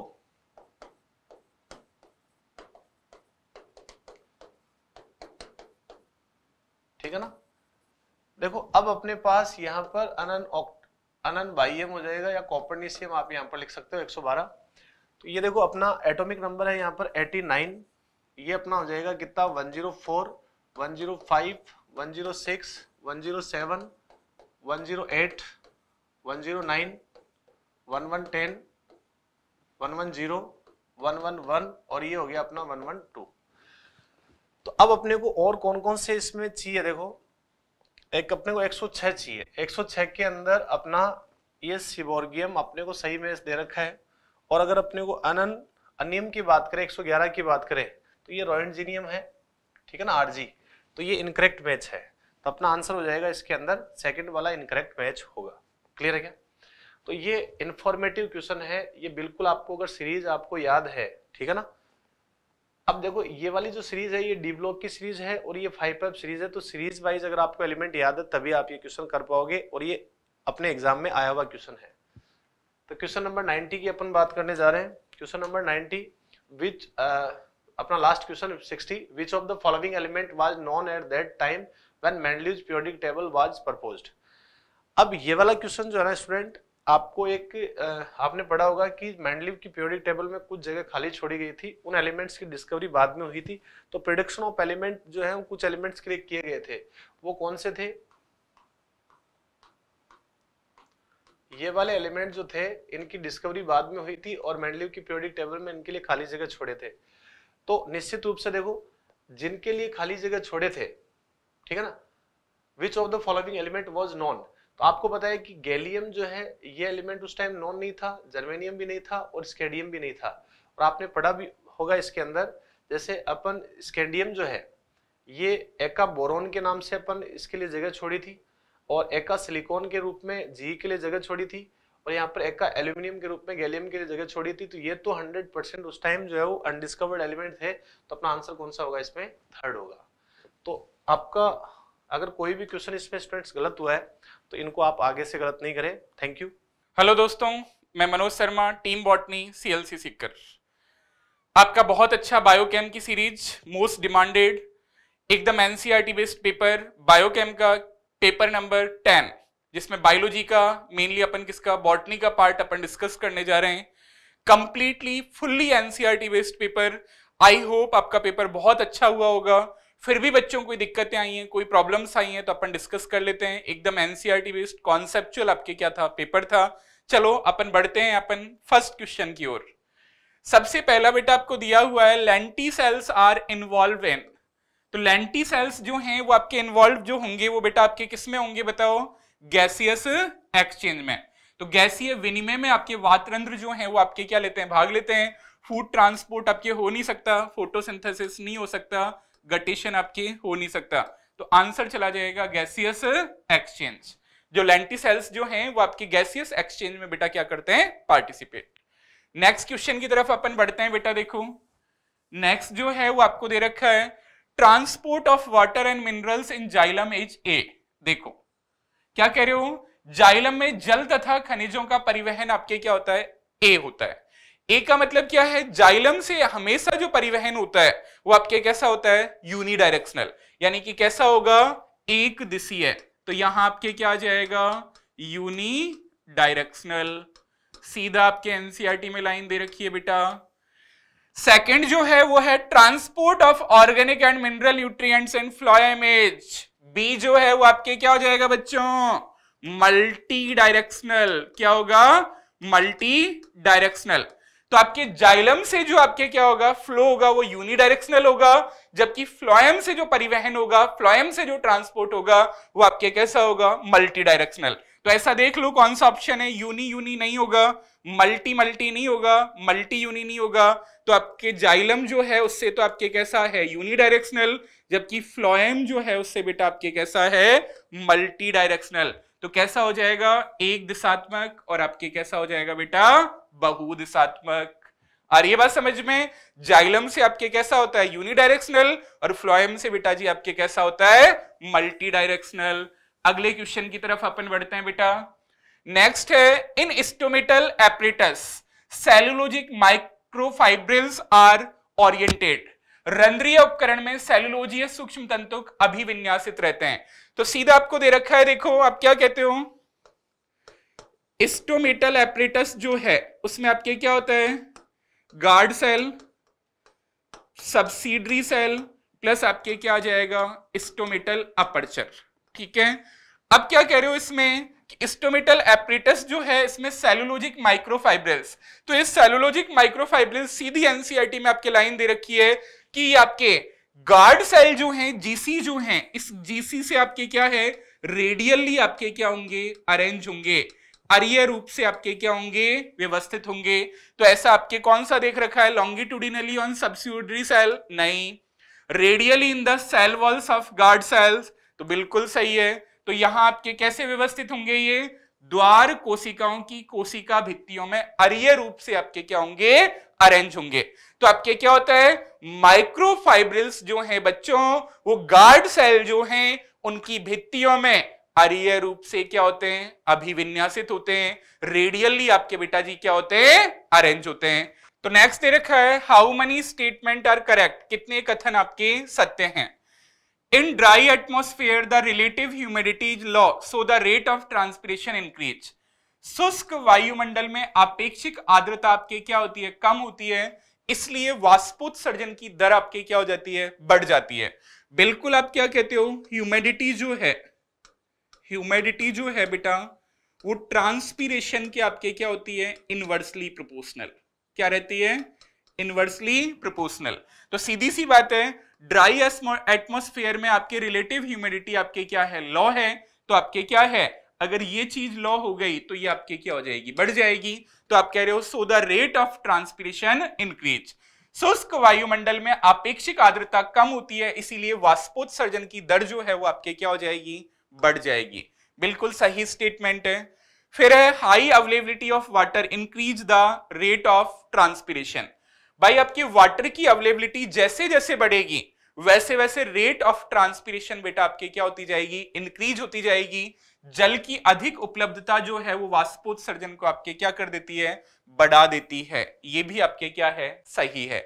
देखो अब अपने पास यहाँ पर अनन अनन बाइम हो जाएगा या कॉपरनिशियम आप यहाँ पर लिख सकते हो 112 तो ये देखो अपना एटॉमिक नंबर है यहाँ पर 89 ये अपना हो जाएगा कितना 104 105 106 107 108 109 1110 110 111 और ये हो गया अपना 112 तो अब अपने को और कौन कौन से इसमें चाहिए देखो एक अपने को 106 चाहिए 106 के अंदर अपना ये सिबोर्गियम अपने को सही में दे रखा है और अगर अपने को अनन अनियम की बात करें 111 की बात करें तो ये रॉयजीनियम है ठीक है ना आर तो ये इनकरेक्ट मैच है तो अपना आंसर हो जाएगा इसके अंदर सेकेंड वाला इनकरेक्ट मैच होगा क्लियर है क्या तो ये इन्फॉर्मेटिव क्वेश्चन है ये बिल्कुल आपको अगर सीरीज आपको याद है ठीक है ना अब देखो ये वाली जो सीरीज है ये डी ब्लॉक की सीरीज है और ये फाइव पाइप सीरीज है तो सीरीज वाइज अगर आपको एलिमेंट याद है तभी आप ये क्वेश्चन कर पाओगे और ये अपने एग्जाम में आया हुआ क्वेश्चन है तो क्वेश्चन नंबर 90 की अपन बात करने जा रहे हैं क्वेश्चन नंबर 90 विच अपना last question 60 which of the following element was known at that time when Mendeleev's periodic table was proposed अब ये वाला क्वेश्चन जो है ना स्टूडेंट आपको एक आपने पढ़ा होगा कि मैंडलिव की पीरियोडिक टेबल में कुछ जगह खाली छोड़ी गई थी उन एलिमेंट्स की डिस्कवरी बाद में हुई थी तो प्रोडक्शन ऑफ एलिमेंट जो है कुछ एलिमेंट्स क्रिएट किए गए थे वो कौन से थे ये वाले एलिमेंट जो थे इनकी डिस्कवरी बाद में हुई थी और मैंडलिव की पीरियोडिक टेबल में इनके लिए खाली जगह छोड़े थे तो निश्चित रूप से देखो जिनके लिए खाली जगह छोड़े थे ठीक है ना which of the following element was known तो आपको पता है कि गैलियम जो है ये एलिमेंट उस टाइम नॉन नहीं था जर्मेनियम भी नहीं था और स्केडियम भी नहीं था और आपने पढ़ा भी होगा इसके अंदर जैसे अपन स्केडियम जो है ये एका बोरोन के नाम से अपन इसके लिए जगह छोड़ी थी और एका सिलिकॉन के रूप में जी के लिए जगह छोड़ी थी और यहाँ पर एका एल्यूमिनियम के रूप में गैलियम के लिए जगह छोड़ी थी तो ये तो 100 परसेंट उस टाइम जो है वो अनडिस्कवर्ड एलिमेंट थे तो अपना आंसर कौन सा होगा इसमें थर्ड होगा तो आपका अगर कोई भी क्वेश्चन इसमें स्टूडेंट्स गलत हुआ है तो इनको आप आगे से गलत नहीं करें थैंक यू हेलो दोस्तों मैं Manoj Sharma team botany C L Sikar आपका बहुत अच्छा बायोकेम की सीरीज मोस्ट डिमांडेड एकदम एनसीईआरटी बेस्ड पेपर बायोकेम का पेपर नंबर टेन जिसमें बायोलॉजी का मेनली अपन किसका बॉटनी का पार्ट अपन डिस्कस करने जा रहे हैं completely fully NCERT based paper I hope आपका पेपर बहुत अच्छा हुआ होगा फिर भी बच्चों कोई दिक्कतें आई हैं कोई प्रॉब्लम्स आई हैं तो अपन डिस्कस कर लेते हैं एकदम एनसीईआरटी बेस्ड कॉन्सेप्चुअल आपके क्या था पेपर था चलो अपन बढ़ते हैं अपन फर्स्ट क्वेश्चन की ओर सबसे पहला बेटा आपको दिया हुआ है lenticels are involve in तो लेंटी सेल्स जो हैं वो आपके इन्वॉल्व जो होंगे वो बेटा आपके किस में होंगे बताओ गैसियस एक्सचेंज में तो गैसीय विनिमय में आपके वातरंध्र जो हैं वो आपके क्या लेते हैं भाग लेते हैं फूड ट्रांसपोर्ट आपके हो नहीं सकता फोटोसिंथेसिस नहीं हो सकता गटेशन आपके हो नहीं सकता तो आंसर चला जाएगा गैसियस एक्सचेंज जो लेंटी सेल्स जो हैं वो आपकी गैसियस एक्सचेंज में बेटा क्या करते हैं पार्टिसिपेट नेक्स्ट क्वेश्चन की तरफ अपन बढ़ते हैं बेटा देखो नेक्स्ट जो है वो आपको दे रखा है transport of water and minerals in xylem as a देखो क्या कह रहे हो जाइलम में जल तथा खनिजों का परिवहन आपके क्या होता है ए होता है ए का मतलब क्या है जाइलम से हमेशा जो परिवहन होता है वो आपके कैसा होता है यूनिडायरेक्शनल यानी कि कैसा होगा एक दिशीय तो यहां आपके क्या आ जाएगा यूनिडायरेक्शनल सीधा आपके एनसीईआरटी e में लाइन दे रखी है बेटा सेकंड जो है वो है transport of organic and mineral nutrients and phloem as B जो है वो आपके क्या हो जाएगा बच्चों मल्टी डायरेक्शनल क्या होगा मल्टी डायरेक्शनल तो आपके जाइलम से जो आपके क्या होगा फ्लो होगा वो यूनिडायरेक्शनल होगा जबकि फ्लोएम से जो परिवहन होगा फ्लोएम से जो ट्रांसपोर्ट होगा वो आपके कैसा होगा मल्टी डायरेक्शनल तो ऐसा देख लो कौन सा ऑप्शन है यूनी यूनी नहीं होगा मल्टी मल्टी नहीं होगा मल्टी यूनी नहीं होगा तो आपके जाइलम जो है उससे तो आपके कैसा है यूनी डायरेक्शनल जबकि फ्लोएम जो है उससे बेटा आपके कैसा है मल्टी डायरेक्शनल तो कैसा हो जाएगा एक दिशात्मक और आपके कैसा हो जाएगा बेटा बहुदिशात्मक और ये बात समझ में जाइलम से आपके कैसा होता है यूनिडायरेक्शनल और फ्लोएम से बेटा जी आपके कैसा होता है मल्टी डायरेक्शनल अगले क्वेश्चन की तरफ अपन बढ़ते हैं बेटा नेक्स्ट है in stomatal apparatus cellulosic microfibrils are oriented रंध्रीय उपकरण में सेलुलोजीय सूक्ष्म तंतु अभिविन्यासित रहते हैं तो सीधा आपको दे रखा है देखो आप क्या कहते हो स्टोमेटल एपरेटस जो है उसमें आपके क्या होता है guard cell subsidiary cell plus आपके क्या आ जाएगा स्टोमेटल अपर्चर ठीक है अब क्या कह रहे हो इसमें स्टोमेटल एपरेटस जो है इसमें सेलुलोजिक माइक्रोफाइब्रिल्स तो इस सेलुलोजिक माइक्रोफाइब्रिल्स सीधी एनसीईआरटी e में आपके लाइन दे रखी है कि आपके गार्ड सेल जो है जीसी जो है इस जीसी से आपके क्या है रेडियली आपके क्या होंगे अरेंज होंगे अरिय रूप से आपके क्या होंगे व्यवस्थित होंगे तो ऐसा आपके कौन सा देख रखा है लॉन्गिट्यूडिनली ऑन सब्सिडरी सेल नहीं radially in the cell walls of guard cells तो बिल्कुल सही है तो यहां आपके कैसे व्यवस्थित होंगे ये द्वार कोशिकाओं की कोशिका भित्तियों में अरिय रूप से आपके क्या होंगे अरेंज होंगे तो आपके क्या होता है माइक्रोफाइब्रिल्स जो हैं बच्चों वो गार्ड सेल जो हैं उनकी भित्तियों में अरिय रूप से क्या होते हैं अभिविन्यासित होते हैं रेडियली आपके बेटा जी क्या होते हैं अरेंज होते हैं तो नेक्स्ट दे रखा है how many statement are correct कितने कथन आपके सत्य हैं in dry atmosphere the relative humidity is low so the rate of transpiration increase शुष्क वायुमंडल में अपेक्षिक आर्द्रता आपके क्या होती है कम होती है इसलिए वाष्पोत्सर्जन की दर आपके क्या हो जाती है बढ़ जाती है बिल्कुल आप क्या कहते हो ह्यूमिडिटी जो है ह्यूमिडिटी जो है बेटा वो ट्रांसपीरेशन के आपके क्या होती है इनवर्सली प्रोपोर्शनल क्या रहती है इनवर्सली प्रोपोर्शनल तो सीधी सी बात है ड्राई एटमोस्फेयर में आपके रिलेटिव ह्यूमिडिटी आपके क्या है लॉ है तो आपके क्या है अगर ये चीज लॉ हो गई तो ये आपके क्या हो जाएगी बढ़ जाएगी तो आप कह रहे हो so the rate of transpiration increase शुष्क वायुमंडल में आपेक्षिक आर्द्रता कम होती है इसीलिए वाष्पोत्सर्जन की दर जो है वो आपके क्या हो जाएगी बढ़ जाएगी बिल्कुल सही स्टेटमेंट है फिर है high availability of water increase the rate of transpiration भाई आपकी वाटर की अवेलेबिलिटी जैसे जैसे बढ़ेगी वैसे वैसे रेट ऑफ ट्रांसपीरेशन बेटा आपके क्या होती जाएगी इंक्रीज होती जाएगी जल की अधिक उपलब्धता जो है वो वाष्पोत्सर्जन को आपके क्या कर देती है बढ़ा देती है ये भी आपके क्या है सही है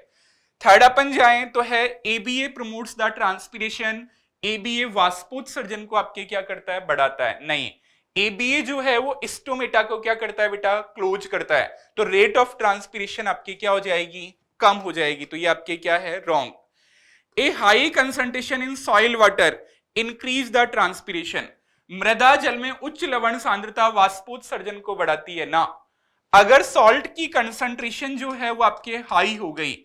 थर्ड अपन जाए तो है ABA promotes the transpiration ABA वास्पोत सर्जन को आपके क्या करता है बढ़ाता है नहीं एबीए जो है वो स्टोमेटा को क्या करता है बेटा क्लोज करता है तो रेट ऑफ ट्रांसपीरेशन आपकी क्या हो जाएगी कम हो जाएगी तो ये आपके क्या है wrong a high concentration in soil water increase the transpiration मृदा जल में उच्च लवण सांद्रता वास्पोत सर्जन को बढ़ाती है ना अगर सॉल्ट की कंसंट्रेशन जो है वो आपके हाई हो गई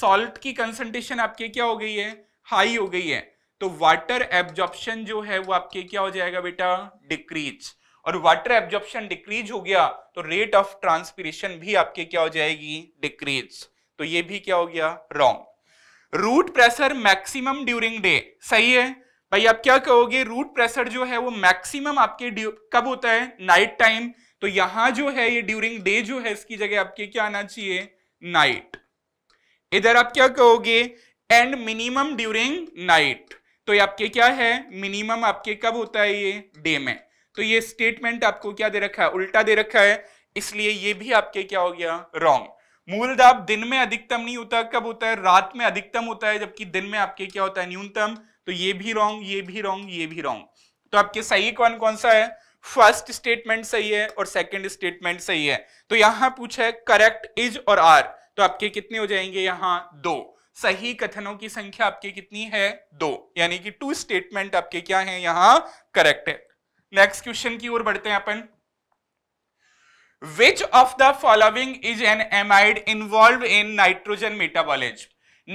सॉल्ट की कंसंट्रेशन आपके क्या हो गई है हाई हो गई है तो वाटर एब्जॉर्प्शन जो है वो आपके क्या हो जाएगा बेटा डिक्रीज और वाटर एब्जॉर्प्शन डिक्रीज हो गया तो रेट ऑफ ट्रांसपीरेशन भी आपके क्या हो जाएगी डिक्रीज तो ये भी क्या हो गया wrong root pressure maximum during day सही है भाई आप क्या कहोगे रूट प्रेशर जो है वो मैक्सिमम आपके कब होता है नाइट टाइम तो यहां जो है ये ड्यूरिंग डे जो है इसकी जगह आपके क्या आना चाहिए नाइट इधर आप क्या कहोगे एंड मिनिमम ड्यूरिंग नाइट तो ये आपके क्या है मिनिमम आपके कब होता है ये डे में तो ये स्टेटमेंट आपको क्या दे रखा है उल्टा दे रखा है इसलिए ये भी आपके क्या हो गया रॉन्ग मूल दाब दिन में अधिकतम नहीं होता कब होता है रात में अधिकतम होता है जबकि दिन में आपके क्या होता है न्यूनतम तो ये भी रॉन्ग ये भी रॉन्ग ये भी रॉन्ग तो आपके सही कौन कौन सा है फर्स्ट स्टेटमेंट सही है और सेकंड स्टेटमेंट सही है तो यहां पूछा है करेक्ट इज और आर तो आपके कितने हो जाएंगे यहां दो सही कथनों की संख्या आपकी कितनी है दो यानी कि टू स्टेटमेंट आपके क्या है यहां करेक्ट है नेक्स्ट क्वेश्चन की ओर बढ़ते हैं अपन which of the following is an amide involve in nitrogen metabolism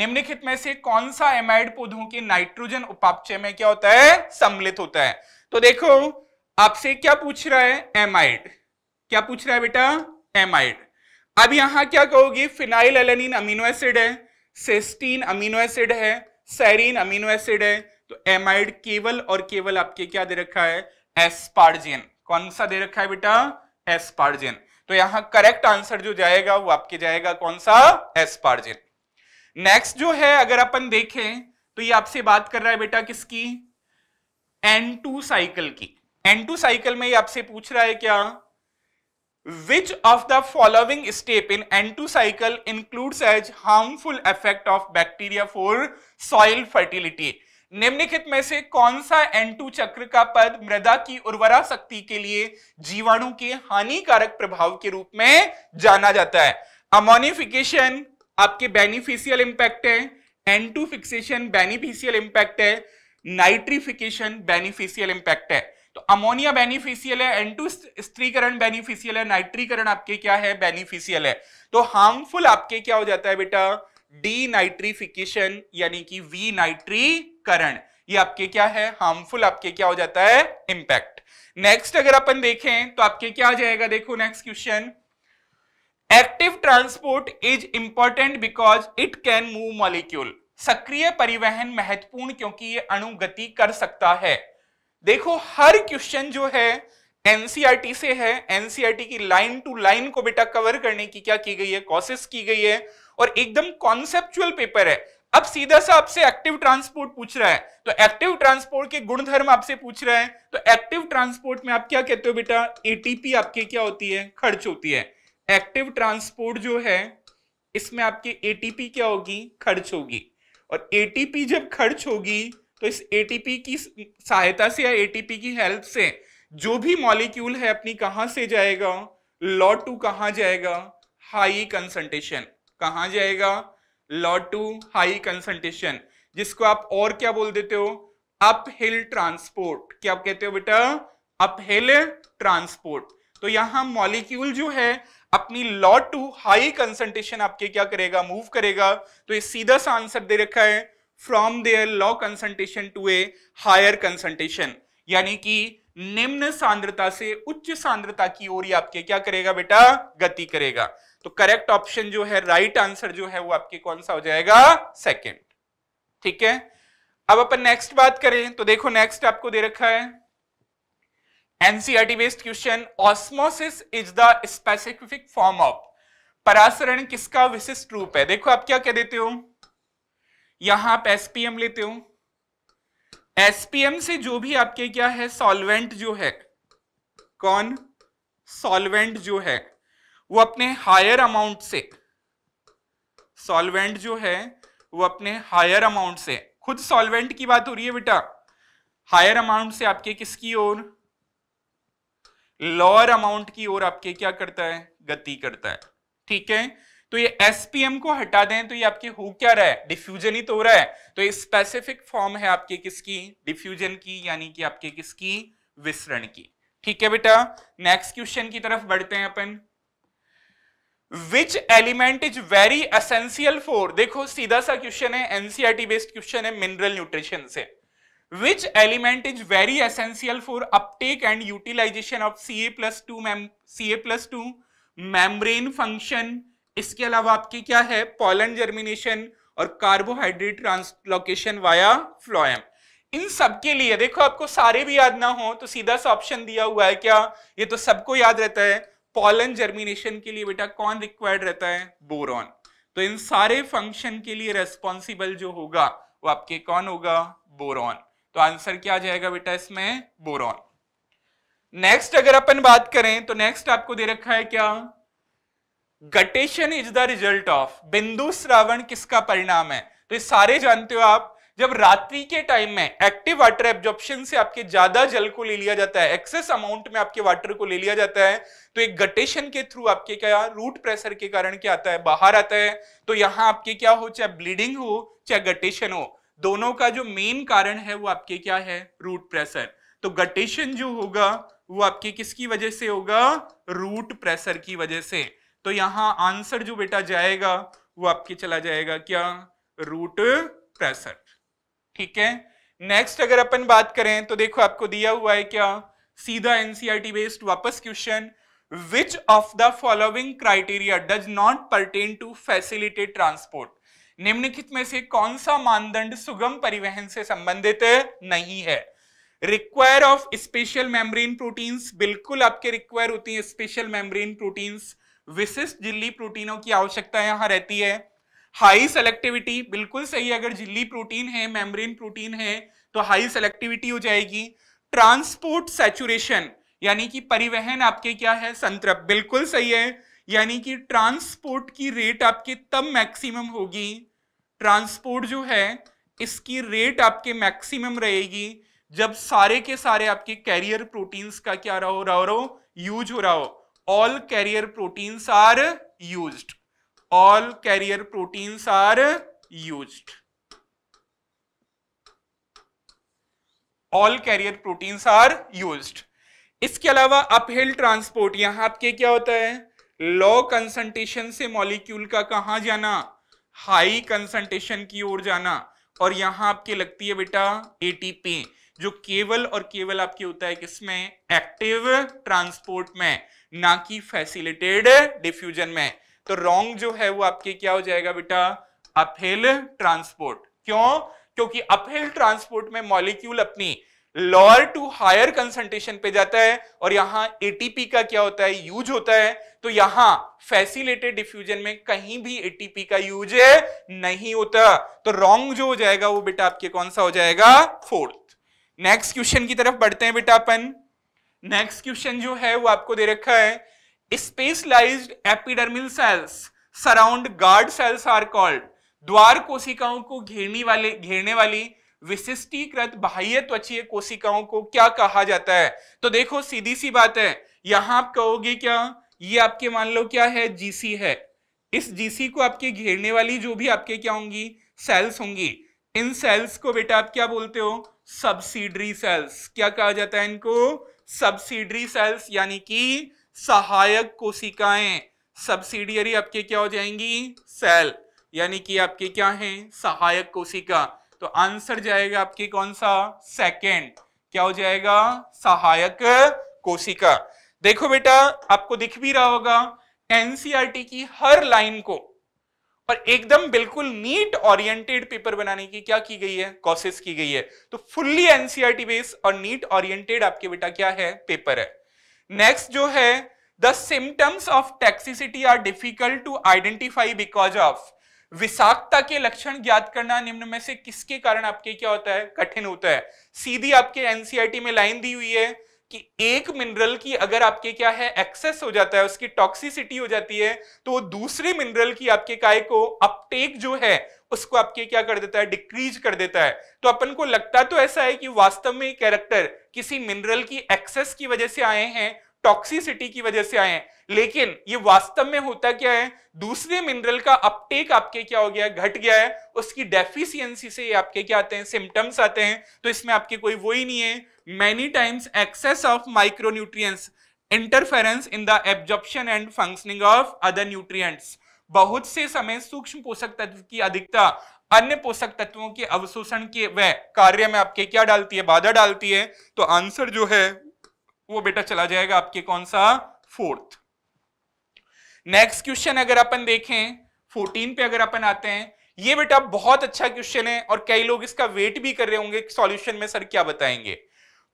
निम्नलिखित में से कौन सा एमाइड पौधों के नाइट्रोजन उपापचय में क्या होता है सम्मिलित होता है तो देखो आपसे क्या पूछ रहा है एमाइड क्या पूछ रहा है बेटा एमाइड अब यहां क्या कहोगे फिनाइल एलेनिन अमीनो एसिड है सेस्टीन अमीनो एसिड है सैरीन अमीनो एसिड है तो एमाइड केवल और केवल आपके क्या दे रखा है एस्पार्जियन कौन सा दे रखा है बेटा एस्पार्जियन तो यहां करेक्ट आंसर जो जाएगा वो आपके जाएगा कौन सा एस्पार्जियन नेक्स्ट जो है अगर अपन देखें तो ये आपसे बात कर रहा है बेटा किसकी एन टू साइकिल की एन टू साइकिल में ये आपसे पूछ रहा है क्या Which of the following step in N2 cycle includes as harmful effect of bacteria for soil fertility? निम्नलिखित में से कौन सा N2 चक्र का पद मृदा की उर्वरा शक्ति के लिए जीवाणु के हानिकारक प्रभाव के रूप में जाना जाता है अमोनिफिकेशन आपके बेनिफिशियल इंपैक्ट है N2 फिक्सेशन बेनिफिशियल इंपैक्ट है नाइट्रिफिकेशन बेनिफिशियल इंपैक्ट है तो अमोनिया बेनिफिशियल है एन टू स्त्रीकरण बेनिफिशियल है नाइट्रीकरण आपके क्या है बेनिफिशियल है तो हार्मफुल आपके क्या हो जाता है बेटा डी नाइट्रीफिकेशन यानी कि वी नाइट्रीकरण ये आपके क्या है हार्मफुल आपके क्या हो जाता है इंपैक्ट नेक्स्ट अगर अपन देखें तो आपके क्या आ जाएगा देखो next question active transport is important because it can move molecule सक्रिय परिवहन महत्वपूर्ण क्योंकि ये अणुगति कर सकता है देखो हर क्वेश्चन जो है एनसीईआरटी e से है एनसीईआरटी e की लाइन टू लाइन को बेटा कवर करने की क्या की गई है कोशिश की गई है और एकदम कॉन्सेप्चुअल पेपर है अब सीधा सा आपसे एक्टिव ट्रांसपोर्ट पूछ रहा है तो एक्टिव ट्रांसपोर्ट के गुणधर्म आपसे पूछ रहा है तो एक्टिव ट्रांसपोर्ट में आप क्या कहते हो बेटा एटीपी आपके क्या होती है खर्च होती है एक्टिव ट्रांसपोर्ट जो है इसमें आपके एटीपी क्या होगी खर्च होगी और एटीपी जब खर्च होगी तो इस एटीपी की सहायता से या एटीपी की हेल्प से जो भी मॉलिक्यूल है अपनी कहां से जाएगा लॉट टू कहा जाएगा हाई कंसंट्रेशन कहा जाएगा लॉट टू हाई कंसंट्रेशन जिसको आप और क्या बोल देते हो अपहिल ट्रांसपोर्ट क्या आप कहते हो बेटा अपहिल ट्रांसपोर्ट तो यहां मॉलिक्यूल जो है अपनी लॉट टू हाई कंसंट्रेशन आपके क्या करेगा मूव करेगा तो ये सीधा सा आंसर दे रखा है from there low concentration to a higher concentration यानी कि निम्न सांद्रता से उच्च सांद्रता की ओर ही आपके क्या करेगा बेटा गति करेगा तो करेक्ट ऑप्शन जो है राइट right आंसर जो है वो आपके कौन सा हो जाएगा सेकेंड ठीक है अब अपन नेक्स्ट बात करें तो देखो नेक्स्ट आपको दे रखा है NCERT based question osmosis is the specific form of परासरण किसका विशिष्ट रूप है देखो आप क्या कह देते हो यहां आप एसपीएम लेते हो एसपीएम से जो भी आपके क्या है सॉल्वेंट जो है कौन सॉल्वेंट जो है वो अपने हायर अमाउंट से सॉल्वेंट जो है वो अपने हायर अमाउंट से खुद सॉल्वेंट की बात हो रही है बेटा हायर अमाउंट से आपके किसकी ओर लोअर अमाउंट की ओर आपके क्या करता है गति करता है ठीक है तो ये एसपीएम को हटा दें तो ये आपके हो क्या रहा है डिफ्यूजन ही तो हो रहा है तो ये स्पेसिफिक फॉर्म है आपके किसकी डिफ्यूजन की यानी कि आपके किसकी विसरण की ठीक है बेटा नेक्स्ट क्वेश्चन की तरफ बढ़ते हैं अपन which element is very essential for देखो सीधा सा क्वेश्चन है एनसीआरटी बेस्ड क्वेश्चन है मिनरल न्यूट्रिशन से which element is very essential for uptake and utilization of C A plus two ma'am C A plus two membrane function इसके अलावा आपकी क्या है पॉलन जर्मिनेशन और कार्बोहाइड्रेट ट्रांसलोकेशन वाया फ्लोएम इन सब के लिए देखो आपको सारे भी याद ना हो तो सीधा सा ऑप्शन दिया हुआ है क्या ये तो सबको याद रहता है पॉलन जर्मिनेशन के लिए बेटा कौन रिक्वायर्ड रहता है बोरॉन तो इन सारे फंक्शन के लिए रेस्पॉन्सिबल जो होगा वो आपके कौन होगा बोरॉन तो आंसर क्या जाएगा बेटा इसमें बोरॉन नेक्स्ट अगर अपन बात करें तो नेक्स्ट आपको दे रखा है क्या guttation is the result of बिंदु श्रावण किसका परिणाम है तो ये सारे जानते हो आप जब रात्रि के टाइम में एक्टिव वाटर एब्जॉर्प्शन से आपके ज्यादा जल को ले लिया जाता है एक्सेस अमाउंट में आपके वाटर को ले लिया जाता है तो एक गटेशन के थ्रू आपके क्या रूट प्रेशर के कारण क्या आता है बाहर आता है तो यहां आपके क्या हो चाहे ब्लीडिंग हो चाहे गटेशन हो दोनों का जो मेन कारण है वो आपके क्या है रूट प्रेशर तो गटेशन जो होगा वो आपके किसकी वजह से होगा रूट प्रेशर की वजह से तो यहां आंसर जो बेटा जाएगा वो आपके चला जाएगा क्या रूट पैंसठ ठीक है नेक्स्ट अगर अपन बात करें तो देखो आपको दिया हुआ है क्या सीधा एनसीआरटी बेस्ड e वापस question which of the following criteria does not pertain to facilitate transport निम्नलिखित में से कौन सा मानदंड सुगम परिवहन से संबंधित नहीं है require of special membrane proteins बिल्कुल आपके रिक्वायर होती है स्पेशल मेम्ब्रेन प्रोटीन्स विशिष्ट झिल्ली प्रोटीनों की आवश्यकता यहां रहती है हाई सेलेक्टिविटी बिल्कुल सही अगर झिल्ली प्रोटीन है मेम्ब्रेन प्रोटीन है तो हाई सेलेक्टिविटी हो जाएगी ट्रांसपोर्ट सेचुरेशन यानी कि परिवहन आपके क्या है संतृप बिल्कुल सही है यानी कि ट्रांसपोर्ट की रेट आपके तब मैक्सिमम होगी ट्रांसपोर्ट जो है इसकी रेट आपके मैक्सिमम रहेगी जब सारे के सारे आपके कैरियर प्रोटीन्स का क्या रहा हो रहा हो यूज हो रहा हो all carrier proteins are use all carrier proteins are used all carrier proteins are used इसके अलावा अपहिल ट्रांसपोर्ट यहां आपके क्या होता है लो कंसंट्रेशन से मॉलिक्यूल का कहा जाना हाई कंसंट्रेशन की ओर जाना और यहां आपके लगती है बेटा एटीपी जो केवल और केवल आपके होता है किसमें एक्टिव ट्रांसपोर्ट में ना कि फैसिलिटेड डिफ्यूजन में तो रॉन्ग जो है वो आपके क्या हो जाएगा बेटा अपहेल ट्रांसपोर्ट क्यों क्योंकि अपहिल ट्रांसपोर्ट में मॉलिक्यूल अपनी लोअर टू हायर कंसंट्रेशन पे जाता है और यहां एटीपी का क्या होता है यूज होता है तो यहां फैसिलेटेड डिफ्यूजन में कहीं भी एटीपी का यूज नहीं होता तो रॉन्ग जो हो जाएगा वो बेटा आपके कौन सा हो जाएगा फोर्थ नेक्स्ट क्वेश्चन की तरफ बढ़ते हैं बेटा अपन नेक्स्ट क्वेश्चन जो है वो आपको दे रखा है specialized epidermal cells surround guard cells are called द्वार कोशिकाओं को घेरने वाले घेरने वाली विशिष्टीकृत बाह्य त्वचीय कोशिकाओं को क्या कहा जाता है तो देखो सीधी सी बात है यहां आप कहोगे क्या ये आपके मान लो क्या है जीसी है इस जीसी को आपके घेरने वाली जो भी आपके क्या होंगी सेल्स होंगी इन सेल्स को बेटा आप क्या बोलते हो सब्सिडरी सेल्स क्या कहा जाता है इनको सब्सिडरी सेल्स यानी कि सहायक कोशिकाएं सब्सिडियरी आपके क्या हो जाएंगी सेल यानी कि आपके क्या है सहायक कोशिका तो आंसर जाएगा आपके कौन सा सेकेंड क्या हो जाएगा सहायक कोशिका देखो बेटा आपको दिख भी रहा होगा एनसीआरटी e की हर लाइन को पर एकदम बिल्कुल नीट ओरिएंटेड पेपर बनाने की क्या की गई है कोशिश की गई है तो फुल्ली एनसीआरटी बेस और नीट ओरिएंटेड आपके बेटा क्या है पेपर है नेक्स्ट जो है the symptoms of toxicity are difficult to identify because of विषाक्तता के लक्षण ज्ञात करना निम्न में से किसके कारण आपके क्या होता है कठिन होता है सीधी आपके एनसीआरटी में लाइन दी हुई है कि एक मिनरल की अगर आपके क्या है एक्सेस हो जाता है उसकी टॉक्सिसिटी हो जाती है तो वो दूसरे मिनरल की आपके काय को अपटेक जो है उसको आपके क्या कर देता है डिक्रीज कर देता है तो अपन को लगता तो ऐसा है कि वास्तव में कैरेक्टर किसी मिनरल की एक्सेस की वजह से आए हैं टॉक्सिसिटी की वजह से आए हैं लेकिन ये वास्तव में होता क्या है दूसरे मिनरल का अपटेक आपके क्या हो गया है घट गया है उसकी डेफिशिएंसी से आपके क्या आते हैं सिम्टम्स आते हैं तो इसमें आपके कोई वो ही नहीं है many times excess of micronutrients interference in the absorption and functioning of other nutrients बहुत से समय सूक्ष्म पोषक तत्व की अधिकता अन्य पोषक तत्वों के अवशोषण के वह कार्य में आपके क्या डालती है बाधा डालती है तो आंसर जो है वो बेटा चला जाएगा आपके कौन सा फोर्थ नेक्स्ट क्वेश्चन अगर अपन देखें फोर्टीन पे अगर अपन आते हैं ये बेटा बहुत अच्छा क्वेश्चन है और कई लोग इसका वेट भी कर रहे होंगे सॉल्यूशन में सर क्या बताएंगे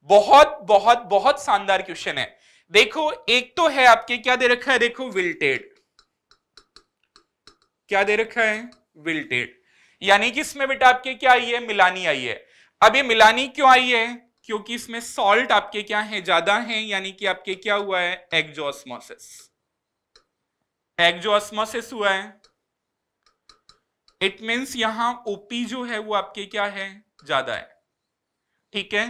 बहुत बहुत बहुत शानदार क्वेश्चन है देखो एक तो है आपके क्या दे रखा है देखो विल्टेड क्या दे रखा है विल्टेड यानी कि इसमें बेटा आपके क्या आई है मिलानी आई है अब ये मिलानी क्यों आई है क्योंकि इसमें सॉल्ट आपके क्या है ज्यादा है यानी कि आपके क्या हुआ है एक्जोस्मोसिस एक्जोस्मोसिस हुआ है इट मीन्स यहां ओपी जो है वो आपके क्या है ज्यादा है ठीक है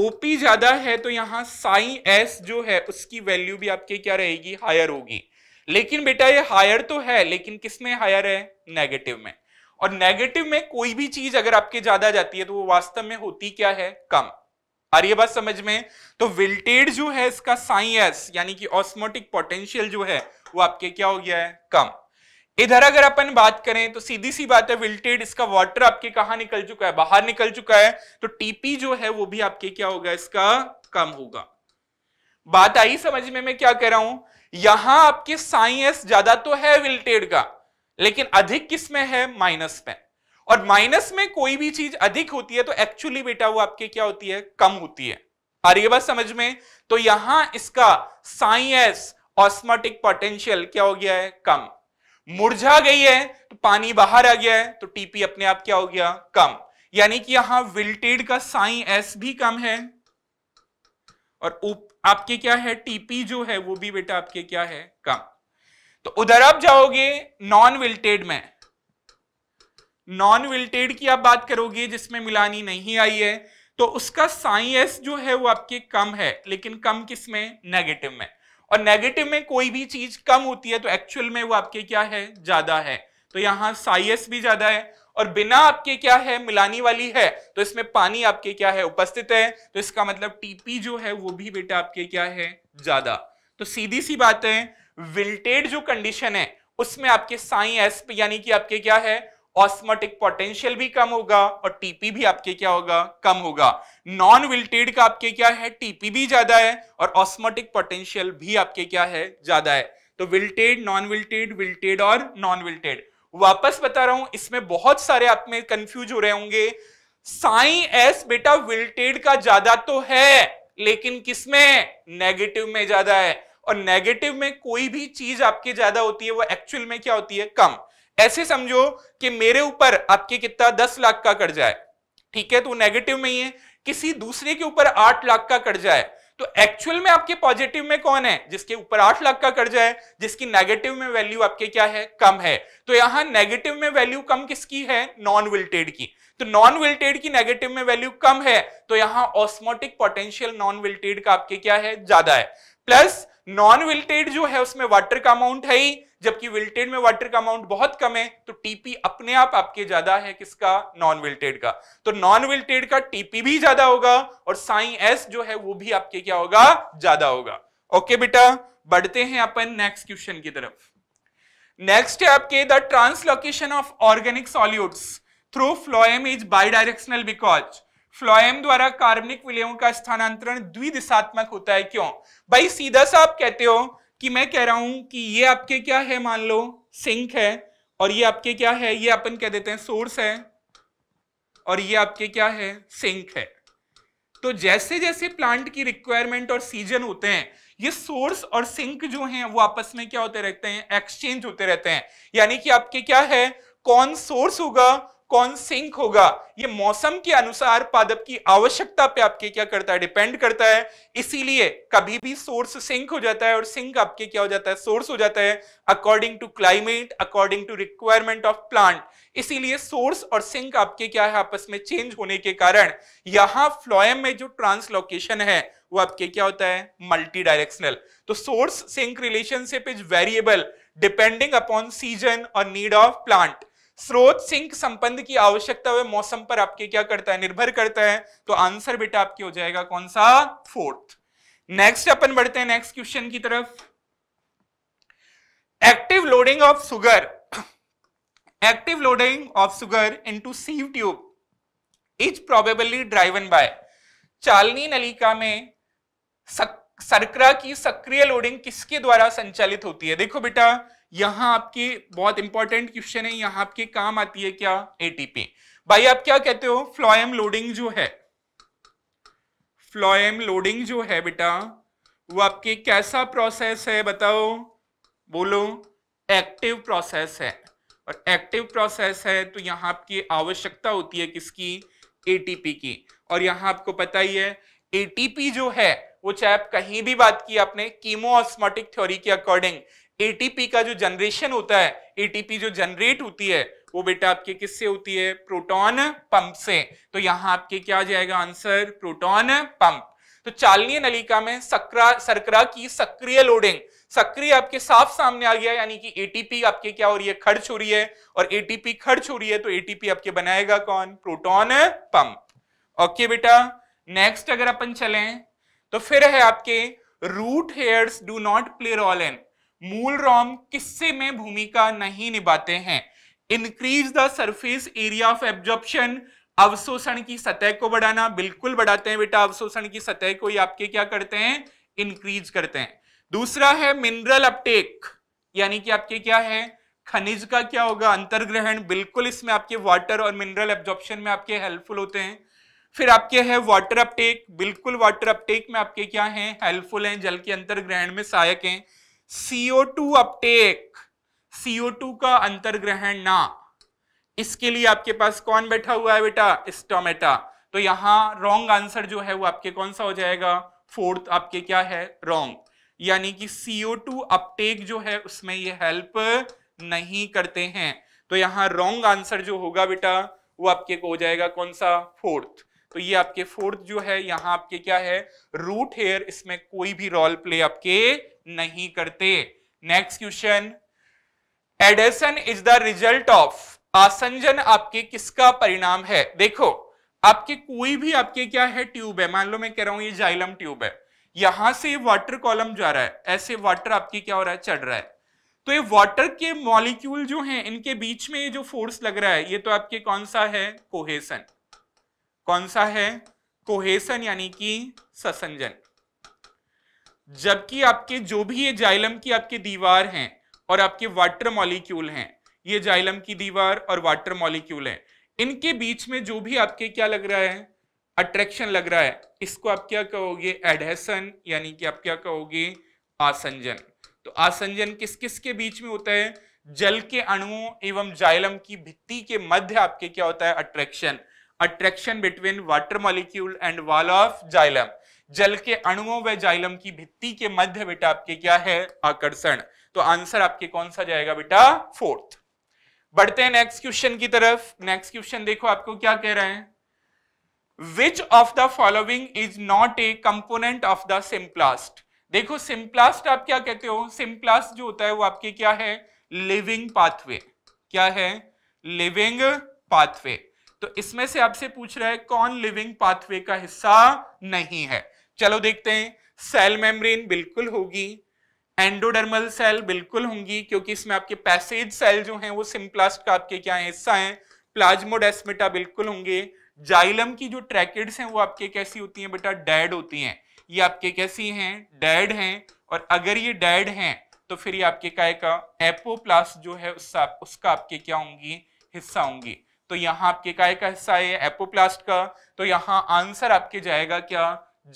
ओपी ज्यादा है तो यहाँ साई एस जो है उसकी वैल्यू भी आपके क्या रहेगी हायर होगी लेकिन बेटा ये हायर तो है लेकिन किस में हायर है नेगेटिव में और नेगेटिव में कोई भी चीज अगर आपके ज्यादा जाती है तो वो वास्तव में होती क्या है कम और ये बात समझ में तो विल्टेड जो है इसका साइंस यानी कि ऑस्मोटिक पोटेंशियल जो है वो आपके क्या हो गया है कम इधर अगर अपन बात करें तो सीधी सी बात है विल्टेड इसका वाटर आपके कहा निकल चुका है बाहर निकल चुका है तो टीपी जो है वो भी आपके क्या होगा इसका कम होगा बात आई समझ में मैं क्या कह रहा हूं यहां आपके साइंस ज्यादा तो है विल्टेड का लेकिन अधिक किस में है माइनस में और माइनस में कोई भी चीज अधिक होती है तो एक्चुअली बेटा वो आपके क्या होती है कम होती है आ रही बात समझ में तो यहां इसका साइंस ऑस्मोटिक पोटेंशियल क्या हो गया है कम मुरझा गई है तो पानी बाहर आ गया है तो टीपी अपने आप क्या हो गया कम यानी कि यहां विल्टेड का साइन एस भी कम है और उप, आपके क्या है टीपी जो है वो भी बेटा आपके क्या है कम तो उधर आप जाओगे नॉन विल्टेड में नॉन विल्टेड की आप बात करोगे जिसमें मिलानी नहीं आई है तो उसका साइन एस जो है वो आपके कम है लेकिन कम किस में नेगेटिव में और नेगेटिव में कोई भी चीज कम होती है तो एक्चुअल में वो आपके क्या है ज्यादा है तो यहाँ साइएस भी ज्यादा है और बिना आपके क्या है मिलानी वाली है तो इसमें पानी आपके क्या है उपस्थित है तो इसका मतलब टीपी जो है वो भी बेटा आपके क्या है ज्यादा तो सीधी सी बात है विल्टेड जो कंडीशन है उसमें आपके साई एस यानी कि आपके क्या है ऑस्मोटिक पोटेंशियल भी कम होगा और टीपी भी आपके क्या होगा कम होगा नॉन विल्टेड का आपके क्या है टीपी भी ज्यादा है और ऑस्मोटिक पोटेंशियल भी आपके क्या है ज्यादा है तो विल्टेड नॉन विल्टेड विल्टेड और नॉन विल्टेड वापस बता रहा हूं इसमें बहुत सारे आप में कंफ्यूज हो रहे होंगे साई एस बेटा विल्टेड का ज्यादा तो है लेकिन किसमें नेगेटिव में ज्यादा है और नेगेटिव में कोई भी चीज आपके ज्यादा होती है वो एक्चुअल में क्या होती है कम ऐसे समझो कि मेरे ऊपर आपके कितना दस लाख का कर्जा है ठीक है तो नेगेटिव में ही है किसी दूसरे के ऊपर आठ लाख का कर्जा है तो एक्चुअल में आपके पॉजिटिव में कौन है जिसके ऊपर आठ लाख का कर्जा है जिसकी नेगेटिव में वैल्यू आपके क्या है कम है तो यहां नेगेटिव में वैल्यू कम किसकी है नॉन विल्टेड की तो नॉन विल्टेड की नेगेटिव में वैल्यू कम है तो यहां ऑस्मोटिक पोटेंशियल नॉन विल्टेड का आपके क्या है ज्यादा है प्लस नॉन विल्टेड जो है उसमें वाटर का अमाउंट है ही जबकि विल्टेड में वाटर का अमाउंट बहुत कम है तो टीपी अपने आप आपके ज्यादा है किसका नॉन विल्टेड का तो नॉन विल्टेड का टीपी भी ज्यादा होगा और साइन एस जो है वो भी आपके क्या होगा ज्यादा होगा ओके बेटा बढ़ते हैं अपन नेक्स्ट क्वेश्चन की तरफ नेक्स्ट है आपके the translocation of organic solutes through phloem is bidirectional because phloem द्वारा कार्बनिक विलयों का स्थानांतरण द्विदिशात्मक होता है क्यों भाई सीधा सा आप कहते हो कि मैं कह रहा हूं कि ये आपके क्या है मान लो सिंक है और ये आपके क्या है ये अपन कह देते हैं सोर्स है और ये आपके क्या है सिंक है तो जैसे जैसे प्लांट की रिक्वायरमेंट और सीजन होते हैं ये सोर्स और सिंक जो हैं वो आपस में क्या होते रहते हैं एक्सचेंज होते रहते हैं यानी कि आपके क्या है कौन सोर्स होगा कौन सिंक होगा ये मौसम के अनुसार पादप की आवश्यकता पे आपके क्या करता है डिपेंड करता है इसीलिए कभी भी सोर्स सिंक हो जाता है और सिंक आपके क्या हो जाता है सोर्स हो जाता है according to climate according to requirement of plant इसीलिए सोर्स और सिंक आपके क्या है आपस में चेंज होने के कारण यहां फ्लोएम में जो ट्रांसलोकेशन है वो आपके क्या होता है मल्टी डायरेक्शनल तो source sink relationship is variable depending upon season और नीड ऑफ प्लांट स्रोत सिंक संबंध की आवश्यकता हुए मौसम पर आपके क्या करता है निर्भर करता है तो आंसर बेटा आपके हो जाएगा कौन सा फोर्थ नेक्स्ट अपन बढ़ते हैं नेक्स्ट क्वेश्चन की तरफ active loading of sugar active loading of sugar into sieve tube is probably driven by चालनी नलिका में सक, सरकरा की सक्रिय लोडिंग किसके द्वारा संचालित होती है देखो बेटा यहां आपके बहुत इंपॉर्टेंट क्वेश्चन है यहाँ आपके काम आती है क्या एटीपी भाई आप क्या कहते हो फ्लोएम लोडिंग जो है फ्लोएम लोडिंग जो है बेटा वो आपके कैसा प्रोसेस है बताओ बोलो एक्टिव प्रोसेस है और एक्टिव प्रोसेस है तो यहां आपकी आवश्यकता होती है किसकी एटीपी की और यहां आपको पता ही है एटीपी जो है वो चाहे आप कहीं भी बात की आपने कीमो ऑस्मोटिक थ्योरी के अकॉर्डिंग एटीपी का जो जनरेशन होता है एटीपी जो जनरेट होती है वो बेटा आपके किससे होती है प्रोटॉन पंप से तो यहां आपके क्या आ जाएगा आंसर प्रोटॉन पंप तो चालनीय नलिका में सक्रा सरकरा की सक्रिय लोडिंग सक्रिय आपके साफ सामने आ गया यानी कि एटीपी आपके क्या हो रही है खर्च हो रही है और एटीपी खर्च हो रही है तो एटीपी आपके बनाएगा कौन प्रोटॉन पंप ओके बेटा नेक्स्ट अगर अपन चले तो फिर है आपके root hairs do not play role in मूल रॉम किससे में भूमिका नहीं निभाते हैं increase the surface area of absorption अवशोषण की सतह को बढ़ाना बिल्कुल बढ़ाते हैं बेटा अवशोषण की सतह को ही आपके क्या करते हैं इंक्रीज करते हैं दूसरा है मिनरल अपटेक यानी कि आपके क्या है खनिज का क्या होगा अंतर्ग्रहण बिल्कुल इसमें आपके वाटर और मिनरल एब्जॉर्प्शन में आपके हेल्पफुल होते हैं फिर आपके है वाटर अपटेक बिल्कुल वाटर अपटेक में आपके क्या है हेल्पफुल हैं जल के अंतर्ग्रहण में सहायक हैं CO two uptake CO two का अंतर्ग्रहण ना इसके लिए आपके पास कौन बैठा हुआ है बेटा स्टोमेटा तो यहां रॉन्ग आंसर जो है वो आपके कौन सा हो जाएगा फोर्थ आपके क्या है रॉन्ग यानी कि सीओ टू अपटेक जो है उसमें ये हेल्प नहीं करते हैं तो यहाँ रॉन्ग आंसर जो होगा बेटा वो आपके को हो जाएगा कौन सा फोर्थ तो ये आपके फोर्थ जो है यहाँ आपके क्या है रूट हेयर इसमें कोई भी रोल प्ले आपके नहीं करते next question adhesion is the result of आसंजन आपके किसका परिणाम है देखो आपके कोई भी आपके क्या है ट्यूब है मान लो मैं कह रहा हूं ये जाइलम ट्यूब है यहां से वाटर कॉलम जा रहा है ऐसे वाटर आपके क्या हो रहा है चढ़ रहा है तो ये वाटर के मॉलिक्यूल जो हैं इनके बीच में ये जो फोर्स लग रहा है ये तो आपके कौन सा है कोहेसन कौन सा है कोहेसन यानी कि ससंजन जबकि आपके जो भी ये जाइलम की आपके दीवार हैं और आपके वाटर मॉलिक्यूल हैं ये जाइलम की दीवार और वाटर मॉलिक्यूल हैं इनके बीच में जो भी आपके क्या लग रहा है अट्रैक्शन लग रहा है इसको आप क्या कहोगे एडहेसन यानी कि आप क्या कहोगे आसंजन तो आसंजन किस किस के बीच में होता है जल के अणुओं एवं जाइलम की भित्ति के मध्य आपके क्या होता है attraction attraction between water molecule and wall of xylem जल के अणुओं व जाइलम की भित्ति के मध्य बेटा आपके क्या है आकर्षण तो आंसर आपके कौन सा जाएगा बेटा फोर्थ बढ़ते हैं नेक्स्ट क्वेश्चन की तरफ नेक्स्ट क्वेश्चन देखो आपको क्या कह रहे हैं which of the following is not a component of the symplast देखो सिम्प्लास्ट आप क्या कहते हो सिम्प्लास्ट जो होता है वो आपके क्या है लिविंग पाथवे क्या है लिविंग पाथवे तो इसमें से आपसे पूछ रहा है कौन लिविंग पाथवे का हिस्सा नहीं है चलो देखते हैं सेल मेम्ब्रेन बिल्कुल होगी एंडोडर्मल सेल बिल्कुल होंगी क्योंकि इसमें आपके पैसेज सेल जो हैं वो सिम्प्लास्ट का आपके क्या हिस्सा है प्लाज्मोडेस्मेटा बिल्कुल होंगे जाइलम की जो ट्रैकेट्स हैं वो आपके कैसी होती हैं बेटा डेड होती हैं ये आपके कैसी हैं डेड हैं और अगर ये डेड हैं तो फिर ये आपके काय का एपोप्लास्ट जो है उसका उसका आपके क्या होंगी हिस्सा होंगी तो यहाँ आपके काय का हिस्सा है एपोप्लास्ट का तो यहाँ आंसर आपके जाएगा क्या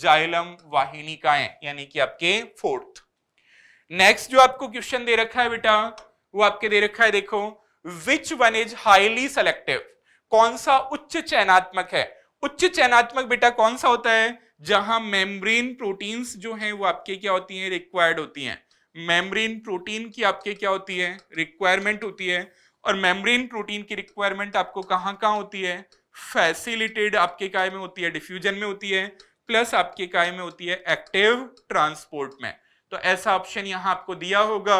जाइलम वाहिनी का है यानी कि आपके फोर्थ नेक्स्ट जो आपको क्वेश्चन दे रखा है बेटा वो आपके दे रखा है देखो which one is highly selective कौन सा उच्च चयनात्मक है उच्च चयनात्मक बेटा कौन सा होता है जहां मेम्ब्रेन प्रोटीन्स जो हैं वो आपके क्या होती हैं रिक्वायर्ड होती हैं मेम्ब्रेन प्रोटीन की आपके क्या होती है रिक्वायरमेंट होती है और मेम्ब्रेन प्रोटीन की रिक्वायरमेंट आपको कहां कहां होती है फैसिलिटेड आपके काय में होती है डिफ्यूजन में होती है प्लस आपकी इकाई में होती है एक्टिव ट्रांसपोर्ट में तो ऐसा ऑप्शन यहां आपको दिया होगा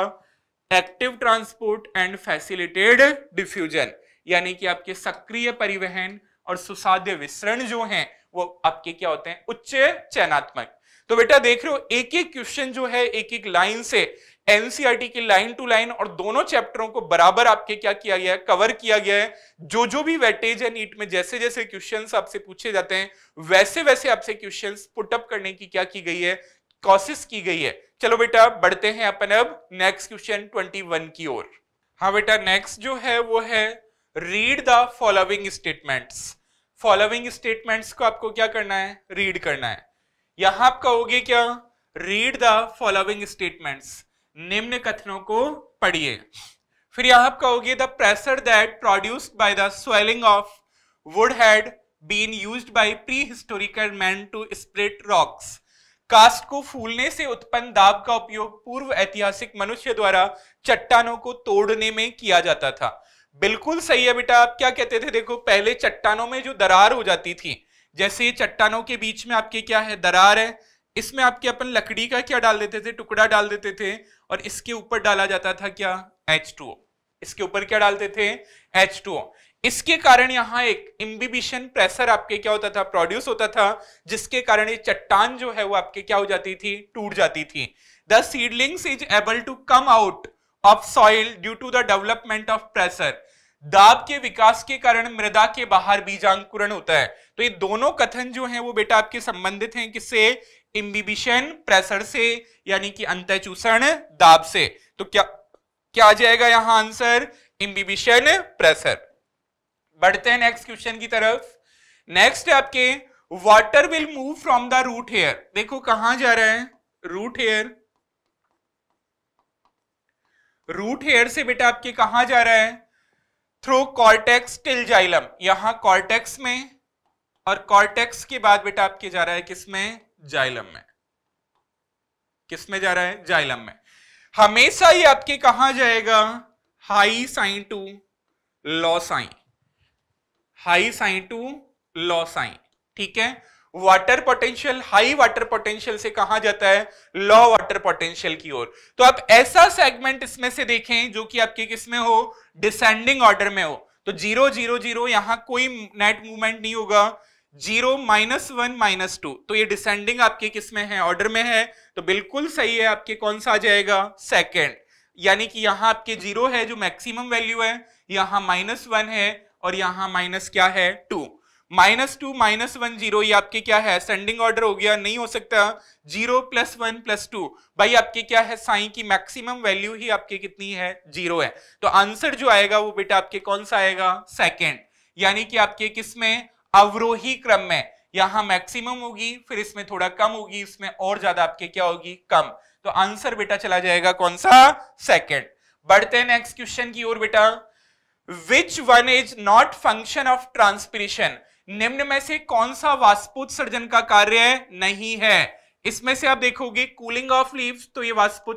active transport and facilitated diffusion यानी कि आपके सक्रिय परिवहन और सुसाध्य विसरण जो हैं वो आपके क्या होते हैं उच्च चयनात्मक तो बेटा देख रहे हो एक एक क्वेश्चन जो है एक एक लाइन से एनसीईआरटी की लाइन टू लाइन और दोनों चैप्टरों को बराबर आपके क्या किया गया है कवर किया गया है जो जो भी वेटेज है नीट में जैसे जैसे क्वेश्चन आपसे पूछे जाते हैं वैसे वैसे आपसे क्वेश्चन पुटअप करने की क्या की गई है कोशिश की गई है चलो बेटा बढ़ते हैं अपन अब नेक्स्ट क्वेश्चन ट्वेंटी वन की ओर हाँ बेटा नेक्स्ट जो है वो है read the following statements following statements को आपको क्या करना है रीड करना है यहां आपका हो गया क्या रीड द फॉलोइंग स्टेटमेंट्स निम्न कथनों को पढ़िए फिर यहां आप कहोगे the pressure that produced by the swelling of wood had been used by pre historical man to split rocks कास्ट को फूलने से उत्पन्न दाब का उपयोग पूर्व ऐतिहासिक मनुष्य द्वारा चट्टानों को तोड़ने में किया जाता था बिल्कुल सही है बेटा आप क्या कहते थे देखो पहले चट्टानों में जो दरार हो जाती थी जैसे ये चट्टानों के बीच में आपके क्या है दरार है इसमें आपके अपन लकड़ी का क्या डाल देते थे टुकड़ा डाल देते थे और इसके ऊपर डाला जाता था क्या H2O इसके ऊपर क्या डालते थे H2O इसके कारण यहाँ एक इम्बिबिशन प्रेशर आपके क्या होता था प्रोड्यूस होता था जिसके कारण ये चट्टान जो है वो आपके क्या हो जाती थी टूट जाती थी the seedlings is able to come out of soil due to the development of pressure दाब के विकास के कारण मृदा के बाहर बीजांकुरण होता है तो ये दोनों कथन जो हैं वो बेटा आपके संबंधित हैं किससे इम्बिबिशन प्रेशर से यानी कि अंत चूषण दाब से तो क्या क्या आ जाएगा यहां आंसर इम्बिबिशन प्रेशर बढ़ते हैं नेक्स्ट क्वेश्चन की तरफ नेक्स्ट आपके water will move from the root hair देखो कहां जा रहा है रूट हेयर रूट हेयर से बेटा आपके कहा जा रहा है थ्रो कॉर्टेक्स टिल जाइलम यहां कॉर्टेक्स में और कॉर्टेक्स के बाद बेटा आपके जा रहा है किसमें जाइलम में किस में जा रहा है जाइलम में हमेशा ही आपके कहा जाएगा high psi to low psi high psi to low psi ठीक है water potential high water potential से कहा जाता है लॉ वाटर पोटेंशियल की ओर तो आप ऐसा सेगमेंट इसमें से देखें जो कि आपके किसमें हो डिसेंडिंग ऑर्डर में हो तो जीरो जीरो जीरो यहां कोई नेट मूवमेंट नहीं होगा zero minus one minus two तो ये डिसेंडिंग आपके किस में है ऑर्डर में है तो बिल्कुल सही है आपके कौन सा आ जाएगा सेकेंड यानी कि यहां आपके जीरो है जो मैक्सिमम वैल्यू है यहां माइनस वन है और यहां माइनस क्या है two minus two minus one zero आपके क्या है सेंडिंग ऑर्डर हो गया नहीं हो सकता zero plus one plus two भाई आपके क्या है साई की मैक्सिमम वैल्यू ही आपके कितनी है जीरो है तो आंसर जो आएगा वो बेटा आपके कौन सा आएगा सेकेंड यानी कि आपके किस में अवरोही क्रम में यहां मैक्सिमम होगी फिर इसमें थोड़ा कम होगी इसमें और ज्यादा आपके क्या होगी कम तो आंसर बेटा चला जाएगा कौन सा सेकेंड बढ़ते हैं नेक्स्ट क्वेश्चन की ओर बेटा which one is not function of transpiration निम्न में से कौन सा वास्पुत सर्जन का कार्य नहीं है इसमें से आप देखोगे कूलिंग ऑफ लीव्स तो ये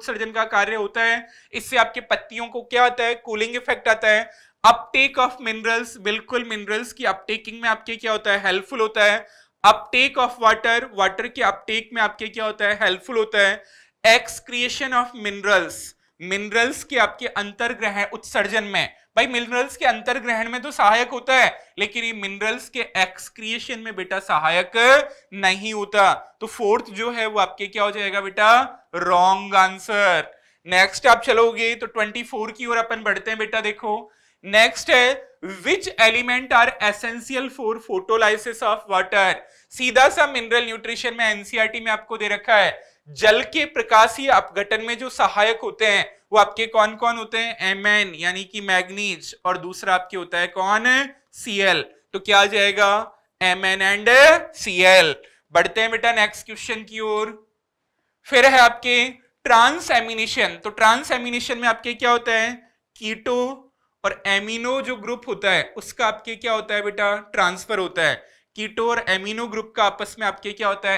सर्जन का कार्य होता है इससे आपके पत्तियों को क्या आता है कूलिंग इफेक्ट आता है अपटेक ऑफ मिनरल्स बिल्कुल मिनरल्स की अपटेकिंग में आपके क्या होता है हेल्पफुल होता है अपटेक ऑफ वाटर वाटर के अपटेक में आपके क्या होता है हेल्पफुल होता है एक्सक्रिएशन ऑफ मिनरल्स मिनरल्स के आपके अंतर्ग्रहण उत्सर्जन में भाई मिनरल्स के अंतर्ग्रहण में तो सहायक होता है लेकिन ये मिनरल्स के एक्सक्रिएशन में बेटा सहायक नहीं होता तो फोर्थ जो है वो आपके क्या हो जाएगा बेटा रॉन्ग आंसर नेक्स्ट आप चलोगे तो 24 की ओर अपन बढ़ते हैं बेटा देखो नेक्स्ट है which element are essential for photolysis of water सीधा सा मिनरल न्यूट्रिशन में एनसीआरटी e में आपको दे रखा है जल के प्रकाशीय अपघटन में जो सहायक होते हैं वो आपके कौन कौन होते हैं एम एन यानी कि मैग्नीज और दूसरा आपके होता है कौन सी एल तो क्या आ जाएगा M N and C L बढ़ते हैं बेटा नेक्स्ट क्वेश्चन की ओर फिर है आपके ट्रांस एमिनेशन तो ट्रांस एमिनेशन में आपके क्या होता है कीटो और एमिनो जो ग्रुप होता है उसका आपके क्या होता है बेटा ट्रांसफर होता है कीटो और एमिनो ग्रुप का आपस में आपके क्या होता है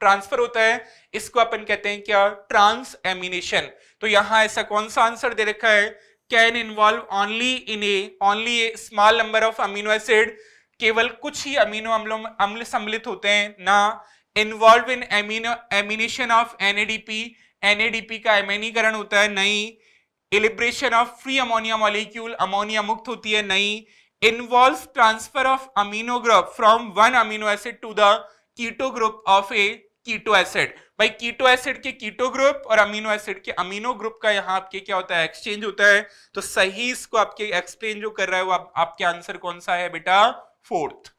ट्रांसफर होता है इसको अपन कहते हैं क्या ट्रांस एमिनेशन तो यहां ऐसा कौन सा आंसर दे रखा है can involve only in a only a small number of amino acid केवल कुछ ही अमीनो अम्लों अम्ल सम्मिलित होते हैं ना involve in amino amination of NADP NADP का एमिनीकरण होता है नहीं liberation of free ammonia molecule ammonia मुक्त होती है नहीं involve transfer of amino group from one amino acid to the keto group of a keto acid भाई कीटो एसिड के कीटो ग्रुप और अमीनो एसिड के अमीनो ग्रुप का यहाँ आपके क्या होता है एक्सचेंज होता है तो सही इसको आपके एक्सप्लेन जो कर रहा है वो आप, आपके आंसर कौन सा है बेटा फोर्थ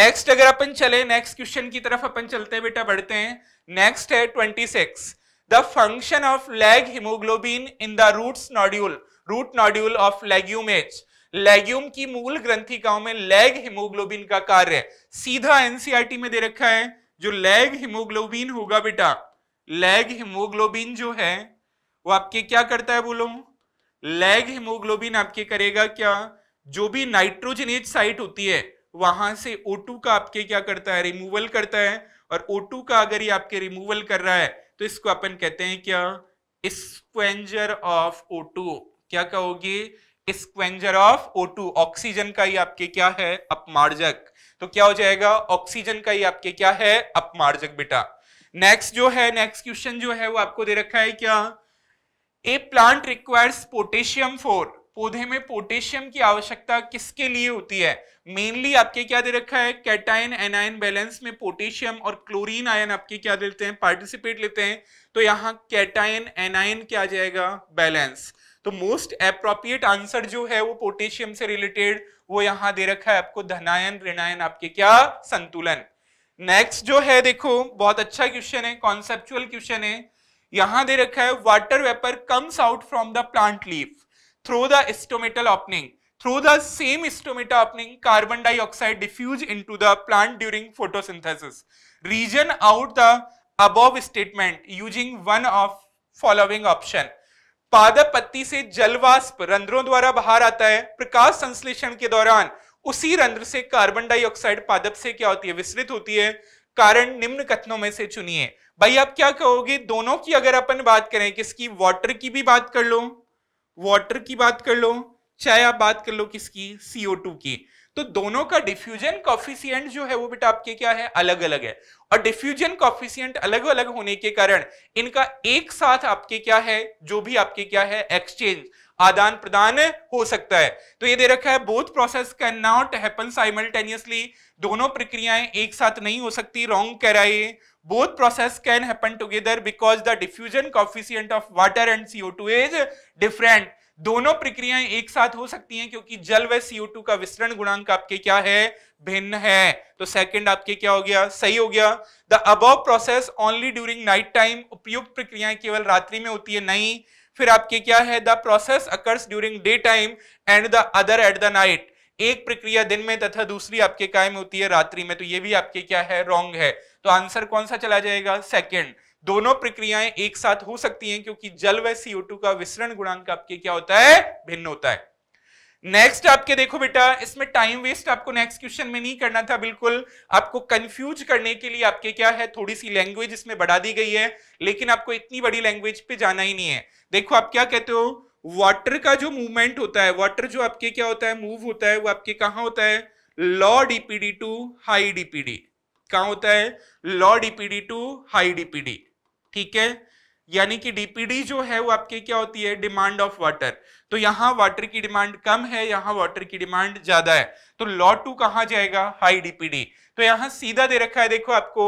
नेक्स्ट अगर अपन चले नेक्स्ट क्वेश्चन की तरफ अपन चलते हैं बेटा बढ़ते हैं नेक्स्ट है twenty six the function of haemoglobin hemoglobin in the roots nodule root nodule of legumage legume की मूल ग्रंथिकाओं में लेग हिमोग्लोबिन का कार्य सीधा एनसीआरटी e में दे रखा है जो लेग हिमोग्लोबिन होगा बेटा लेग हिमोग्लोबिन जो है वो आपके क्या करता है बोलो लेग हिमोग्लोबिन आपके करेगा क्या जो भी नाइट्रोजनेज साइट होती है वहां से O2 का आपके क्या करता है रिमूवल करता है और O2 का अगर ये आपके रिमूवल कर रहा है तो इसको अपन कहते हैं क्या स्क्वेंजर ऑफ ओ टू क्या कहोगे scavenger of O two oxygen का ही आपके क्या है अपमार्जक तो क्या हो जाएगा ऑक्सीजन का ही आपके क्या है अपमार्जक बेटा नेक्स्ट जो है नेक्स्ट क्वेश्चन जो है वो आपको दे रखा है क्या a plant requires potassium for पौधे में पोटेशियम की आवश्यकता किसके लिए होती है मेनली आपके क्या दे रखा है कैटाइन एनाइन बैलेंस में पोटेशियम और क्लोरीन आयन आपके क्या देते हैं पार्टिसिपेट लेते हैं तो यहाँ कैटाइन एनाइन क्या आ जाएगा बैलेंस तो मोस्ट अप्रोप्रिएट आंसर जो है वो पोटेशियम से रिलेटेड वो यहाँ दे रखा है आपको धनायन ऋणायन आपके क्या संतुलन नेक्स्ट जो है देखो बहुत अच्छा क्वेश्चन है कॉन्सेप्चुअल क्वेश्चन है यहां दे रखा है water vapour comes out from the plant leaf through the stomatal opening through the same stomata opening carbon dioxide diffuse into the plant during photosynthesis. region out the above statement using one of following option. पादप पत्ती से जलवाष्प रंध्रों द्वारा बाहर आता है प्रकाश संश्लेषण के दौरान उसी रंध्र से कार्बन डाइऑक्साइड पादप से क्या होती है विस्तृत होती है कारण निम्न कथनों में से चुनिए भाई आप क्या कहोगे दोनों की अगर अपन बात करें किसकी वाटर की भी बात कर लो वाटर की बात कर लो चाहे आप बात कर लो किसकी सीओ टू की तो दोनों का डिफ्यूजन कॉफिशियंट जो है वो बेटा आपके क्या है अलग अलग है और डिफ्यूजन कॉफिशियंट अलग अलग होने के कारण इनका एक साथ आपके क्या है जो भी आपके क्या है एक्सचेंज आदान प्रदान हो सकता है तो ये दे रखा है both process can not happen simultaneously दोनों प्रक्रियाएं एक साथ नहीं हो सकती रॉन्ग कह रहा है both process can happen together because the diffusion coefficient of water and co2 is different दोनों प्रक्रियाएं एक साथ हो सकती हैं क्योंकि जल व CO2 का विस्तरण गुणांक आपके क्या है भिन्न है तो सेकंड आपके क्या हो गया सही हो गया द अब process only during night time उपयुक्त प्रक्रियाएं केवल रात्रि में होती है नहीं फिर आपके क्या है the process occurs during day time and the other at the night एक प्रक्रिया दिन में तथा दूसरी आपके कायम होती है रात्रि में तो ये भी आपके क्या है रॉन्ग है तो आंसर कौन सा चला जाएगा सेकेंड दोनों प्रक्रियाएं एक साथ हो सकती हैं क्योंकि जल व सीओ टू का विसरण गुणांक आपके क्या होता है भिन्न होता है नेक्स्ट आपके देखो बेटा इसमें टाइम वेस्ट आपको नेक्स्ट क्वेश्चन में नहीं करना था बिल्कुल आपको कंफ्यूज करने के लिए आपके क्या है थोड़ी सी लैंग्वेज इसमें बढ़ा दी गई है लेकिन आपको इतनी बड़ी लैंग्वेज पे जाना ही नहीं है देखो आप क्या कहते हो वाटर का जो मूवमेंट होता है वाटर जो आपके क्या होता है मूव होता है वो आपके कहाँ होता है low DPD to high DPD कहाँ होता है low DPD to high DPD ठीक है यानी कि डीपीडी जो है वो आपके क्या होती है डिमांड ऑफ वाटर तो यहाँ वाटर की डिमांड कम है यहाँ वाटर की डिमांड ज्यादा है तो लॉ टू कहा जाएगा हाई डीपीडी तो यहाँ सीधा दे रखा है देखो आपको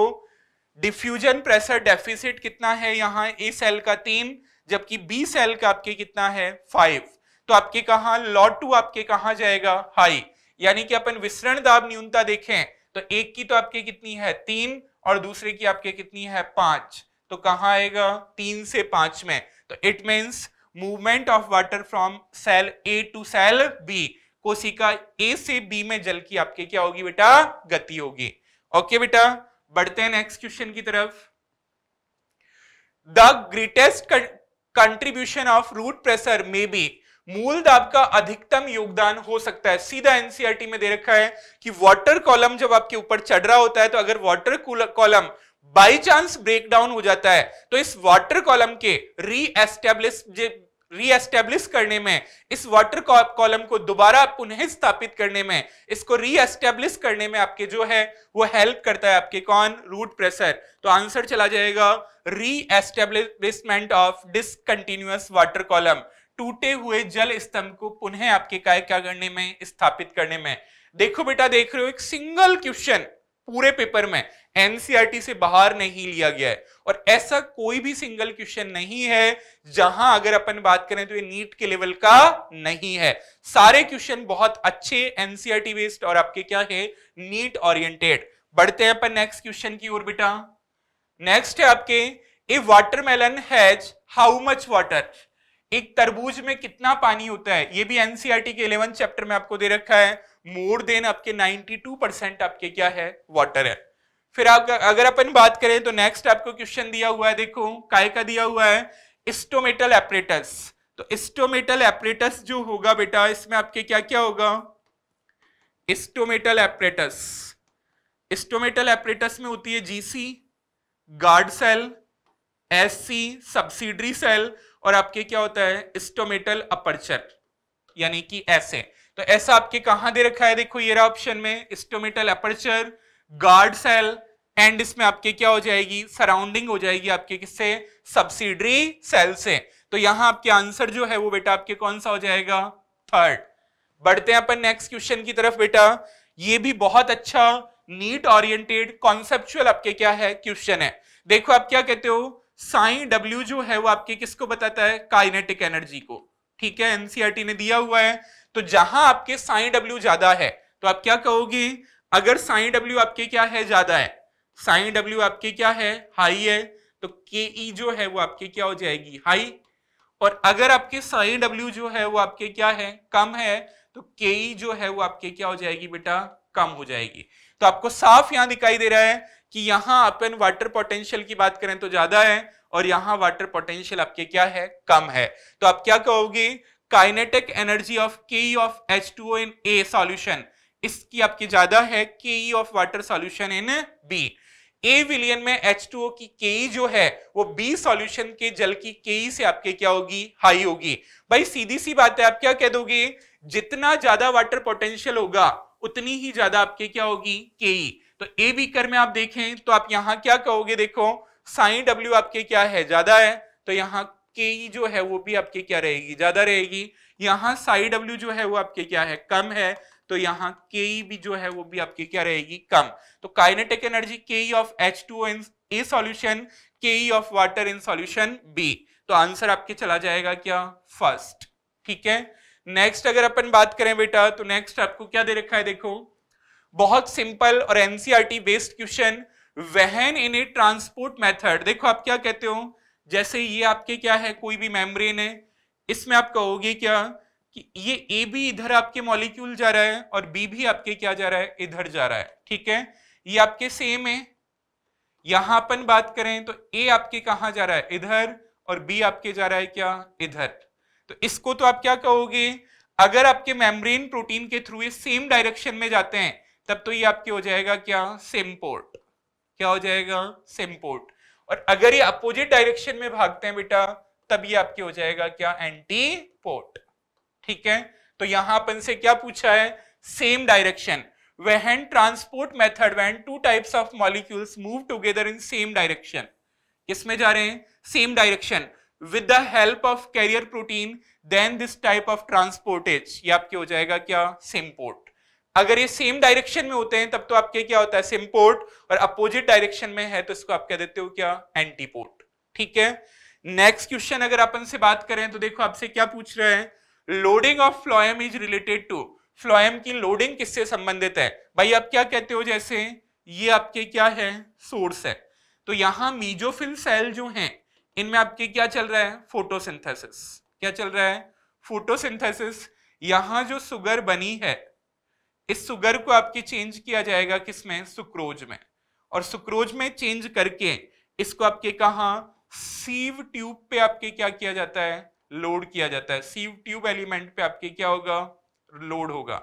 डिफ्यूजन प्रेशर डेफिसिट कितना है यहाँ ए सेल का तीन जबकि बी सेल का आपके कितना है फाइव तो आपके कहा लॉ टू आपके कहा जाएगा हाई यानी कि अपन विसरण दाब न्यूनता देखें तो एक की तो आपके कितनी है तीन और दूसरे की आपके कितनी है पांच तो कहा आएगा तीन से पांच में तो it means movement of water from cell A to cell B कोशिका ए से बी में जल की आपके क्या होगी बेटा गति होगी ओके बेटा बढ़ते हैं नेक्स्ट क्वेश्चन की तरफ the greatest contribution of root pressure may be मूल दाब का अधिकतम योगदान हो सकता है सीधा एनसीआरटी e में दे रखा है कि वाटर कॉलम जब आपके ऊपर चढ़ रहा होता है तो अगर water column by chance break down हो जाता है तो इस वाटर कॉलम के री एस्टेब्लिश रीएस्टेब्लिश करने में इस वाटर कॉलम को दोबारा पुनः स्थापित करने में इसको रीएस्टेब्लिश करने में आपके जो है वो हेल्प करता है आपके कौन रूट प्रेशर तो आंसर चला जाएगा reestablishment of discontinuous water column टूटे हुए जल स्तंभ को पुनः आपके काय क्या करने में स्थापित करने में देखो बेटा देख रहे हो एक सिंगल क्वेश्चन पूरे पेपर में एनसीईआरटी से बाहर नहीं लिया गया है और ऐसा कोई भी सिंगल क्वेश्चन नहीं है जहां अगर अपन बात करें तो ये नीट के लेवल का नहीं है सारे क्वेश्चन बहुत अच्छे एनसीईआरटी बेस्ड और आपके क्या है नीट ओरिएंटेड बढ़ते हैं अपन नेक्स्ट क्वेश्चन की ओर बेटा नेक्स्ट है आपके a watermelon has how much water एक तरबूज में कितना पानी होता है ये भी एनसीईआरटी के इलेवन चैप्टर में आपको दे रखा है मोर देन आपके 92 परसेंट आपके क्या है वाटर है फिर आप अगर अपन बात करें तो नेक्स्ट आपको क्वेश्चन दिया हुआ है देखो काय का दिया हुआ है इस्टोमेटल एपरेटस तो इस्टोमेटल एपरेटस जो होगा बेटा इसमें आपके क्या क्या होगा इस्टोमेटल एपरेटस इस्टोमेटल एपरेटस में होती है GC guard cell SC subsidiary cell और आपके क्या होता है इस्टोमेटल अपर्चर यानी कि ऐसे तो ऐसा आपके कहां दे रखा है देखो ये ऑप्शन में stomatal aperture guard cell and इसमें आपके क्या हो जाएगी सराउंडिंग हो जाएगी आपके किससे सब्सिडरी सेल से तो यहां आपके आंसर जो है वो बेटा आपके कौन सा हो जाएगा थर्ड बढ़ते हैं अपन नेक्स्ट क्वेश्चन की तरफ बेटा ये भी बहुत अच्छा नीट ऑरियंटेड कॉन्सेप्चुअल आपके क्या है क्वेश्चन है देखो आप क्या कहते हो साई डब्ल्यू जो है वो आपके किसको बताता है काइनेटिक एनर्जी को ठीक है एनसीआरटी e ने दिया हुआ है तो जहां आपके साई डब्ल्यू ज्यादा है तो आप क्या कहोगे अगर साई डब्ल्यू आपके क्या है ज्यादा है साइन डब्ल्यू आपके क्या है हाई है तो के ई e जो है वो आपके क्या हो जाएगी हाई और अगर आपके साइन डब्ल्यू जो है वो आपके क्या है कम है तो के ई e जो है वो आपके क्या हो जाएगी बेटा कम हो जाएगी तो आपको साफ यहां दिखाई दे रहा है कि यहां अपन वाटर पोटेंशियल की बात करें तो ज्यादा है और यहां वाटर पोटेंशियल आपके क्या है कम है तो आप क्या कहोगे kinetic energy of KE of H two in A solution इसकी आपकी ज्यादा है KE of water solution in B ए विलियन में एच टू ओ की के जो है वो बी सॉल्यूशन के जल की के से आपके क्या होगी हाई होगी भाई सीधी सी बात है आप क्या कह दोगे जितना ज्यादा वाटर पोटेंशियल होगा उतनी ही ज्यादा आपके क्या होगी के तो ए बीकर में आप देखें तो आप यहां क्या कहोगे देखो साइन डब्ल्यू आपके क्या है ज्यादा है तो यहाँ के जो है वो भी आपके क्या रहेगी ज्यादा रहेगी यहाँ साई डब्ल्यू जो है वो आपके क्या है कम है तो यहाँ के भी जो है वो भी आपकी क्या रहेगी कम तो kinetic energy KE of H two in A solution KE of water in solution B तो आंसर आपके चला जाएगा क्या फर्स्ट ठीक है नेक्स्ट अगर अपन बात करें बेटा तो नेक्स्ट आपको क्या दे रखा है देखो बहुत सिंपल और एनसीआरटी बेस्ड क्वेश्चन वहन इन ए ट्रांसपोर्ट मेथड देखो आप क्या कहते हो जैसे ये आपके क्या है कोई भी मेम्ब्रेन है इसमें आप कहोगे क्या कि ये ए भी इधर आपके मॉलिक्यूल जा रहा है और बी भी आपके क्या जा रहा है इधर जा रहा है ठीक है ये आपके सेम है यहां अपन बात करें तो ए आपके कहा जा रहा है इधर और बी आपके जा रहा है क्या इधर तो इसको तो आप क्या कहोगे अगर आपके मेम्ब्रेन प्रोटीन के थ्रू ये सेम डायरेक्शन में जाते हैं तब तो ये आपके हो जाएगा क्या सेम पोर्ट क्या हो जाएगा सेम पोर्ट और अगर ये अपोजिट डायरेक्शन में भागते हैं बेटा तब ये आपके हो जाएगा क्या एंटी पोर्ट ठीक है तो यहां अपन से क्या पूछा है same direction when transport method when two types of molecules move together in same direction किसमें जा रहे हैं same direction with the help of carrier protein then this type of transport is ये आपके हो जाएगा क्या सिम्पोर्ट अगर ये सेम डायरेक्शन में होते हैं तब तो आपके क्या होता है सिम्पोर्ट और अपोजिट डायरेक्शन में है तो इसको आप क्या देते हो क्या एंटीपोर्ट ठीक है नेक्स्ट क्वेश्चन अगर अपन से बात करें तो देखो आपसे क्या पूछ रहे हैं loading of phloem is related to phloem की लोडिंग किससे संबंधित है भाई आप क्या कहते हो जैसे ये आपके क्या है सोर्स है तो यहां मीजोफिल सेल जो हैं इनमें आपके क्या चल रहा है फोटोसिंथेसिस क्या चल रहा है फोटोसिंथेसिस यहां जो सुगर बनी है इस सुगर को आपके चेंज किया जाएगा किसमें सुक्रोज में और सुक्रोज में चेंज करके इसको आपके कहा सीव ट्यूब पे आपके क्या किया जाता है लोड किया जाता है सीव ट्यूब एलिमेंट पे आपके क्या होगा लोड होगा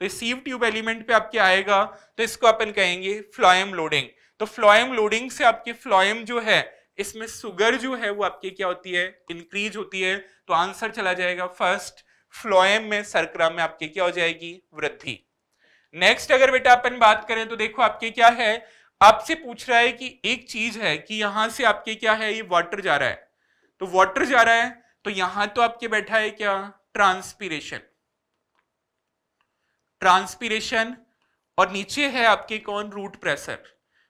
तो सीव ट्यूब एलिमेंट पे आपके आएगा तो इसको अपन कहेंगे फ्लॉयम लोडिंग तो फ्लॉयम लोडिंग से आपके फ्लॉयम जो है इसमें सुगर जो है वो आपके क्या होती है इंक्रीज होती है तो आंसर चला जाएगा फर्स्ट फ्लोएम में सरकरा में आपके क्या हो जाएगी वृद्धि नेक्स्ट अगर बेटा अपन बात करें तो देखो आपके क्या है आपसे पूछ रहा है कि एक चीज है कि यहां से आपके क्या है ये वाटर जा रहा है तो वाटर जा रहा है तो यहां तो आपके बैठा है क्या ट्रांसपीरेशन ट्रांसपीरेशन और नीचे है आपके कौन रूट प्रेशर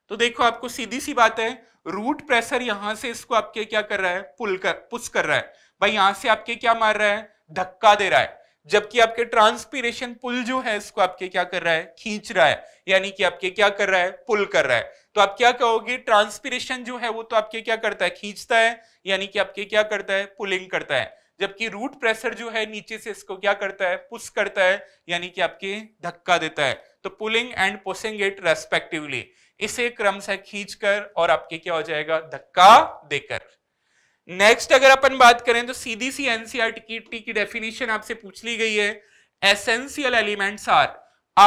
तो देखो आपको सीधी सी बात है रूट प्रेशर यहां से इसको आपके क्या कर रहा है पुल कर पुश कर रहा है भाई यहां से आपके क्या मार रहा है धक्का दे रहा है जबकि आपके ट्रांसपीरेशन पुल जो है इसको आपके क्या कर रहा है खींच रहा है यानी कि आपके क्या कर रहा है पुल कर रहा है तो आप क्या कहोगे ट्रांसपिरेशन जो है वो तो आपके क्या करता है खींचता है यानी कि आपके क्या करता है पुलिंग करता है जबकि रूट प्रेशर जो है नीचे से इसको क्या करता है पुश करता है यानी कि आपके धक्का देता है तो pulling and pushing it respectively इसे क्रम से खींचकर और आपके क्या हो जाएगा धक्का देकर नेक्स्ट अगर अपन बात करें तो सीधी सी टी e की डेफिनेशन आपसे पूछ ली गई है एसेंशियल एलिमेंट्स आर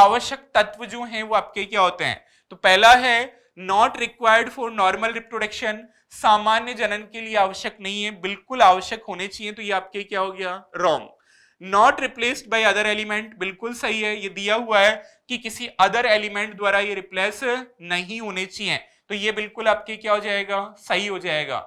आवश्यक तत्व जो हैं वो आपके क्या होते हैं तो पहला है not required for normal reproduction सामान्य जनन के लिए आवश्यक नहीं है बिल्कुल आवश्यक होने चाहिए तो ये आपके क्या हो गया wrong not replaced by other element बिल्कुल सही है ये दिया हुआ है कि किसी अदर एलिमेंट द्वारा ये रिप्लेस नहीं होने चाहिए तो ये बिल्कुल आपके क्या हो जाएगा सही हो जाएगा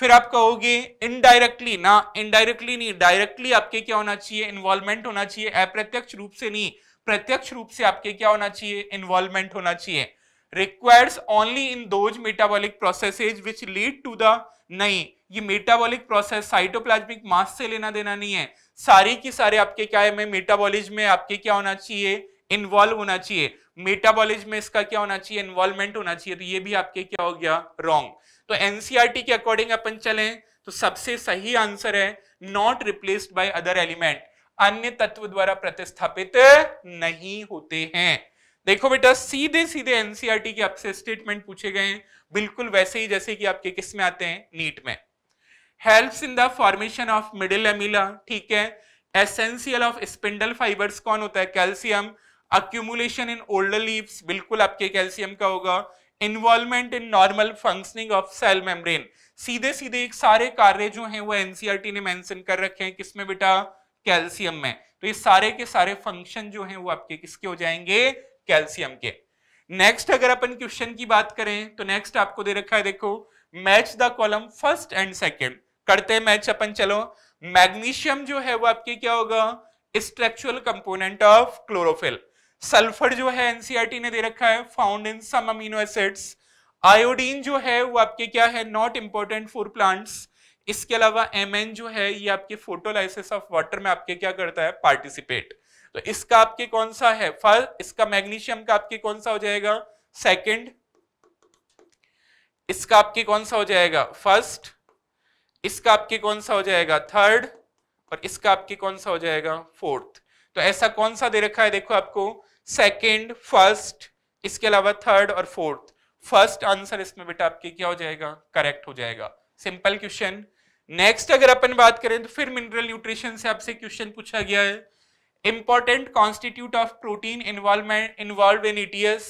फिर आप कहोगे इनडायरेक्टली ना इनडायरेक्टली नहीं डायरेक्टली आपके क्या होना चाहिए इन्वॉल्वमेंट होना चाहिए अप्रत्यक्ष रूप से नहीं प्रत्यक्ष रूप से आपके क्या होना चाहिए इन्वॉल्वमेंट होना चाहिए requires only in those metabolic processes which lead to the नहीं ये मेटाबॉलिक प्रोसेस साइटोप्लाज्मिक मास से लेना देना नहीं है सारे के सारे आपके क्या है मैं मेटाबॉलिज में आपके क्या होना चाहिए इन्वॉल्व होना चाहिए मेटाबॉलिज में इसका क्या होना चाहिए इन्वॉल्वमेंट होना चाहिए तो ये भी आपके क्या हो गया रॉन्ग तो एनसीआरटी e के अकॉर्डिंग अपन चले तो सबसे सही आंसर है not replaced by other element अन्य तत्व द्वारा प्रतिस्थापित नहीं होते हैं देखो बेटा सीधे सीधे एनसीआरटी e के आपसे स्टेटमेंट पूछे गए हैं बिल्कुल वैसे ही जैसे कि आपके किस में आते हैं नीट में help in the formation of middle lamella ठीक है एसेंशियल ऑफ स्पिंडल फाइबर्स कौन होता है calcium accumulation in older leaves बिल्कुल आपके कैल्सियम का होगा involvement in normal functioning of cell membrane सीधे सीधे एक सारे कार्य जो हैं वो एनसीआरटी e ने मेंशन कर रखे हैं किसमें बेटा कैल्सियम में तो ये सारे के सारे फंक्शन जो हैं वो आपके किसके हो जाएंगे कैल्सियम के नेक्स्ट अगर अपन क्वेश्चन की बात करें तो नेक्स्ट आपको दे रखा है देखो match the column first and second करते हैं मैच अपन चलो मैग्नीशियम जो है वो आपके क्या होगा structural component of chlorophyll sulphur जो है एनसीआरटी e ने दे रखा है found in some amino acids iodine जो है वो आपके क्या है नॉट इंपॉर्टेंट फॉर प्लांट्स इसके अलावा एम जो है ये आपके फोटोलाइसिस ऑफ वाटर में आपके क्या करता है पार्टिसिपेट तो इसका आपके कौन सा है फर्स्ट इसका मैग्नीशियम का आपके कौन सा हो जाएगा सेकंड इसका आपके कौन सा हो जाएगा फर्स्ट इसका आपके कौन सा हो जाएगा थर्ड और इसका आपके कौन सा हो जाएगा फोर्थ तो ऐसा कौन सा दे रखा है देखो आपको सेकंड फर्स्ट इसके अलावा थर्ड और फोर्थ फर्स्ट आंसर इसमें बेटा आपके क्या हो जाएगा करेक्ट हो जाएगा सिंपल क्वेश्चन नेक्स्ट अगर अपन बात करें तो फिर मिनरल न्यूट्रिशन से आपसे क्वेश्चन पूछा गया है important constitute of protein involvement involve in ETS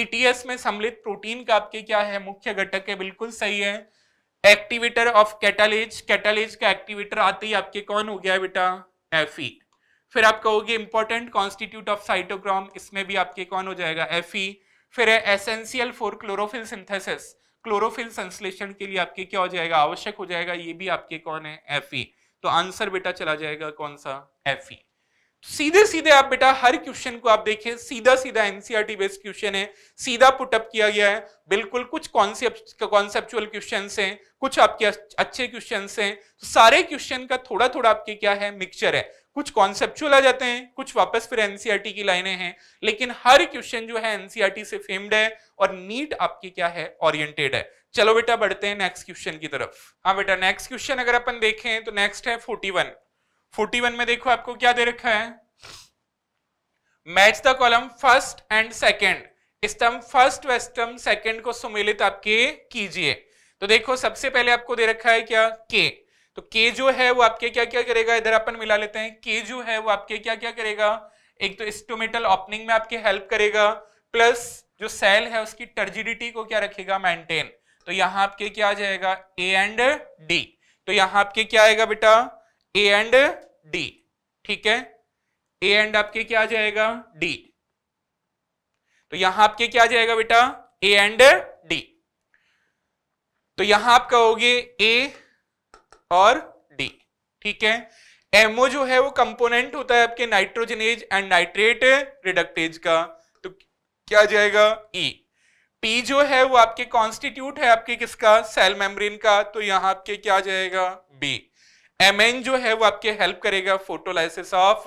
ETS में सम्मिलित प्रोटीन का आपके क्या है मुख्य घटक है बिल्कुल सही है एक्टिवेटर ऑफ कैटालेज कैटालेज का एक्टिवेटर आते ही आपके कौन हो गया बेटा एफ e. फिर आप कहोगे इंपॉर्टेंट कॉन्स्टिट्यूट ऑफ साइटोग्राम इसमें भी आपके कौन हो जाएगा एफ e. फिर है essential for chlorophyll synthesis chlorophyll संश्लेषण के लिए आपके क्या हो जाएगा आवश्यक हो जाएगा ये भी आपके कौन है एफ e. तो आंसर बेटा चला जाएगा कौन सा एफ ई सीधे सीधे आप बेटा हर क्वेश्चन को आप देखें सीधा सीधा एनसीईआरटी बेस्ड क्वेश्चन है सीधा पुटअप किया गया है बिल्कुल कुछ कॉन्सेप्ट कॉन्सेप्चुअल क्वेश्चन हैं कुछ आपके अच्छे क्वेश्चन हैं तो सारे क्वेश्चन का थोड़ा थोड़ा आपके क्या है मिक्सचर है कुछ कॉन्सेप्चुअल आ जाते हैं कुछ वापस फिर एनसीईआरटी e की लाइनें हैं लेकिन हर क्वेश्चन जो है एनसीईआरटी e से फेम्ड है और नीट आपके क्या है ओरिएंटेड है चलो बेटा बढ़ते हैं नेक्स्ट क्वेश्चन की तरफ हाँ बेटा नेक्स्ट क्वेश्चन अगर अपन देखें तो नेक्स्ट है फोर्टी वन फोर्टी वन में देखो आपको क्या दे रखा है match the column first and second स्तंभ फर्स्ट व स्तंभ को सुमेलित आपके कीजिए तो देखो सबसे पहले आपको दे रखा है क्या के तो के जो है वो आपके क्या क्या करेगा इधर अपन मिला लेते हैं के जो है वो आपके क्या क्या करेगा एक तो स्टोमेटल ओपनिंग में आपके हेल्प करेगा प्लस जो सेल है उसकी टर्जिडिटी को क्या रखेगा मेंटेन तो यहां आपके क्या आ जाएगा ए एंड डी तो यहां आपके क्या आएगा बेटा ए एंड डी ठीक है ए एंड आपके क्या आ जाएगा डी तो यहां आपके क्या आ जाएगा बेटा ए एंड डी तो यहां आप कहोगे ए और डी ठीक है एमओ जो है वो कंपोनेंट होता है आपके नाइट्रोजनेज एंड नाइट्रेट रिडक्टेज का तो क्या जाएगा ई e. पी जो है वो आपके कॉन्स्टिट्यूट है आपके किसका सेल मेम्ब्रेन का तो यहां आपके क्या जाएगा बी एन जो है वो आपके हेल्प करेगा फोटोलाइसिस ऑफ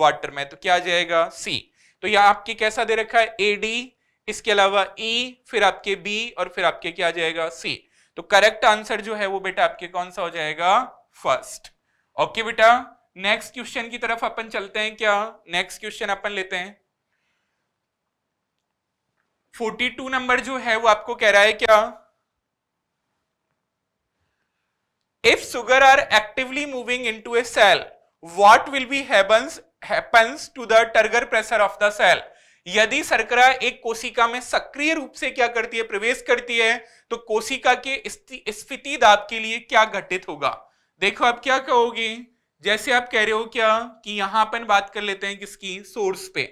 वाटर में तो क्या आ जाएगा सी तो यह आपके कैसा दे रखा है ए डी इसके अलावा ई e, फिर आपके बी और फिर आपके क्या आ जाएगा सी तो करेक्ट आंसर जो है वो बेटा आपके कौन सा हो जाएगा फर्स्ट ओके बेटा नेक्स्ट क्वेश्चन की तरफ अपन चलते हैं क्या नेक्स्ट क्वेश्चन अपन लेते हैं 42 नंबर जो है वो आपको कह रहा है क्या if sugar are actively moving into a cell what will be happens happens to the turgor pressure of the cell यदि सरकरा एक कोशिका में सक्रिय रूप से क्या करती है प्रवेश करती है तो कोशिका के स्फीति दाब के लिए क्या घटित होगा देखो आप क्या कहोगे जैसे आप कह रहे हो क्या कि यहां पर बात कर लेते हैं किसकी सोर्स पे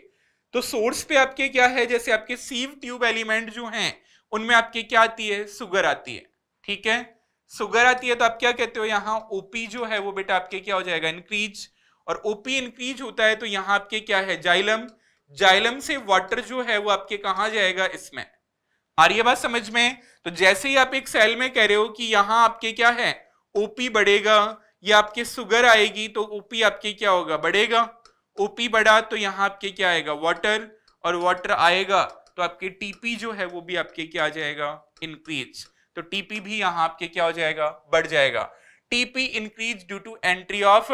तो सोर्स पे आपके क्या है जैसे आपके सीव ट्यूब एलिमेंट जो हैं उनमें आपके क्या आती है सुगर आती है ठीक है सुगर आती है तो आप क्या कहते हो यहाँ ओपी जो है वो बेटा आपके क्या हो जाएगा इंक्रीज और ओपी इंक्रीज होता है तो यहाँ आपके क्या है जाइलम जाइलम से वाटर जो है वो आपके कहा जाएगा इसमें आ रही है बात समझ में तो जैसे ही आप एक सेल में कह रहे हो कि यहाँ आपके क्या है ओपी बढ़ेगा या आपके सुगर आएगी तो ओपी आपके क्या होगा बढ़ेगा ओपी बढ़ा तो यहाँ आपके क्या आएगा वाटर और वाटर आएगा तो आपके टीपी जो है वो भी आपके क्या आ जाएगा इंक्रीज तो टीपी भी यहां आपके क्या हो जाएगा बढ़ जाएगा TP increase due to entry of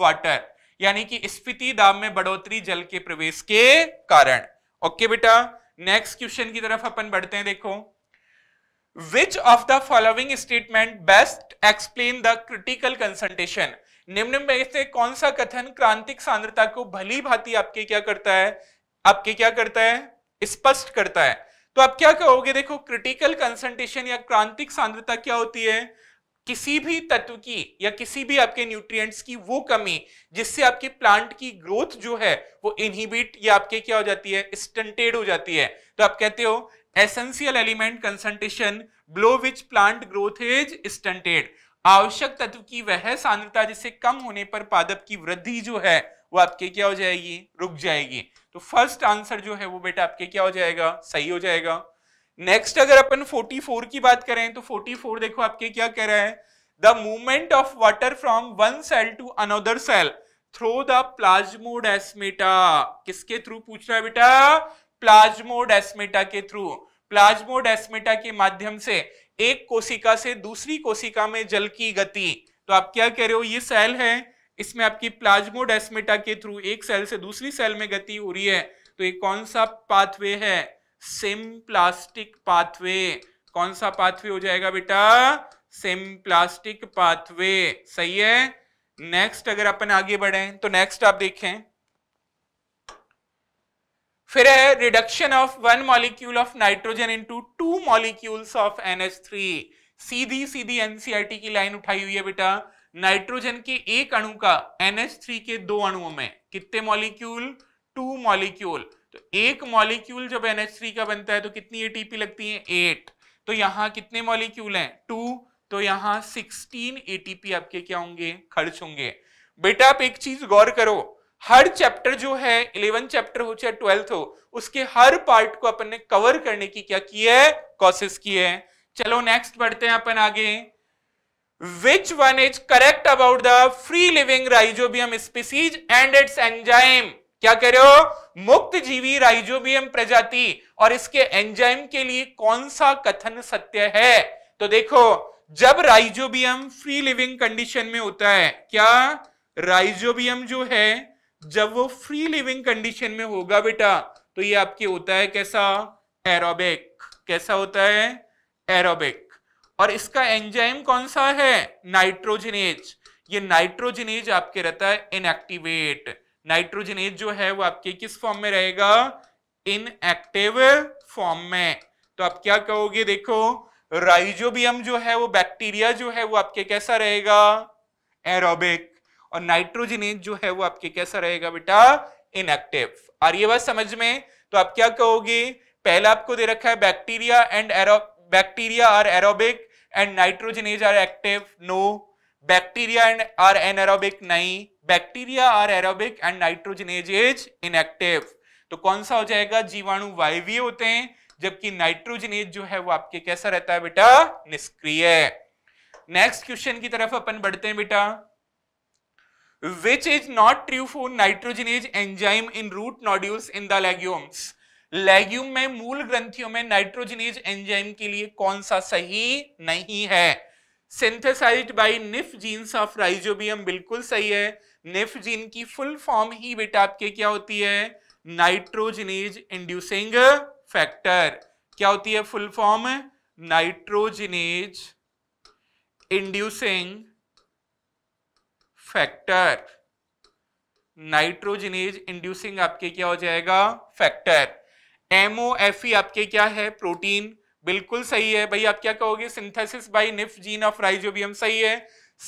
water यानी कि स्पीति दाम में बढ़ोतरी जल के प्रवेश के कारण ओके बेटा नेक्स्ट क्वेश्चन की तरफ अपन बढ़ते हैं देखो which of the following statement best explain the critical concentration निम्न में से कौन सा कथन क्रांतिक सांद्रता को भली भांति आपके क्या करता है आपके क्या करता है स्पष्ट करता है तो आप क्या कहोगे देखो क्रिटिकल कंसंट्रेशन या क्रांतिक सांद्रता क्या होती है किसी भी तत्व की या किसी भी आपके न्यूट्रिएंट्स की वो कमी जिससे आपके प्लांट की ग्रोथ जो है वो इनहिबिट या आपके क्या हो जाती है स्टंटेड हो जाती है तो आप कहते हो essential element concentration below which plant growth is stunted आवश्यक तत्व की वह सांद्रता जिससे कम होने पर पादप की वृद्धि जो है वो आपके क्या हो जाएगी रुक जाएगी तो फर्स्ट आंसर जो है वो बेटा आपके क्या हो जाएगा सही हो जाएगा नेक्स्ट अगर अपन 44 की बात करें तो 44 देखो आपके क्या कह रहा है the movement of water from one cell to another cell through the plasmodesmata किसके थ्रू पूछ रहा है बेटा डेस्मेटा के थ्रू डेस्मेटा के माध्यम से एक कोशिका से दूसरी कोशिका में जल की गति तो आप क्या कह रहे हो ये सेल है इसमें आपकी प्लाज्मोडेस्मेटा के थ्रू एक सेल से दूसरी सेल में गति हो रही है तो ये कौन सा पाथवे है सिम्प्लास्टिक पाथवे कौन सा पाथवे हो जाएगा बेटा सिम्प्लास्टिक पाथवे सही है नेक्स्ट अगर अपन आगे बढ़े तो नेक्स्ट आप देखें फिर है reduction of one molecule of nitrogen into two molecules of NH three सीधी सीधी एनसीआरटी की लाइन उठाई हुई है बेटा नाइट्रोजन के एक अणु का NH3 के दो अणुओं में कितने मॉलिक्यूल टू मॉलिक्यूल तो एक मॉलिक्यूल जब NH3 का बनता है तो कितनी एटीपी लगती है एट तो यहाँ कितने मॉलिक्यूल हैं टू तो यहाँ सिक्सटीन एटीपी आपके क्या होंगे खर्च होंगे बेटा आप एक चीज गौर करो हर चैप्टर जो है इलेवन चैप्टर हो चाहे ट्वेल्थ हो उसके हर पार्ट को अपन ने कवर करने की क्या की है कोशिश की है चलो नेक्स्ट बढ़ते हैं अपन आगे which one is correct about the free living rhizobium species and its enzyme क्या कह रहे हो मुक्त जीवी राइजोबियम प्रजाति और इसके एंजाइम के लिए कौन सा कथन सत्य है तो देखो जब राइजोबियम फ्री लिविंग कंडीशन में होता है क्या राइजोबियम जो है जब वो फ्री लिविंग कंडीशन में होगा बेटा तो ये आपके होता है कैसा एरोबिक कैसा होता है एरोबिक और इसका एंजाइम कौन सा है नाइट्रोजनेज ये नाइट्रोजनेज आपके रहता है इनएक्टिवेट नाइट्रोजनेज जो है वो आपके किस फॉर्म में रहेगा इनएक्टिव फॉर्म में तो आप क्या कहोगे देखो राइजोबियम जो है वो बैक्टीरिया जो है वो आपके कैसा रहेगा एरोबिक और नाइट्रोजनेज जो है वो आपके कैसा रहेगा बेटा इनएक्टिव और ये बात समझ में तो आप क्या कहोगे पहला आपको दे रखा है बैक्टीरिया एंड एरो बैक्टीरिया और aerobic and nitrogenase are active no bacteria and are anaerobic नहीं bacteria are aerobic and nitrogenase is inactive तो कौन सा हो जाएगा जीवाणु वायवीय होते हैं जबकि नाइट्रोजन एज जो है वो आपके कैसा रहता है बेटा निष्क्रिय नेक्स्ट क्वेश्चन की तरफ अपन बढ़ते हैं बेटा which is not true for nitrogenase enzyme in root nodules in the legumes legume में मूल ग्रंथियों में नाइट्रोजनीज एंजाइम के लिए कौन सा सही नहीं है synthesised by nif genes of rhizobium बिल्कुल सही है निफ जीन की फुल फॉर्म ही बेटा आपके क्या होती है नाइट्रोजनीज इंड्यूसिंग फैक्टर क्या होती है full form nitrogenase inducing factor nitrogenase inducing आपके क्या हो जाएगा फैक्टर एमओ एफ ई आपके क्या है प्रोटीन बिल्कुल सही है भाई आप क्या कहोगे synthesis by nif gene of rhizobium सही है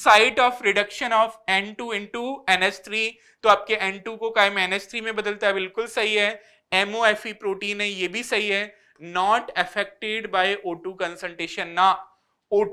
site of reduction of N two into N three तो आपके एन टू को कायम एन थ्री में बदलता है बिल्कुल सही है एमओ एफ ई प्रोटीन है ये भी सही है not affected by O two concentration ना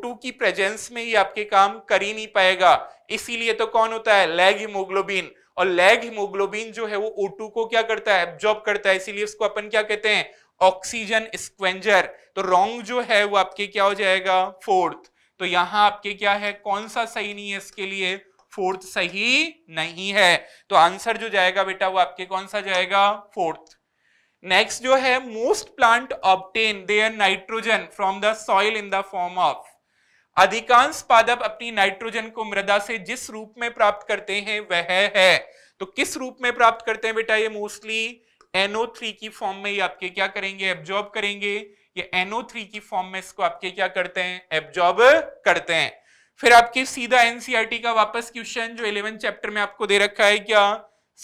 टू की प्रेजेंस में ही आपके काम कर ही नहीं पाएगा इसीलिए तो कौन होता है लैग हीमोग्लोबिन और लैग हिमोग्लोबिन जो है वो ओ को क्या करता है एब्जॉर्ब करता है इसीलिए उसको अपन क्या कहते हैं ऑक्सीजन स्क्वेंजर तो रॉन्ग जो है वो आपके क्या हो जाएगा फोर्थ तो यहां आपके क्या है कौन सा सही नहीं है इसके लिए फोर्थ सही नहीं है तो आंसर जो जाएगा बेटा वो आपके कौन सा जाएगा फोर्थ नेक्स्ट जो है most plant obtain their nitrogen from the soil in the form of अधिकांश पादप अपनी नाइट्रोजन को मृदा से जिस रूप में प्राप्त करते हैं वह है तो किस रूप में प्राप्त करते हैं बेटा ये मोस्टली NO3 की फॉर्म में ये आपके क्या करेंगे एब्जॉर्ब करेंगे ये NO3 की फॉर्म में इसको आपके क्या करते हैं एब्जॉर्ब करते हैं फिर आपके सीधा एनसीईआरटी e का वापस क्वेश्चन जो इलेवेंथ चैप्टर में आपको दे रखा है क्या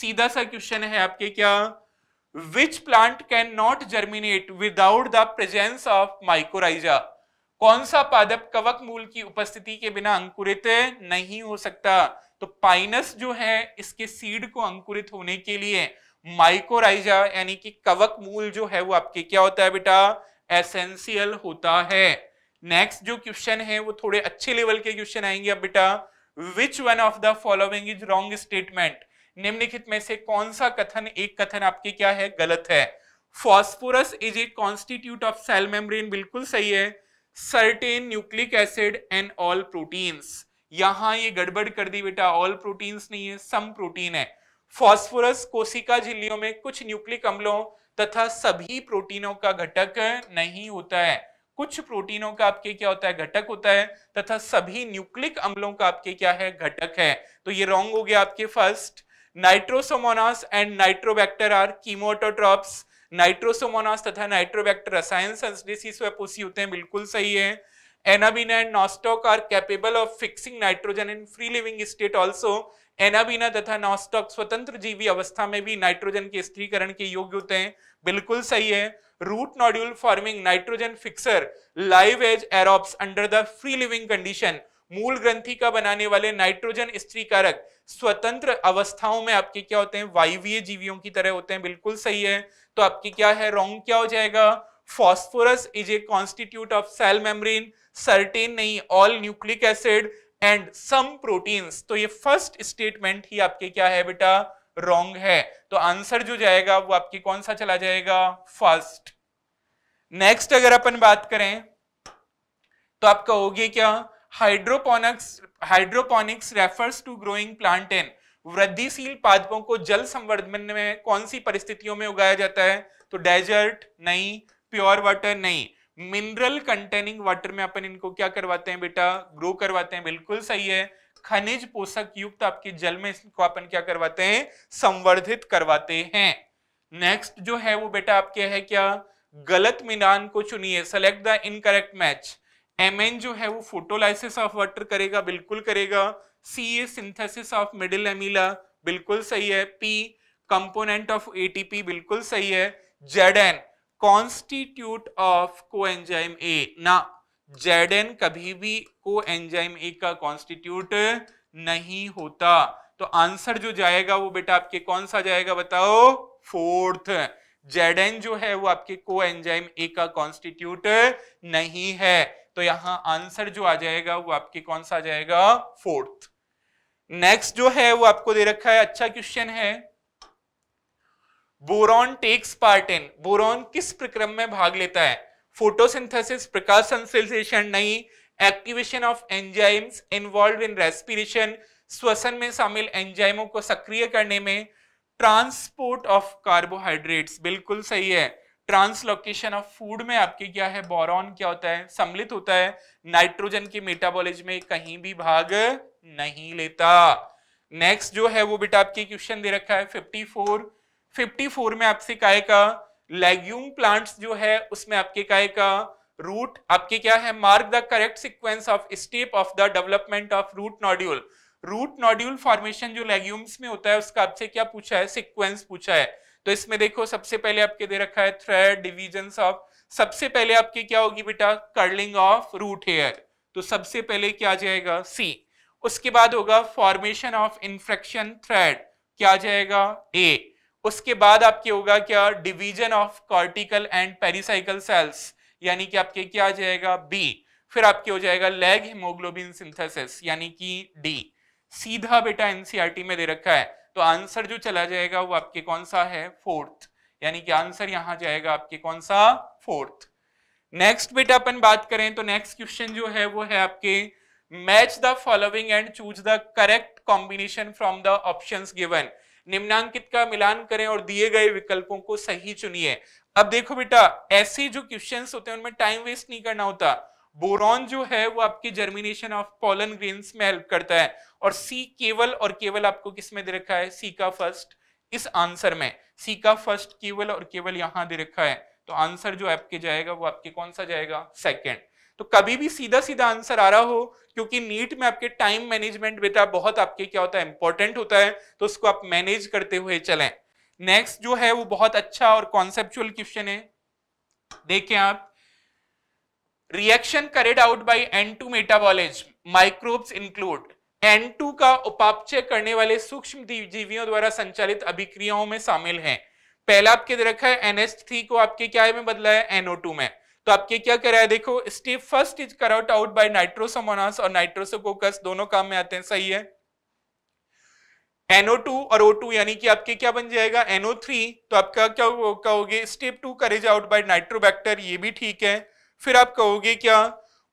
सीधा सा क्वेश्चन है आपके क्या which plant can not germinate without the presence of mycorrhiza कौन सा पादप कवक मूल की उपस्थिति के बिना अंकुरित नहीं हो सकता तो पाइनस जो है इसके सीड को अंकुरित होने के लिए माइकोराइजा यानी कि कवक मूल जो है वो आपके क्या होता है बेटा एसेंशियल होता है नेक्स्ट जो क्वेश्चन है वो थोड़े अच्छे लेवल के क्वेश्चन आएंगे अब बेटा which one of the following is wrong statement निम्नलिखित में से कौन सा कथन एक कथन आपके क्या है गलत है phosphorus is a constitute of cell membrane बिल्कुल सही है certain nucleic acid and all proteins यहां ये गड़बड़ कर दी बेटा ऑल प्रोटीन्स नहीं है सम प्रोटीन है फॉस्फोरस कोशिका झिल्लियों में कुछ न्यूक्लिक अम्लों तथा सभी प्रोटीनों का घटक नहीं होता है कुछ प्रोटीनों का आपके क्या होता है घटक होता है तथा सभी न्यूक्लिक अम्लों का आपके क्या है घटक है तो ये रॉन्ग हो गया आपके first nitrosomonas and nitrobacter are chemoautotrophs nitrosomonas तथा नाइट्रोबैक्टर रसायन संश्लेषित व होते हैं बिल्कुल सही है anabaena and nostoc are capable of fixing nitrogen in free living state also anabaena तथा नॉस्टॉक स्वतंत्र जीवी अवस्था में भी नाइट्रोजन के स्थिरीकरण के योग्य होते हैं बिल्कुल सही है root nodule forming nitrogen fixer live as aerobes under the free living condition मूल ग्रंथि का बनाने वाले नाइट्रोजन स्त्री कारक स्वतंत्र अवस्थाओं में आपके क्या होते हैं वायवीय जीवियों की तरह होते हैं बिल्कुल सही है तो आपकी क्या है रॉन्ग क्या हो जाएगा phosphorus is a constitute of cell membrane certain नहीं all nucleic acid and some proteins तो ये फर्स्ट स्टेटमेंट ही आपके क्या है बेटा रॉन्ग है तो आंसर जो जाएगा वो आपके कौन सा चला जाएगा फर्स्ट नेक्स्ट अगर अपन बात करें तो आप कहोगे क्या hydroponics hydroponics refers to growing plant in वृद्धिशील पादपों को जल संवर्धन में कौन सी परिस्थितियों में उगाया जाता है तो डेजर्ट नहीं प्योर वाटर नहीं मिनरल कंटेनिंग वाटर में अपन इनको क्या करवाते हैं बेटा ग्रो करवाते हैं बिल्कुल सही है खनिज पोषक युक्त आपके जल में इसको अपन क्या करवाते हैं संवर्धित करवाते हैं नेक्स्ट जो है वो बेटा आपके है क्या गलत मिनान को चुनिए select the incorrect match M जो है वो फोटोलाइसिस ऑफ वाटर करेगा बिल्कुल करेगा C is synthesis of middle lamella बिल्कुल सही है पी कंपोनेंट ऑफ एटीपी बिल्कुल सही है Z N constitute of coenzyme A ना जेड एन कभी भी को एंजाइम ए का कॉन्स्टिट्यूट नहीं होता तो आंसर जो जाएगा वो बेटा आपके कौन सा जाएगा बताओ फोर्थ जेड एन जो है वो आपके को एंजाइम ए का कॉन्स्टिट्यूट नहीं है तो यहां आंसर जो आ जाएगा वो आपके कौन सा आ जाएगा फोर्थ नेक्स्ट जो है वो आपको दे रखा है अच्छा क्वेश्चन है boron takes part in boron किस प्रक्रम में भाग लेता है फोटोसिंथेसिस प्रकाश संश्लेषण नहीं activation of enzymes involve in respiration श्वसन में शामिल एंजाइमों को सक्रिय करने में ट्रांसपोर्ट ऑफ कार्बोहाइड्रेट्स बिल्कुल सही है ट्रांसलोकेशन ऑफ फूड में आपके क्या है बोरॉन क्या होता है सम्मिलित होता है नाइट्रोजन के मेटाबोलिज में कहीं भी भाग नहीं लेता नेक्स्ट जो है वो बेटा आपके क्वेश्चन दे रखा है 54 54 में आपसे काय का लेग्यूम प्लांट्स जो है उसमें आपके काय का रूट आपके क्या है mark the correct sequence of step of the development of root nodule root nodule formation जो लेग्यूम्स में होता है उसका आपसे क्या पूछा है सिक्वेंस पूछा है तो इसमें देखो सबसे पहले आपके दे रखा है थ्रेड डिविजन ऑफ सबसे पहले आपके क्या होगी बेटा कर्लिंग ऑफ रूट हेयर तो सबसे पहले क्या आ जाएगा सी उसके बाद होगा फॉर्मेशन ऑफ इन्फ्रेक्शन थ्रेड क्या आ जाएगा ए उसके बाद आपके होगा क्या division of cortical and pericycle cells यानी कि आपके क्या आ जाएगा बी फिर आपके हो जाएगा लेग हिमोग्लोबिन सिंथेसिस यानी कि डी सीधा बेटा एनसीआरटी में दे रखा है तो आंसर जो चला जाएगा वो आपके कौन सा है फोर्थ यानी कि आंसर यहां जाएगा आपके कौन सा फोर्थ नेक्स्ट बेटा अपन बात करें तो नेक्स्ट क्वेश्चन जो है वो है आपके match the following and choose the correct combination from the option given निम्नांकित का मिलान करें और दिए गए विकल्पों को सही चुनिए अब देखो बेटा ऐसे जो क्वेश्चन होते हैं उनमें टाइम वेस्ट नहीं करना होता बोरॉन जो है वो आपकी जर्मिनेशन ऑफ पॉलन ग्रेन्स में हेल्प करता है और सी केवल और केवल आपको किस में दे रखा है सी का फर्स्ट इस आंसर में सी का फर्स्ट केवल और केवल यहां दे रखा है तो आंसर जो आपके जाएगा वो आपके कौन सा जाएगा सेकेंड तो कभी भी सीधा सीधा आंसर आ रहा हो क्योंकि नीट में आपके टाइम मैनेजमेंट बेटा बहुत आपके क्या होता है इंपॉर्टेंट होता है तो उसको आप मैनेज करते हुए चलें नेक्स्ट जो है वो बहुत अच्छा और कॉन्सेप्चुअल क्वेश्चन है देखें आप reaction carried out by two metabolism microbes include N two का उपापचय करने वाले सूक्ष्म जीवियों द्वारा संचालित अभिक्रियाओं में शामिल हैं पहला आपके रखा है थ्री को आपके क्या में बदला है एनओ टू में तो आपके क्या करा है देखो step first is carried out by Nitrosomonas और नाइट्रोसोकोकस दोनों काम में आते हैं सही है NO2 और O2 यानी कि आपके क्या बन जाएगा NO3 तो आपका क्या कहोगे step two carried out by Nitrobacter ये भी ठीक है फिर आप कहोगे क्या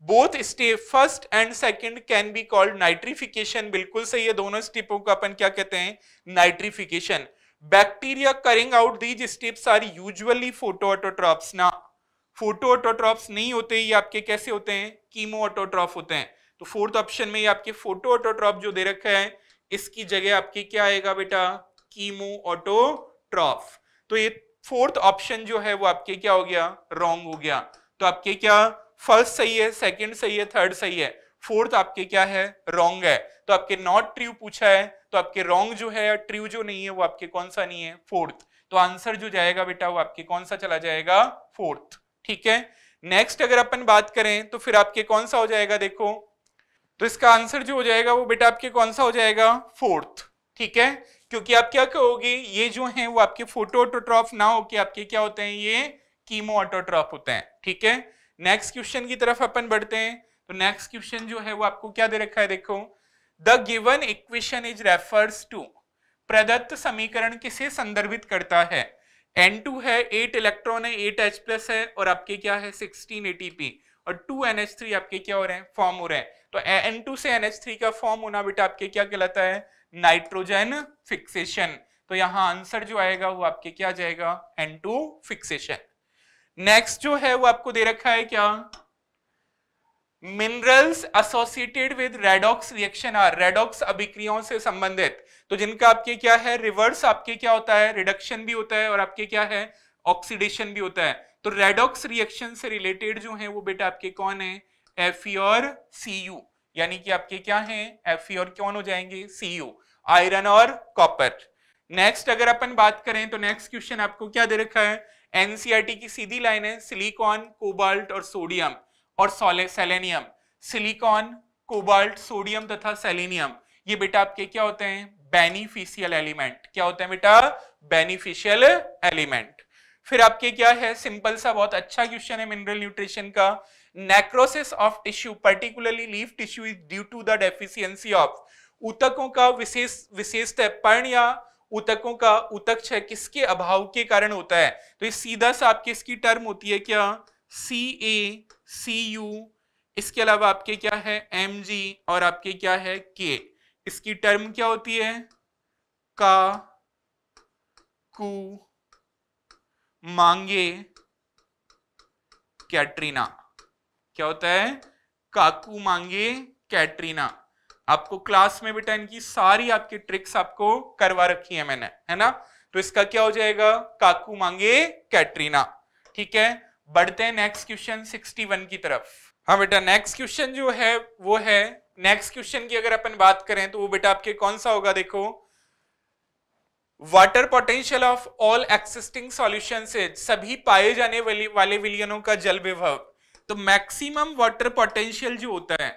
both step first and second can be called nitrification बिल्कुल सही है दोनों स्टेपों को अपन क्या कहते हैं nitrification bacteria carrying out these steps are usually photoautotrophs ना फोटोऑटोट्रॉप्स नहीं होते ये आपके कैसे होते हैं कीमो ऑटोट्रॉप होते हैं तो फोर्थ ऑप्शन में ये आपके ऑटोट्रॉप जो दे रखा है इसकी जगह आपके क्या आएगा बेटा कीमो ऑटोट्रॉप तो ये फोर्थ ऑप्शन जो है वो आपके क्या हो गया रॉन्ग हो गया तो आपके क्या फर्स्ट सही है सेकंड सही है थर्ड सही है फोर्थ आपके क्या है रॉन्ग है तो आपके नॉट ट्रू पूछा है तो आपके रॉन्ग जो है या ट्रू जो नहीं है वो आपके कौन सा नहीं है फोर्थ तो आंसर जो जाएगा बेटा वो आपके कौन सा चला जाएगा फोर्थ ठीक है नेक्स्ट अगर अपन बात करें तो फिर आपके कौन सा हो जाएगा देखो तो इसका आंसर जो हो जाएगा वो बेटा आपके कौन सा हो जाएगा फोर्थ ठीक है क्योंकि आप क्या कहोगे ये जो है वो आपके फोटोट्रॉफ ना होके आपके क्या होते हैं ये कीमो ऑटोट्रॉप होते हैं ठीक है नेक्स्ट क्वेश्चन की तरफ अपन बढ़ते हैं तो नेक्स्ट क्वेश्चन जो है वो आपको क्या दे रखा है देखो the given equation is refers to प्रदत्त समीकरण किसे संदर्भित करता है N2 है 8 इलेक्ट्रॉन है 8H प्लस है और आपके क्या है 16 ATP और 2NH3 आपके क्या हो रहे हैं फॉर्म हो रहे हैं तो N2 से NH3 का फॉर्म होना बेटा आपके क्या कहलाता है नाइट्रोजन फिक्सेशन तो यहाँ आंसर जो आएगा वो आपके क्या जाएगा N2 फिक्सेशन नेक्स्ट जो है वो आपको दे रखा है क्या minerals associated with redox reaction are redox अभिक्रियाओं से संबंधित तो जिनका आपके क्या है रिवर्स आपके क्या होता है रिडक्शन भी होता है और आपके क्या है ऑक्सीडेशन भी होता है तो रेडॉक्स रिएक्शन से रिलेटेड जो है वो बेटा आपके कौन है एफ और सी यू यानी कि आपके क्या है एफ और कौन हो जाएंगे सी यू आयरन और कॉपर नेक्स्ट अगर अपन बात करें तो नेक्स्ट क्वेश्चन आपको क्या दे रखा है एनसीआरटी की सीधी लाइन है सिलिकॉन कोबाल्ट और सोडियम और सेलेनियम सिलिकॉन कोबाल्ट सोडियम तथा सेलेनियम ये बेटा आपके क्या होते हैं बेनिफिशियल एलिमेंट क्या होते हैं बेटा बेनिफिशियल एलिमेंट फिर आपके क्या है सिंपल सा बहुत अच्छा क्वेश्चन है मिनरल न्यूट्रिशन का necrosis of tissue particularly leaf tissue is due to the deficiency of उतकों का विशेष विशेषतः पर्ण या उतकों का उतक है किसके अभाव के कारण होता है तो ये सीधा सा आपके इसकी टर्म होती है क्या सी ए सी यू इसके अलावा आपके क्या है एम जी और आपके क्या है के इसकी टर्म क्या होती है का कु मांगे कैटरीना क्या होता है काकू मांगे कैटरीना आपको क्लास में बेटा इनकी सारी आपकी ट्रिक्स आपको करवा रखी है मैंने है ना तो इसका क्या हो जाएगा काकू मांगे कैटरीना ठीक है बढ़ते हैं नेक्स्ट क्वेश्चन वन की तरफ हाँ बेटा नेक्स्ट क्वेश्चन जो है वो है नेक्स्ट क्वेश्चन की अगर अपन बात करें तो वो बेटा आपके कौन सा होगा देखो water potential of all existing solution से सभी पाए जाने वाले वाले विलियनों का जल विभव तो मैक्सिमम वाटर पोटेंशियल जो होता है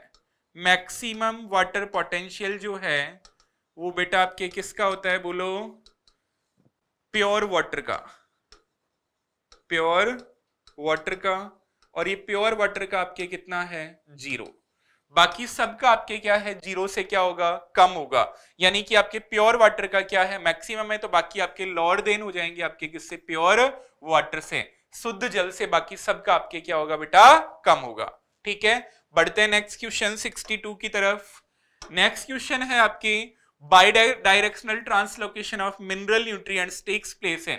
मैक्सिमम वाटर पोटेंशियल जो है वो बेटा आपके किसका होता है बोलो प्योर वाटर का प्योर वाटर का और ये प्योर वाटर का आपके कितना है जीरो बाकी सबका आपके क्या है जीरो से क्या होगा कम होगा यानी कि आपके प्योर वाटर का क्या है मैक्सिमम है तो बाकी आपके लॉर्ड देन हो जाएंगे आपके किससे प्योर वाटर से शुद्ध जल से बाकी सबका आपके क्या होगा बेटा कम होगा ठीक है बढ़ते हैं नेक्स्ट क्वेश्चन 62 की तरफ नेक्स्ट क्वेश्चन है आपकी bidirectional translocation of mineral nutrients takes place है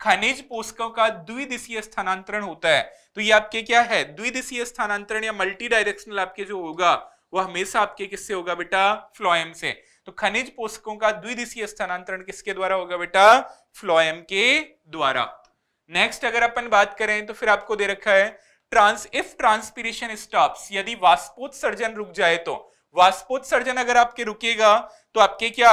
खनिज पोषकों का द्विदिशीय स्थानांतरण होता है तो ये आपके क्या है द्विदिशीय स्थानांतरण या मल्टी डायरेक्शनल आपके जो होगा वो हमेशा आपके किससे होगा बेटा फ्लोएम से तो खनिज पोषकों का द्विदिशीय स्थानांतरण किसके द्वारा होगा बेटा फ्लोएम के द्वारा नेक्स्ट अगर अपन बात करें तो फिर आपको दे रखा है ट्रांस इफ ट्रांसपीरेशन स्टॉप्स यदि वास्पोत्सर्जन रुक जाए तो वास्पोत्सर्जन अगर आपके रुकेगा तो आपके क्या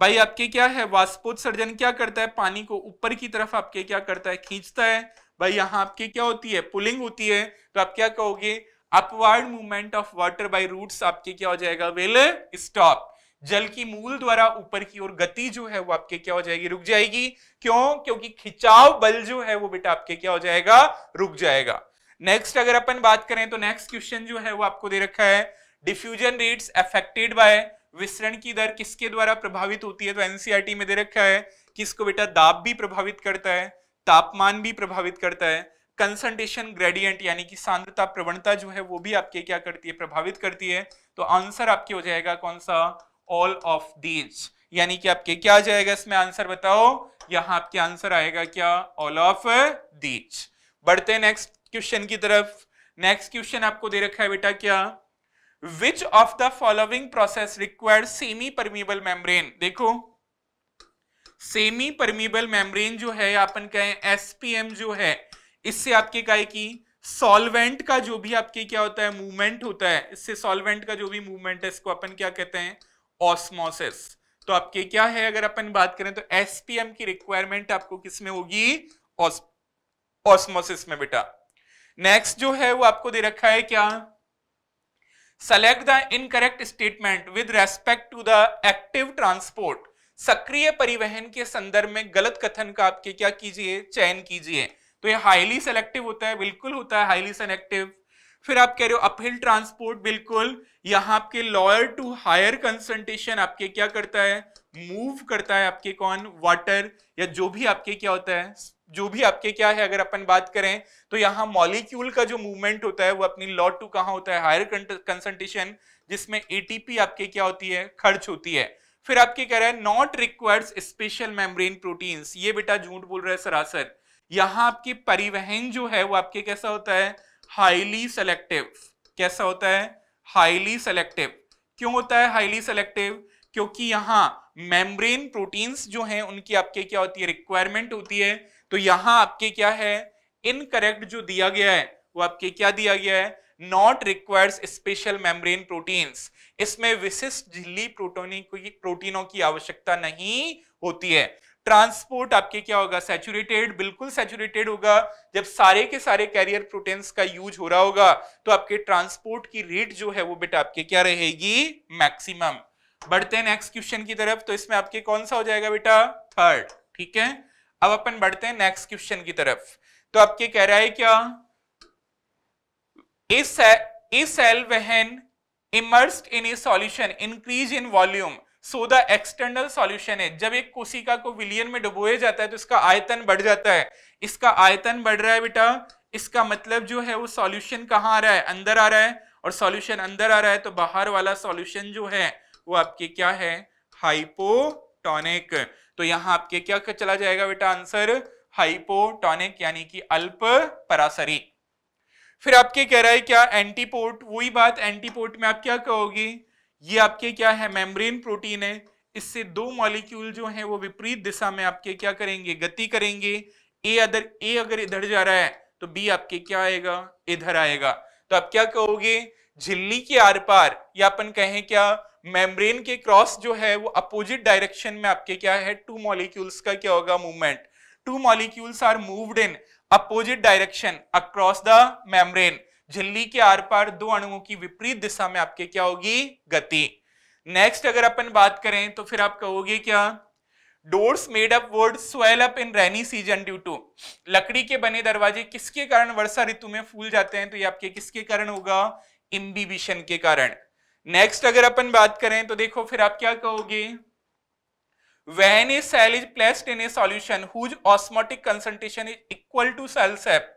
भाई आपके क्या है वास्पोत्सर्जन क्या करता है पानी को ऊपर की तरफ आपके क्या करता है खींचता है भाई यहां आपके क्या होती है पुलिंग होती है तो आप क्या कहोगे upward movement of water by roots आपके क्या हो जाएगा विल स्टॉप जल की मूल द्वारा ऊपर की ओर गति जो है वो आपके क्या हो जाएगी रुक जाएगी क्यों क्योंकि खिंचाव बल जो है वो बेटा आपके क्या हो जाएगा रुक जाएगा नेक्स्ट अगर अपन बात करें तो नेक्स्ट क्वेश्चन जो है वो आपको दे रखा है डिफ्यूजन रेट्स अफेक्टेड बाय विसरण की दर किसके द्वारा प्रभावित होती है तो एनसीईआरटी e में दे रखा है किसको बेटा दाब भी प्रभावित करता है तापमान भी प्रभावित करता है कंसंट्रेशन ग्रेडियंट यानी कि सांद्रता प्रवणता जो है वो भी आपके क्या करती है प्रभावित करती है तो आंसर आपके हो जाएगा कौन सा ऑल ऑफ दीज यानी कि आपके क्या आ जाएगा इसमें आंसर बताओ यहाँ आपके आंसर आएगा क्या ऑल ऑफ दीज बढ़ते नेक्स्ट क्वेश्चन की तरफ नेक्स्ट क्वेश्चन आपको दे रखा है बेटा क्या which of the following process required semi permeable membrane देखो सेमी परमिबल मेम्ब्रेन जो है अपन कहें एसपीएम जो है इससे आपके कहे की सॉल्वेंट का जो भी आपके क्या होता है मूवमेंट होता है इससे सॉल्वेंट का जो भी मूवमेंट है इसको अपन क्या कहते हैं ऑस्मोसिस तो आपके क्या है अगर अपन बात करें तो एसपीएम की रिक्वायरमेंट आपको किसमें होगी ऑस्मोसिस में बेटा नेक्स्ट जो है वो आपको दे रखा है क्या select the incorrect statement with respect to the active transport सक्रिय परिवहन के संदर्भ में गलत कथन का आपके क्या कीजिए चयन कीजिए तो ये हाईली सेलेक्टिव होता है बिल्कुल होता है हाईली सेलेक्टिव फिर आप कह रहे हो अपहिल ट्रांसपोर्ट बिल्कुल यहां आपके लॉयर टू हायर कंसल्टेशन आपके क्या करता है मूव करता है आपके कौन वाटर या जो भी आपके क्या होता है जो भी आपके क्या है अगर अपन बात करें तो यहाँ मॉलिक्यूल का जो मूवमेंट होता है वो अपनी लॉ टू कहाँ होता है हायर कंसंट्रेशन जिसमें एटीपी आपके क्या होती है खर्च होती है फिर आपके कह रहे हैं not required special membrane proteins ये बेटा झूठ बोल रहा है सरासर यहाँ आपके परिवहन जो है वो आपके कैसा होता है हाईली सेलेक्टिव कैसा होता है हाईली सेलेक्टिव क्यों होता है हाईली सेलेक्टिव क्योंकि यहाँ मेम्ब्रेन प्रोटीन्स जो हैं उनकी आपके क्या होती है रिक्वायरमेंट होती है तो यहां आपके क्या है इनकरेक्ट जो दिया गया है वो आपके क्या दिया गया है not requires special membrane proteins इसमें विशिष्ट झिल्ली प्रोटोनी प्रोटीनों की आवश्यकता नहीं होती है ट्रांसपोर्ट आपके क्या होगा सेचुरेटेड बिल्कुल सेचुरेटेड होगा जब सारे के सारे कैरियर प्रोटीन्स का यूज हो रहा होगा तो आपके ट्रांसपोर्ट की रेट जो है वो बेटा आपके क्या रहेगी मैक्सिमम बढ़ते हैं नेक्स्ट क्वेश्चन की तरफ तो इसमें आपके कौन सा हो जाएगा बेटा थर्ड ठीक है अब अपन बढ़ते हैं नेक्स्ट क्वेश्चन की तरफ तो आप क्या कह रहा है क्या इस cell when immersed in a solution increase in volume so the external solution है जब एक कोशिका को विलियन में डुबोया जाता है तो इसका आयतन बढ़ जाता है इसका आयतन बढ़ रहा है बेटा इसका मतलब जो है वो सॉल्यूशन कहाँ आ रहा है अंदर आ रहा है और सॉल्यूशन अंदर आ रहा है तो बाहर वाला सॉल्यूशन जो है वो आपके क्या है हाइपोटोनिक तो यहां आपके क्या चला जाएगा बेटा आंसर हाइपोटॉनिक यानी कि अल्प परासरी फिर आपके कह रहा है क्या एंटीपोर्ट वही बात एंटीपोर्ट में आप क्या कहोगे ये आपके क्या है मेम्ब्रेन प्रोटीन है इससे दो मॉलिक्यूल जो है वो विपरीत दिशा में आपके क्या करेंगे गति करेंगे ए अदर ए अगर इधर जा रहा है तो बी आपके क्या आएगा इधर आएगा तो आप क्या कहोगे झिल्ली के आर पार या अपन कहें क्या मेम्ब्रेन के क्रॉस जो है वो अपोजिट डायरेक्शन में आपके क्या है टू मॉलिक्यूल्स का क्या होगा movement two molecules are moved in opposite direction across the membrane झिल्ली के आर पार दो अणुओं की विपरीत दिशा में आपके क्या होगी गति नेक्स्ट अगर अपन बात करें तो फिर आप कहोगे क्या doors made up wood swell up in rainy season due to लकड़ी के बने दरवाजे किसके कारण वर्षा ऋतु में फूल जाते हैं तो ये आपके किसके कारण होगा इम्बिबिशन के कारण नेक्स्ट अगर अपन बात करें तो देखो फिर आप क्या कहोगे when a cell is placed in a solution whose osmotic concentration is equal to cell sap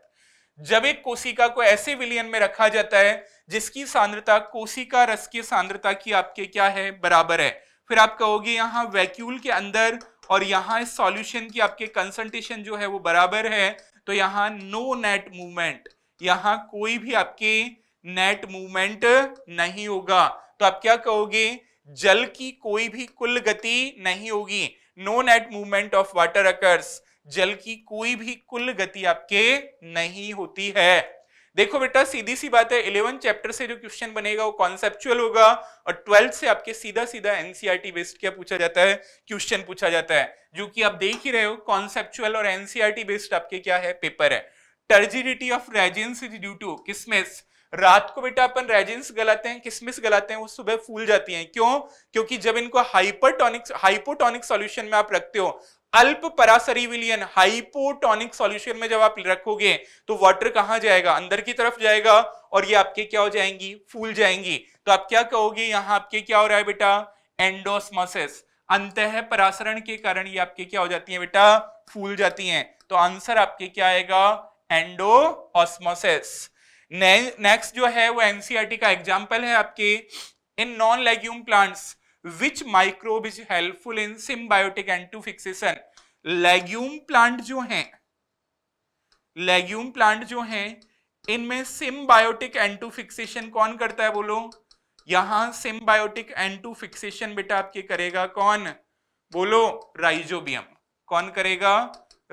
जब एक कोशिका को ऐसे विलियन में रखा जाता है जिसकी सांद्रता कोशिका रस की सांद्रता की आपके क्या है बराबर है फिर आप कहोगे यहां वैक्यूल के अंदर और यहां इस सॉल्यूशन की आपके कंसंट्रेशन जो है वो बराबर है तो यहां नो नेट मूवमेंट यहां कोई भी आपके नेट मूवमेंट नहीं होगा तो आप क्या कहोगे जल की कोई भी कुल गति नहीं होगी no net movement of water occurs जल की कोई भी कुल गति आपके नहीं होती है देखो बेटा सीधी सी बात है इलेवन चैप्टर से जो क्वेश्चन बनेगा वो कॉन्सेप्चुअल होगा और ट्वेल्थ से आपके सीधा सीधा एनसीआरटी बेस्ड क्या पूछा जाता है क्वेश्चन पूछा जाता है जो कि आप देख ही रहे हो कॉन्सेप्चुअल और एनसीआरटी बेस्ड e आपके क्या है पेपर है turgidity of raisins is due to किसमेस रात को बेटा अपन रेजिन्स गलाते हैं किसमिस गलाते हैं वो सुबह फूल जाती हैं क्यों क्योंकि जब इनको हाइपरटोनिक हाइपोटॉनिक सॉल्यूशन में आप रखते हो अल्प परासरी विलियन हाइपोटॉनिक सॉल्यूशन में जब आप रखोगे तो वाटर कहां जाएगा अंदर की तरफ जाएगा और ये आपके क्या हो जाएंगी फूल जाएंगी तो आप क्या कहोगे यहाँ आपके क्या हो रहा है बेटा एंडोसमोसिस अंत परासरण के कारण ये आपके क्या हो जाती है बेटा फूल जाती है तो आंसर आपके क्या आएगा एंडो ऑस्मोसिस नेक्स्ट जो है वो एनसीईआरटी e का एग्जाम्पल है आपके in non legume plants which microbe is helpful in symbiotic N two fixation legume plant जो है लेग्यूम प्लांट जो है इनमें सिम्बायोटिक एंटू फिक्सेशन कौन करता है बोलो यहां सिम्बायोटिक एंटू फिक्सेशन बेटा आपके करेगा कौन बोलो राइजोबियम कौन करेगा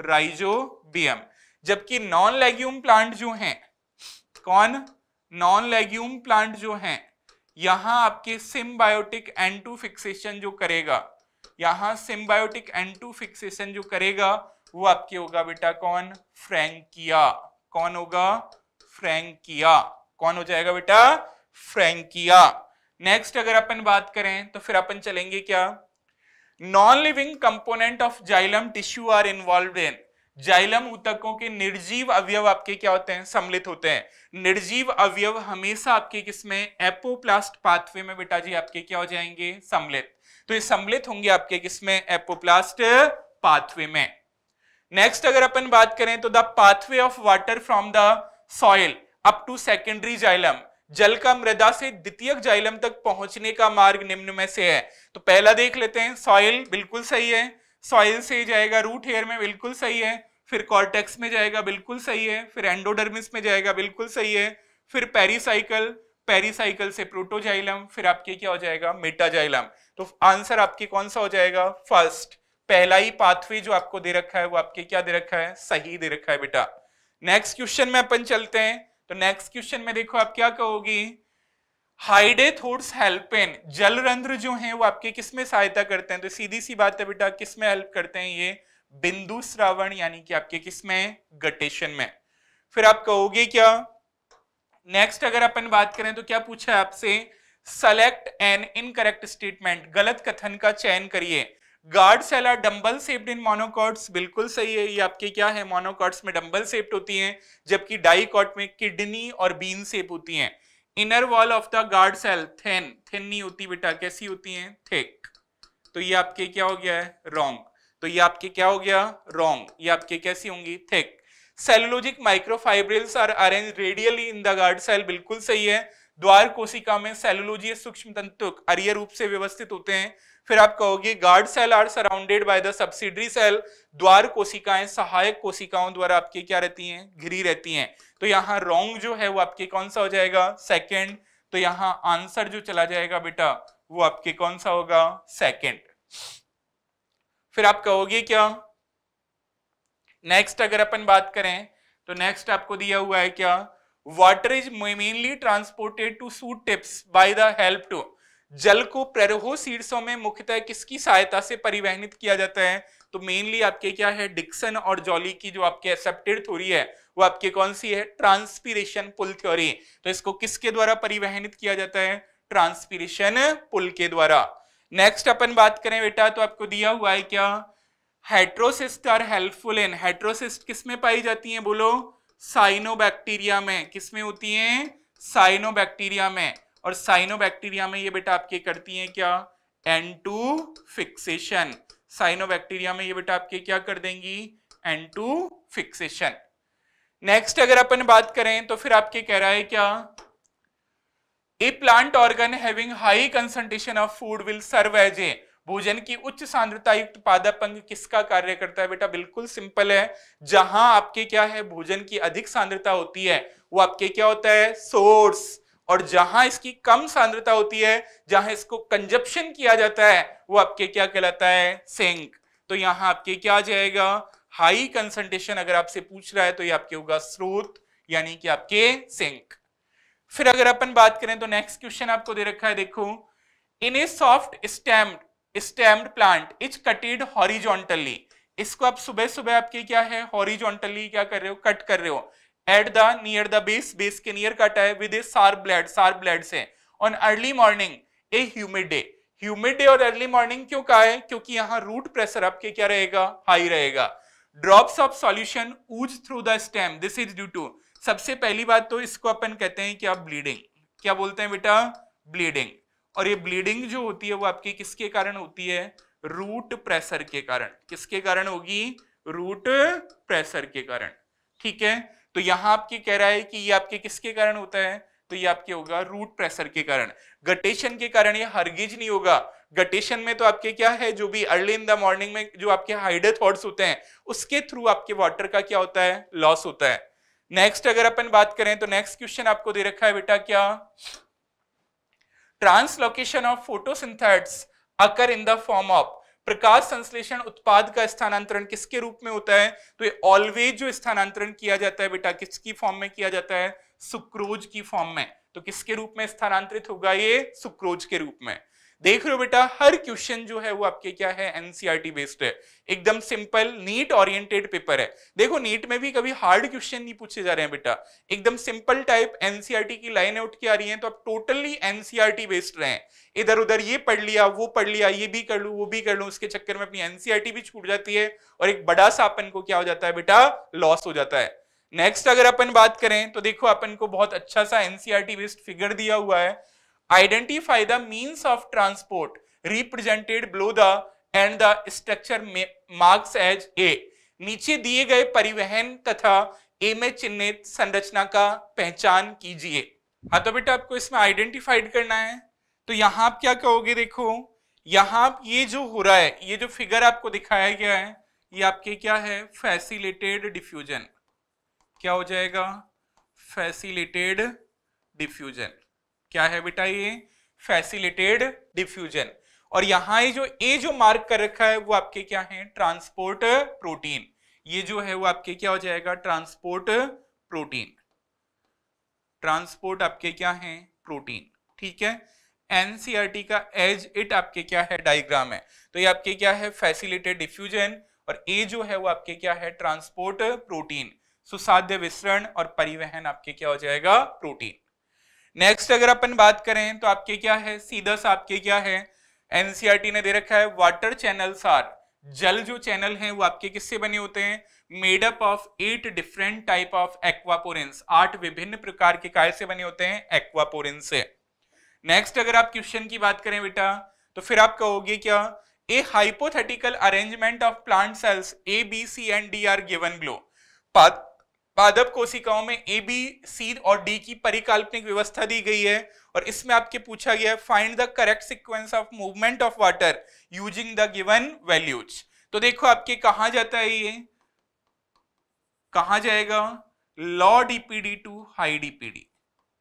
राइजोबियम जबकि नॉन लेग्यूम प्लांट जो हैं कौन नॉन लेग्यूम प्लांट जो हैं यहां आपके सिम्बायोटिक एन टू फिक्सेशन जो करेगा यहां सिम्बायोटिक एन टू फिक्सेशन जो करेगा वो आपके होगा बेटा कौन फ्रेंकिया कौन होगा फ्रेंकिया कौन हो जाएगा बेटा फ्रेंकिया नेक्स्ट अगर अपन बात करें तो फिर अपन चलेंगे क्या non living component of xylem tissue are involve in xylem उतकों के निर्जीव अवयव आपके क्या होते हैं सम्मिलित होते हैं निर्जीव अवयव हमेशा आपके किसमें एपोप्लास्ट पाथवे में बेटा जी आपके क्या हो जाएंगे सम्मिलित तो ये सम्मिलित होंगे आपके किसमें एपोप्लास्ट पाथवे में नेक्स्ट अगर अपन बात करें तो the pathway of water from the soil up to secondary xylem जल का मृदा से द्वितीय जाइलम तक पहुंचने का मार्ग निम्न में से है तो पहला देख लेते हैं सॉइल बिल्कुल सही है सॉइल से जाएगा रूट हेयर में बिल्कुल सही है फिर कॉर्टेक्स में जाएगा बिल्कुल सही है फिर एंडोडर्मिस में जाएगा बिल्कुल सही है फिर पेरीसाइकिल पेरीसाइकिल से प्रोटोजाइलम फिर आपके क्या हो जाएगा मेटाजाइलम तो आंसर आपके कौन सा हो जाएगा फर्स्ट पहला ही पाथवे जो आपको दे रखा है वो आपके क्या दे रखा है सही दे रखा है बेटा नेक्स्ट क्वेश्चन में अपन चलते हैं तो नेक्स्ट क्वेश्चन में देखो आप क्या कहोगी हाइडे थोड्स हेल्पेन जलरंध्र जो है वो आपके किस में सहायता करते हैं तो सीधी सी बात है बेटा किस में हेल्प करते हैं ये बिंदु श्रावण यानी कि आपके किस में गटेशन में फिर आप कहोगे क्या नेक्स्ट अगर अपन बात करें तो क्या पूछा है आपसे सेलेक्ट एन इनकरेक्ट स्टेटमेंट गलत कथन का चयन करिए guard cell are dumbbell shaped in monocots बिल्कुल सही है ये आपके क्या है मोनोकॉट्स में डम्बल सेप्ड होती हैं जबकि डाईकॉट में किडनी और बीन सेप होती हैं inner wall of the guard cell thin thin नहीं होती बेटा कैसी होती हैं थिक तो ये आपके क्या हो गया है रॉन्ग तो ये आपके क्या हो गया रॉन्ग ये आपके कैसी होंगी thick cellulosic microfibrils are arrange radially in the guard cell बिल्कुल सही है द्वार कोशिका में सेलुलोजी सूक्ष्म तंतु अरिय रूप से व्यवस्थित होते हैं फिर आप कहोगे guard cell are surrounded by the subsidiary cell द्वार कोशिकाएं सहायक कोशिकाओं द्वारा आपके क्या रहती हैं घिरी रहती हैं तो यहाँ रॉन्ग जो है वो आपके कौन सा हो जाएगा सेकंड तो यहाँ आंसर जो चला जाएगा बेटा वो आपके कौन सा होगा सेकंड फिर आप कहोगे क्या नेक्स्ट अगर अपन बात करें तो नेक्स्ट आपको दिया हुआ है क्या water is mainly transported to shoot tips by the help to जल को प्ररोह शीर्षों में मुख्यतः किसकी सहायता से परिवहनित किया जाता है तो मेनली आपके क्या है डिक्सन और जॉली की जो आपके एक्सेप्टेड थ्योरी है वो आपके कौन सी है ट्रांसपीरेशन पुल थ्योरी तो इसको किसके द्वारा परिवहनित किया जाता है ट्रांसपीरेशन पुल के द्वारा नेक्स्ट अपन बात करें बेटा तो आपको दिया हुआ है क्या heterocyst are helpful in heterocyst किस में पाई जाती है बोलो साइनोबैक्टीरिया में किसमें होती है साइनोबैक्टीरिया में और साइनोबैक्टीरिया में ये बेटा आपके करती हैं क्या एन टू फिक्सेशन साइनोबैक्टीरिया में ये बेटा आपके क्या कर देंगी एन टू फिक्सेशन नेक्स्ट अगर अपन बात करें तो फिर आपके कह रहा है क्या a plant organ having high concentration of food will serve as a भोजन की उच्च सांद्रता युक्त पादप अंग किसका कार्य करता है बेटा बिल्कुल सिंपल है जहां आपके क्या है भोजन की अधिक सांद्रता होती है वो आपके क्या होता है सोर्स और जहां इसकी कम सांद्रता होती है जहां इसको कंजप्शन किया जाता है वो आपके क्या कहलाता है सिंक तो यहां आपके क्या आ जाएगा हाई कंसंट्रेशन अगर आपसे पूछ रहा है तो ये आपके होगा स्रोत यानी कि आपके सिंक फिर अगर अपन बात करें तो नेक्स्ट क्वेश्चन आपको दे रखा है देखो in a soft stemmed stemmed plant is cutted horizontally इसको आप सुबह सुबह आपके क्या है हॉरिजॉन्टली क्या कर रहे हो कट कर रहे हो at the near the base base के नियर काटा है with a sharp blade sharp blade से on early morning a humid day humid day और अर्ली मॉर्निंग क्यों कहा है क्योंकि यहाँ रूट प्रेशर आपके क्या रहेगा हाई रहेगा drops of solution ooze through the stem this is due to सबसे पहली बात तो इसको अपन कहते हैं क्या ब्लीडिंग क्या बोलते हैं बेटा ब्लीडिंग और ये ब्लीडिंग जो होती है वो आपकी किसके कारण होती है रूट प्रेशर के कारण किसके कारण होगी रूट प्रेशर के कारण ठीक है तो यहां आपके कह रहा है कि ये आपके किसके कारण होता है तो ये आपके होगा रूट प्रेशर के कारण गटेशन के कारण ये हरगिज नहीं होगा गटेशन में तो आपके क्या है जो भी अर्ली इन द मॉर्निंग में जो आपके हाइडर थॉट्स होते हैं उसके थ्रू आपके वाटर का क्या होता है लॉस होता है नेक्स्ट अगर अपन बात करें तो नेक्स्ट क्वेश्चन आपको दे रखा है बेटा क्या translocation of photosynthates occur in the form of प्रकाश संश्लेषण उत्पाद का स्थानांतरण किसके रूप में होता है तो ये ऑलवेज जो स्थानांतरण किया जाता है बेटा किसकी फॉर्म में किया जाता है सुक्रोज की फॉर्म में तो किसके रूप में स्थानांतरित होगा ये सुक्रोज के रूप में देख रहे हो बेटा हर क्वेश्चन जो है वो आपके क्या है एनसीईआरटी बेस्ड e है एकदम सिंपल नीट ओरिएंटेड पेपर है देखो नीट में भी कभी हार्ड क्वेश्चन नहीं पूछे जा रहे हैं बेटा एकदम सिंपल टाइप एनसीईआरटी की लाइन उठ के आ रही है तो आप टोटली एनसीईआरटी बेस्ड रहे इधर उधर ये पढ़ लिया वो पढ़ लिया ये भी कर लू वो भी कर लू उसके चक्कर में अपनी एनसीआरटी e भी छूट जाती है और एक बड़ा सा अपन को क्या हो जाता है बेटा लॉस हो जाता है नेक्स्ट अगर अपन बात करें तो देखो अपन को बहुत अच्छा सा एनसीआरटी बेस्ड फिगर दिया हुआ है identify the means of transport represented below the and the structure marks as A. नीचे दिए गए परिवहन तथा ए में चिन्हित संरचना का पहचान कीजिए हाँ तो बेटा आपको इसमें आइडेंटिफाइड करना है तो यहाँ आप क्या कहोगे देखो यहाँ ये जो हो रहा है ये जो फिगर आपको दिखाया गया है ये आपके क्या है फैसिलिटेड डिफ्यूजन क्या हो जाएगा फैसिलिटेड डिफ्यूजन क्या है बेटा ये फैसिलिटेड डिफ्यूजन और यहाँ ये जो ए जो मार्क कर रखा है वो आपके क्या है ट्रांसपोर्ट प्रोटीन ये जो है वो आपके क्या हो जाएगा ट्रांसपोर्ट प्रोटीन ट्रांसपोर्ट आपके क्या है प्रोटीन ठीक है एनसीआरटी का एज इट आपके क्या है डायग्राम है तो ये आपके क्या है फैसिलिटेड डिफ्यूजन और ए जो है वो आपके क्या है ट्रांसपोर्ट प्रोटीन सुसाध्य विसरण और परिवहन आपके क्या हो जाएगा प्रोटीन नेक्स्ट अगर अपन बात करें तो आपके क्या है सीधस आपके क्या है एनसीआरटी e ने दे रखा है वाटर चैनल्स आर जल जो चैनल हैं वो आपके किससे बने होते हैं made up of eight different type of aquaporins आठ विभिन्न प्रकार के काय से बने होते हैं एक्वापोरेंस से नेक्स्ट अगर आप क्वेश्चन की बात करें बेटा तो फिर आप कहोगे क्या a hypothetical arrangement of plant cells A B C and D are given below पादप कोशिकाओं में ए बी सी और डी की परिकाल्पनिक व्यवस्था दी गई है और इसमें आपके पूछा गया है find the correct sequence of movement of water using the given values तो देखो आपके कहा जाता है ये कहा जाएगा low DPD to high DPD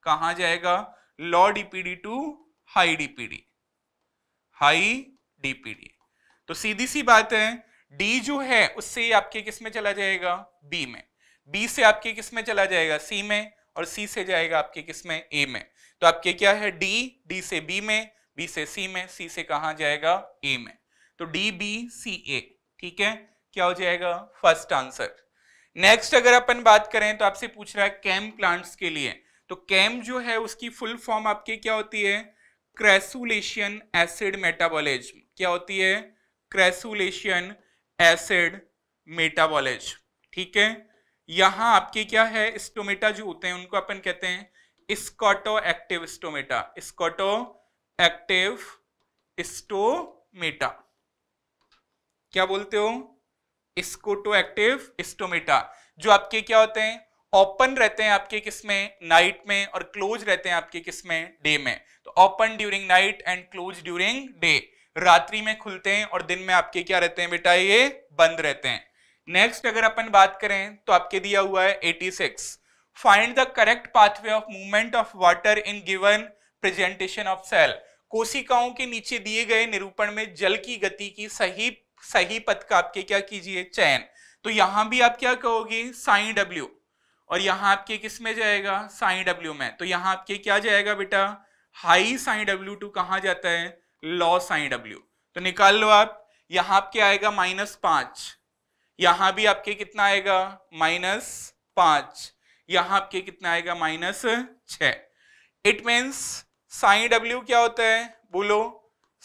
कहा जाएगा low DPD to high DPD high DPD तो सीधी सी बात है डी जो है उससे आपके किस में चला जाएगा बी में बी से आपके किस में चला जाएगा सी में और सी से जाएगा आपके किस में ए में तो आपके क्या है डी डी से बी में बी से सी में सी से कहा जाएगा ए में तो डी बी सी ए ठीक है क्या हो जाएगा फर्स्ट आंसर नेक्स्ट अगर अपन बात करें तो आपसे पूछ रहा है कैम प्लांट्स के लिए तो कैम जो है उसकी फुल फॉर्म आपके क्या होती है क्रेसुलेशियन एसिड मेटाबॉलिज्म क्या होती है क्रेसुलेशियन एसिड मेटाबॉलिज्म ठीक है यहां आपके क्या है स्टोमेटा जो होते हैं उनको अपन कहते हैं scoto active stomata scoto active stomata क्या बोलते हो स्कोटो एक्टिव स्टोमेटा जो आपके क्या होते हैं ओपन रहते हैं आपके किसमें नाइट में और क्लोज रहते हैं आपके किसमें डे में तो open during night and close during day रात्रि में खुलते हैं और दिन में आपके क्या रहते हैं बेटा ये बंद रहते हैं नेक्स्ट अगर अपन बात करें तो आपके दिया हुआ है 86 find the correct pathway of movement of water in given presentation of cell कोशिकाओं के नीचे दिए गए निरूपण में जल की गति की सही सही पथ का आपके क्या कीजिए चयन तो यहां भी आप क्या कहोगे साइन डब्ल्यू और यहाँ आपके किस में जाएगा साइन डब्ल्यू में तो यहाँ आपके क्या जाएगा बेटा हाई साइन डब्ल्यू टू कहा जाता है लॉ साइन डब्ल्यू तो निकाल लो आप यहां आपके आएगा माइनस पांच यहां भी आपके कितना आएगा माइनस पांच यहां आपके कितना आएगा माइनस छ इट मीन्स साई डब्ल्यू क्या होता है बोलो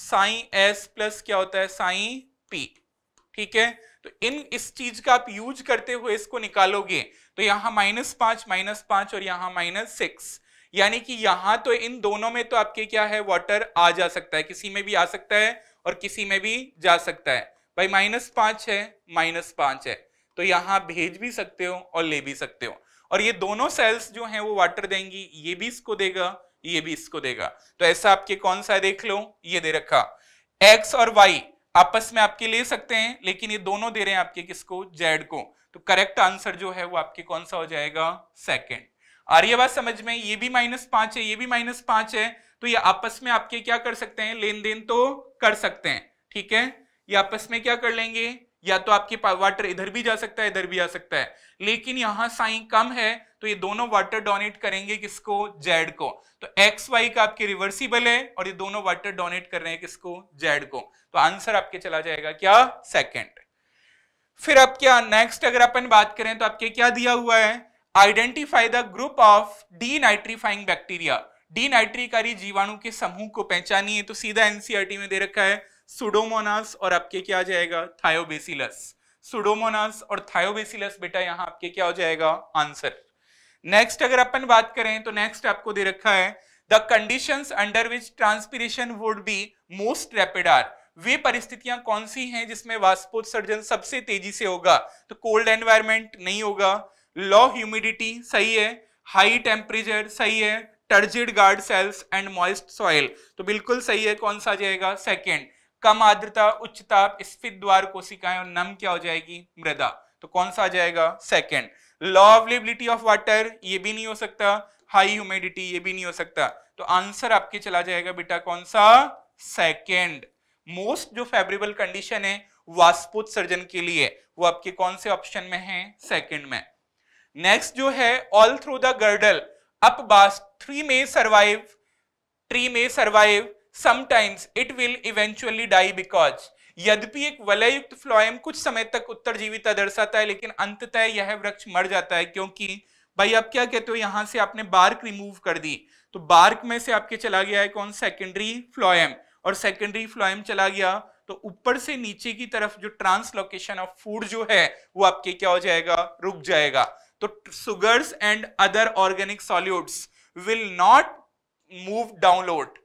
साई एस प्लस क्या होता है साई पी ठीक है तो इन इस चीज का आप यूज करते हुए इसको निकालोगे तो यहां माइनस पांच माइनस पांच और यहां माइनस सिक्स यानी कि यहां तो इन दोनों में तो आपके क्या है वाटर आ जा सकता है किसी में भी आ सकता है और किसी में भी जा सकता है भाई माइनस पांच है माइनस पांच है तो यहां भेज भी सकते हो और ले भी सकते हो और ये दोनों सेल्स जो हैं वो वाटर देंगी ये भी इसको देगा ये भी इसको देगा तो ऐसा आपके कौन सा है देख लो ये दे रखा एक्स और वाई आपस में आपके ले सकते हैं लेकिन ये दोनों दे रहे हैं आपके किसको जेड को तो करेक्ट आंसर जो है वो आपके कौन सा हो जाएगा सेकेंड और ये बात समझ में ये भी माइनस पांच है ये भी माइनस पांच है तो ये आपस में आपके क्या कर सकते हैं लेन देन तो कर सकते हैं ठीक है ये आपस में क्या कर लेंगे या तो आपके वाटर इधर भी जा सकता है इधर भी जा सकता है लेकिन यहां साइन कम है तो ये दोनों वाटर डोनेट करेंगे किसको जेड को तो एक्स वाई का आपके रिवर्सिबल है और ये दोनों वाटर डोनेट कर रहे हैं किसको जेड को तो आंसर आपके चला जाएगा क्या सेकेंड फिर अब क्या नेक्स्ट अगर अपन बात करें तो आपके क्या दिया हुआ है identify the group of denitrifying bacteria डी नाइट्रीकारी जीवाणु के समूह को पहचानिए तो सीधा एनसीआरटी e में दे रखा है सुडोमोनास और आपके क्या आ जाएगा थायोबेसिलस सुडोमोनास और थायोबेसिलस बेटा यहां आपके क्या हो जाएगा आंसर नेक्स्ट अगर अपन बात करें तो नेक्स्ट आपको दे रखा है the conditions under which transpiration would be most rapid are वे परिस्थितियां कौन सी हैं जिसमें वाष्पोत्सर्जन सबसे तेजी से होगा तो कोल्ड एनवायरमेंट नहीं होगा लो ह्यूमिडिटी सही है हाई टेम्परेचर सही है turgid guard cells and moist soil तो बिल्कुल सही है कौन सा जाएगा सेकेंड कम आर्द्रता उच्च ताप स्फित द्वार कोशिकाएं और नम क्या हो जाएगी मृदा तो कौन सा आ जाएगा second low availability of water ये भी नहीं हो सकता हाई ह्यूमिडिटी ये भी नहीं हो सकता तो आंसर आपके चला जाएगा बेटा कौन सा सेकेंड मोस्ट जो फेवरेबल कंडीशन है वास्पोत्सर्जन के लिए वो आपके कौन से ऑप्शन में है सेकेंड में नेक्स्ट जो है all through the girdle bast tree में सर्वाइव ट्री में survive sometimes it will eventually die because यद्यपि एक वलयुक्त फ्लोएम कुछ समय तक उत्तर जीविता दर्शाता है लेकिन अंततः यह वृक्ष मर जाता है क्योंकि भाई आप क्या कहते हो यहां से आपने बार्क रिमूव कर दी तो बार्क में से आपके चला गया है कौन सेकेंडरी फ्लोएम और सेकेंडरी फ्लोएम चला गया तो ऊपर से नीचे की तरफ जो ट्रांसलोकेशन ऑफ फूड जो है वो आपके क्या हो जाएगा रुक जाएगा तो sugars and other organic solutes will not move download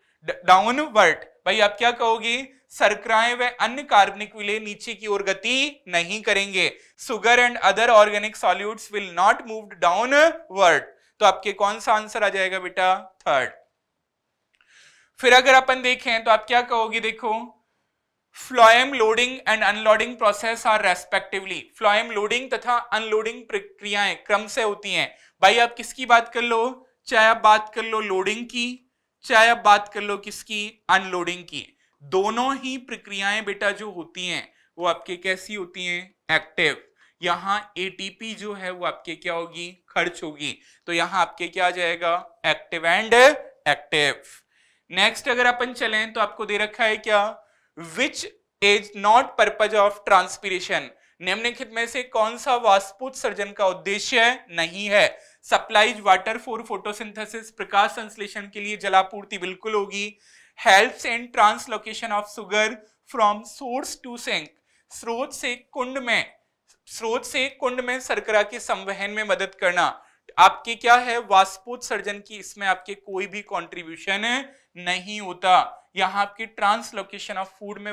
downward भाई आप क्या कहोगे सरक्राएं व अन्य कार्बनिक विले नीचे की ओर गति नहीं करेंगे sugar and other organic solutes will not move downward तो आपके कौन सा आंसर आ जाएगा बेटा थर्ड फिर अगर अपन देखें तो आप क्या कहोगे देखो phloem loading and unloading process are respectively phloem loading तथा अनलोडिंग प्रक्रियाएं क्रम से होती हैं भाई आप किसकी बात कर लो चाहे आप बात कर लो लोडिंग की चाहे आप बात कर लो किसकी अनलोडिंग की दोनों ही प्रक्रियाएं बेटा जो होती हैं वो आपके कैसी होती हैं एक्टिव यहाँ एटीपी जो है वो आपके क्या होगी खर्च होगी तो यहाँ आपके क्या आ जाएगा एक्टिव एंड एक्टिव नेक्स्ट अगर अपन चलें तो आपको दे रखा है क्या which is not purpose of transpiration निम्नलिखित में से कौन सा वास्पुत सर्जन का उद्देश्य नहीं है सप्लाईज वाटर फॉर फोटोसिंथेसिस प्रकाश संश्लेषण के लिए जलापूर्ति बिल्कुल होगी helps in translocation of sugar from source to sink स्रोत से कुंड में स्रोत से कुंड में सरकरा के संवहन में मदद करना आपके क्या है वास्पोत सर्जन की इसमें आपके कोई भी कॉन्ट्रीब्यूशन नहीं होता यहाँ आपकी ट्रांसलोकेशन ऑफ फूड में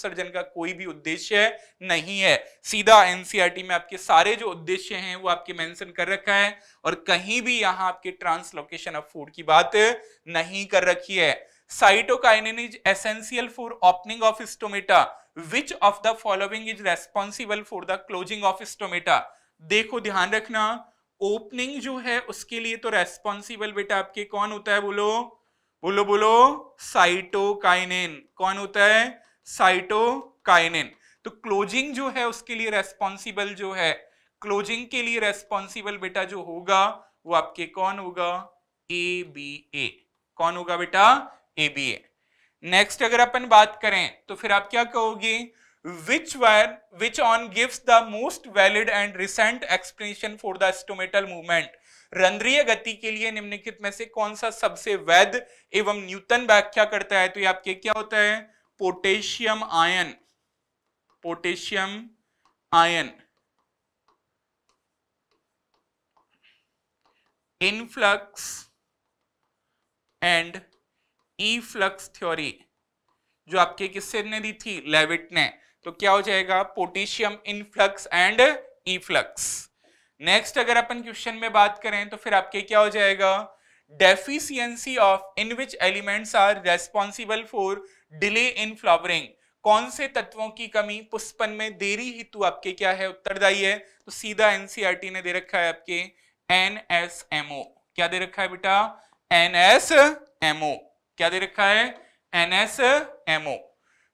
सर्जन का कोई भी उद्देश्य नहीं है सीधा एनसीआर e में आपके सारे जो उद्देश्य हैं वो आपके मेंशन कर रखा है और कहीं भी यहाँ आपके ट्रांसलोकेशन ऑफ फूड की बात नहीं कर रखी है cytokinin is essential for opening of stomata which of the following is responsible for the closing of stomata देखो ध्यान रखना ओपनिंग जो है उसके लिए तो रेस्पॉन्सिबल बेटा आपके कौन होता है बोलो बोलो बोलो साइटोकाइनिन कौन होता है साइटोकाइनिन तो क्लोजिंग जो है उसके लिए रेस्पॉन्सिबल जो है क्लोजिंग के लिए रेस्पॉन्सिबल बेटा जो होगा वो आपके कौन होगा ए बी ए कौन होगा बेटा ए बी ए नेक्स्ट अगर अपन बात करें तो फिर आप क्या कहोगे which wire which one gives the most valid and recent explanation for the stomatal movement रंध्रीय गति के लिए निम्नलिखित में से कौन सा सबसे वैध एवं न्यूतन व्याख्या करता है तो ये आपके क्या होता है potassium ion potassium ion influx and efflux theory जो आपके किससे ने दी थी लेविट ने तो क्या हो जाएगा potassium influx and efflux next अगर अपन क्वेश्चन में बात करें तो फिर आपके क्या हो जाएगा deficiency of in which elements are responsible for delay in flowering कौन से तत्वों की कमी पुष्पन में देरी हेतु आपके क्या है उत्तरदायी है तो सीधा एनसीआरटी e ने दे रखा है आपके एन एस एम ओ क्या दे रखा है बेटा एन एस एम ओ क्या दे रखा है एन एस एम ओ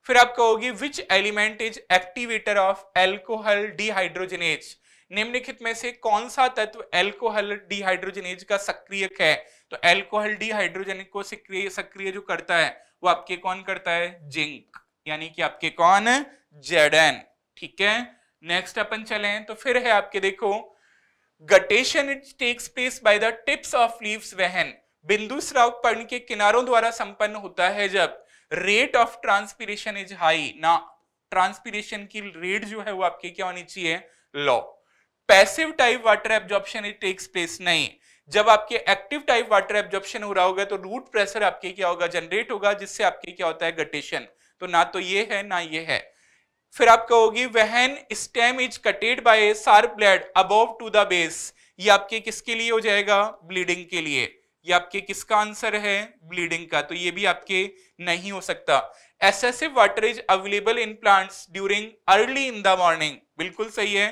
फिर आप कहोगे which element is activator of alcohol dehydrogenase निम्नलिखित में से कौन सा तत्व एल्कोहल डिहाइड्रोजनेज का सक्रियक है तो एल्कोहल डिहाइड्रोजन को सक्रिय सक्रिय जो करता है वो आपके कौन करता है जिंक यानी कि आपके कौन जेडन ठीक है नेक्स्ट अपन चले तो फिर है आपके देखो guttation it takes place by the tips of leaves वहन बिंदु स्राव पर्ण के किनारों द्वारा संपन्न होता है जब rate of transpiration is high ना ट्रांसपीरेशन की रेट जो है वो आपके क्या होनी चाहिए low passive type water absorption it takes place नहीं जब आपके एक्टिव टाइप वाटर एब्जॉर्प्शन हो रहा होगा तो रूट प्रेशर आपके क्या होगा जनरेट होगा जिससे आपके क्या होता है गटेशन तो ना तो ये है ना ये है फिर आप कहोगे वहन stem is cutted by sharp blade above to the base ये आपके किसके लिए हो जाएगा ब्लीडिंग के लिए ये आपके किसका आंसर है ब्लीडिंग का तो ये भी आपके नहीं हो सकता excessive water is available in plants during early in the morning बिल्कुल सही है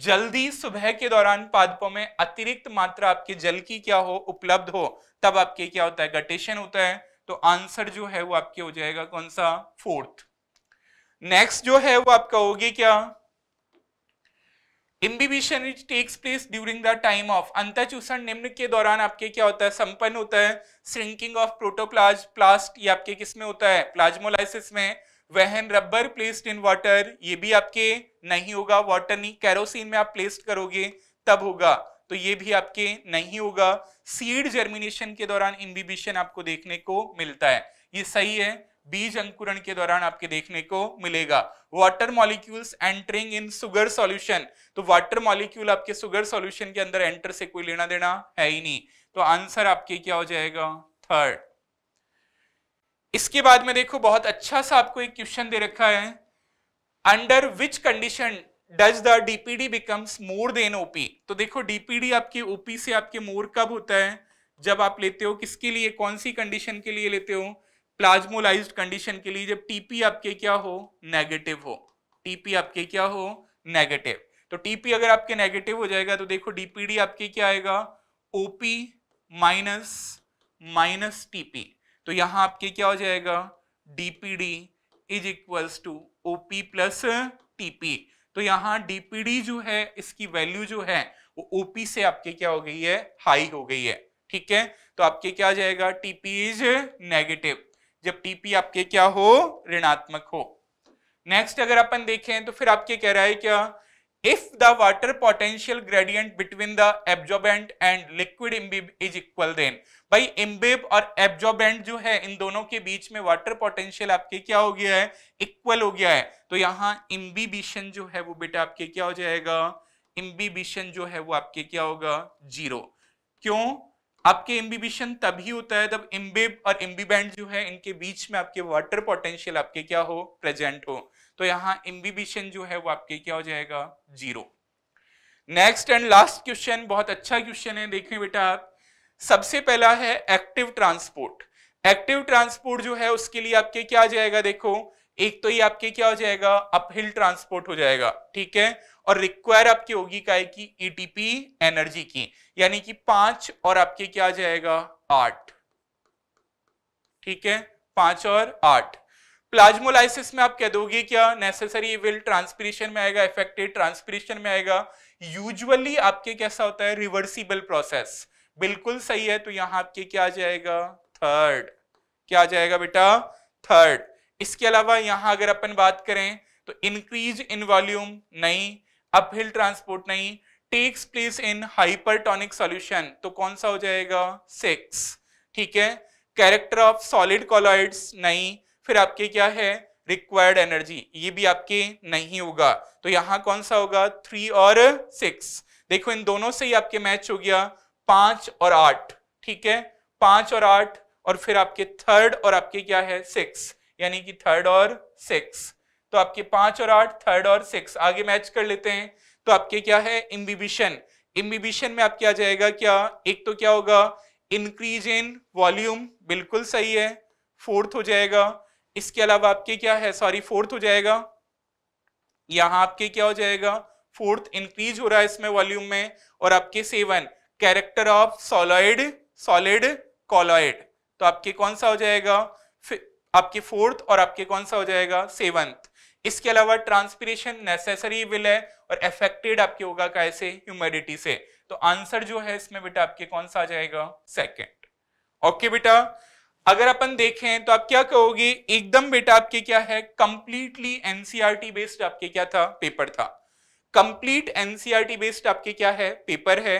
जल्दी सुबह के दौरान पादपों में अतिरिक्त मात्रा आपके जल की क्या हो उपलब्ध हो तब आपके क्या होता है गटेशन होता है तो आंसर जो है वो आपके हो जाएगा कौन सा फोर्थ नेक्स्ट जो है वो आपका होगी क्या imbibition it takes place during the time of अंत निम्न के दौरान आपके क्या होता है संपन्न होता है श्रिंकिंग ऑफ प्रोटोप्लाज प्लास्ट ये आपके किस में होता है प्लाज्मोलाइसिस में वहन रबर प्लेस्ड इन वाटर ये भी आपके नहीं होगा वाटर नहीं कैरोसिन में आप प्लेस्ड करोगे तब होगा तो ये भी आपके नहीं होगा सीड जर्मिनेशन के दौरान इम्बिबिशन आपको देखने को मिलता है ये सही है बीज अंकुरण के दौरान आपके देखने को मिलेगा water molecules entering in sugar solution तो वाटर मॉलिक्यूल आपके सुगर सॉल्यूशन के अंदर एंटर से कोई लेना देना है ही नहीं तो आंसर आपके क्या हो जाएगा थर्ड इसके बाद में देखो बहुत अच्छा सा आपको एक क्वेश्चन दे रखा है under which condition does the DPD becomes more than OP तो देखो डीपीडी आपके ओपी से आपके मोर कब होता है जब आप लेते हो किसके लिए कौन सी कंडीशन के लिए लेते हो प्लाज्मोलाइज कंडीशन के लिए जब टीपी आपके क्या हो नेगेटिव हो टीपी आपके क्या हो नेगेटिव तो टीपी अगर आपके नेगेटिव हो जाएगा तो देखो डीपीडी आपके क्या आएगा ओपी माइनस माइनस टीपी तो यहाँ आपके क्या हो जाएगा DPD is equals to OP plus TP तो यहाँ डीपीडी जो है इसकी वैल्यू जो है वो ओपी से आपके क्या हो गई है हाई हो गई है ठीक है तो आपके क्या आ जाएगा टीपी इज नेगेटिव जब टीपी आपके क्या हो ऋणात्मक हो नेक्स्ट अगर अपन देखें तो फिर आपके कह रहा है क्या if the water potential gradient between the absorbent and liquid imbibe is equal then भाई इम्बेब और एब्जॉर्बेंट जो है इन दोनों के बीच में वाटर पोटेंशियल आपके क्या हो गया है इक्वल हो गया है तो यहाँ इम्बीबिशन जो है वो बेटा आपके क्या हो जाएगा इम्बीबिशन जो है वो आपके क्या होगा जीरो क्यों आपके इम्बिबिशन तभी होता है जब इम्बेब और इम्बीबेंट जो है इनके बीच में आपके वाटर पोटेंशियल आपके क्या हो प्रेजेंट हो तो यहां इम्बिबिशन जो है वो आपके क्या हो जाएगा zero next and last question बहुत अच्छा क्वेश्चन है देखें बेटा आप सबसे पहला है एक्टिव ट्रांसपोर्ट एक्टिव ट्रांसपोर्ट जो है उसके लिए आपके क्या आ जाएगा देखो एक तो ये आपके क्या हो जाएगा अपहिल ट्रांसपोर्ट हो जाएगा ठीक है और रिक्वायर आपकी होगी का की ईटीपी एनर्जी की यानी कि पांच और आपके क्या आ जाएगा आठ ठीक है पांच और आठ प्लाज्मोलाइसिस में आप कह दोगे क्या नेसेसरी विल ट्रांसपीरेशन में आएगा इफेक्टेड ट्रांसपीरेशन में आएगा यूजुअली आपके कैसा होता है रिवर्सिबल प्रोसेस बिल्कुल सही है तो यहां आपके क्या आ जाएगा थर्ड क्या आ जाएगा बेटा थर्ड इसके अलावा यहाँ अगर अपन बात करें तो इंक्रीज इन वॉल्यूम नहीं अपहिल ट्रांसपोर्ट नहीं takes place in hypertonic solution तो कौन सा हो जाएगा सिक्स ठीक है कैरेक्टर ऑफ सॉलिड कॉलॉइड नहीं फिर आपके क्या है रिक्वायर्ड एनर्जी ये भी आपके नहीं होगा तो यहां कौन सा होगा थ्री और सिक्स देखो इन दोनों से ही आपके मैच हो गया पांच और आठ ठीक है पांच और आठ और फिर आपके थर्ड और आपके क्या है सिक्स यानी कि थर्ड और सिक्स तो आपके पांच और आठ थर्ड और सिक्स आगे मैच कर लेते हैं तो आपके क्या है इम्बिबिशन इम्बिबिशन में आपके आ जाएगा क्या एक तो क्या होगा इंक्रीज इन वॉल्यूम बिल्कुल सही है फोर्थ हो जाएगा इसके अलावा आपके क्या है सॉरी फोर्थ हो जाएगा यहां आपके क्या हो जाएगा फोर्थ इंक्रीज हो रहा है इसमें वॉल्यूम में और आपके seven character of soloid solid colloid तो आपके कौन सा हो जाएगा आपके फोर्थ और आपके कौन सा हो जाएगा सेवंथ इसके अलावा ट्रांसपीरेशन नेसेसरी विल है और एफेक्टेड आपके होगा कैसे ह्यूमिडिटी से तो आंसर जो है इसमें बेटा आपके कौन सा आ जाएगा सेकेंड ओके बेटा अगर अपन देखें तो आप क्या कहोगे एकदम बेटा आपके क्या है कंप्लीटली एनसीआर बेस्ड आपके क्या था पेपर था कंप्लीट एनसीआर बेस्ड आपके क्या है पेपर है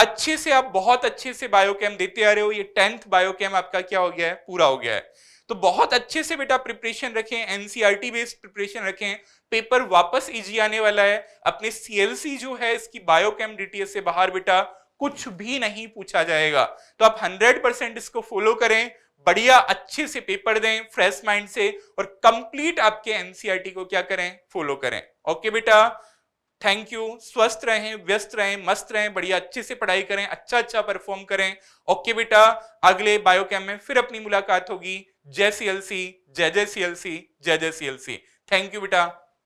अच्छे से आप बहुत अच्छे से बायोकेम देते आ रहे हो ये टेंथ बायोकेम आपका क्या हो गया है पूरा हो गया है तो बहुत अच्छे से बेटा प्रिपरेशन रखें एनसीआरटी बेस्ड प्रिपरेशन रखें पेपर वापस इजी आने वाला है अपने सीएलसी जो है इसकी बायोकेम डीटीएस से बाहर बेटा कुछ भी नहीं पूछा जाएगा तो आप 100 परसेंट इसको फॉलो करें बढ़िया अच्छे से पेपर दें फ्रेश माइंड से और कंप्लीट आपके एनसीईआरटी को क्या करें फॉलो करें ओके बेटा थैंक यू स्वस्थ रहें व्यस्त रहें मस्त रहें बढ़िया अच्छे से पढ़ाई करें अच्छा अच्छा परफॉर्म करें ओके बेटा अगले कैम में फिर अपनी मुलाकात होगी जय सी एल सी जय जय सी एल सी जय जय C L C thank you बेटा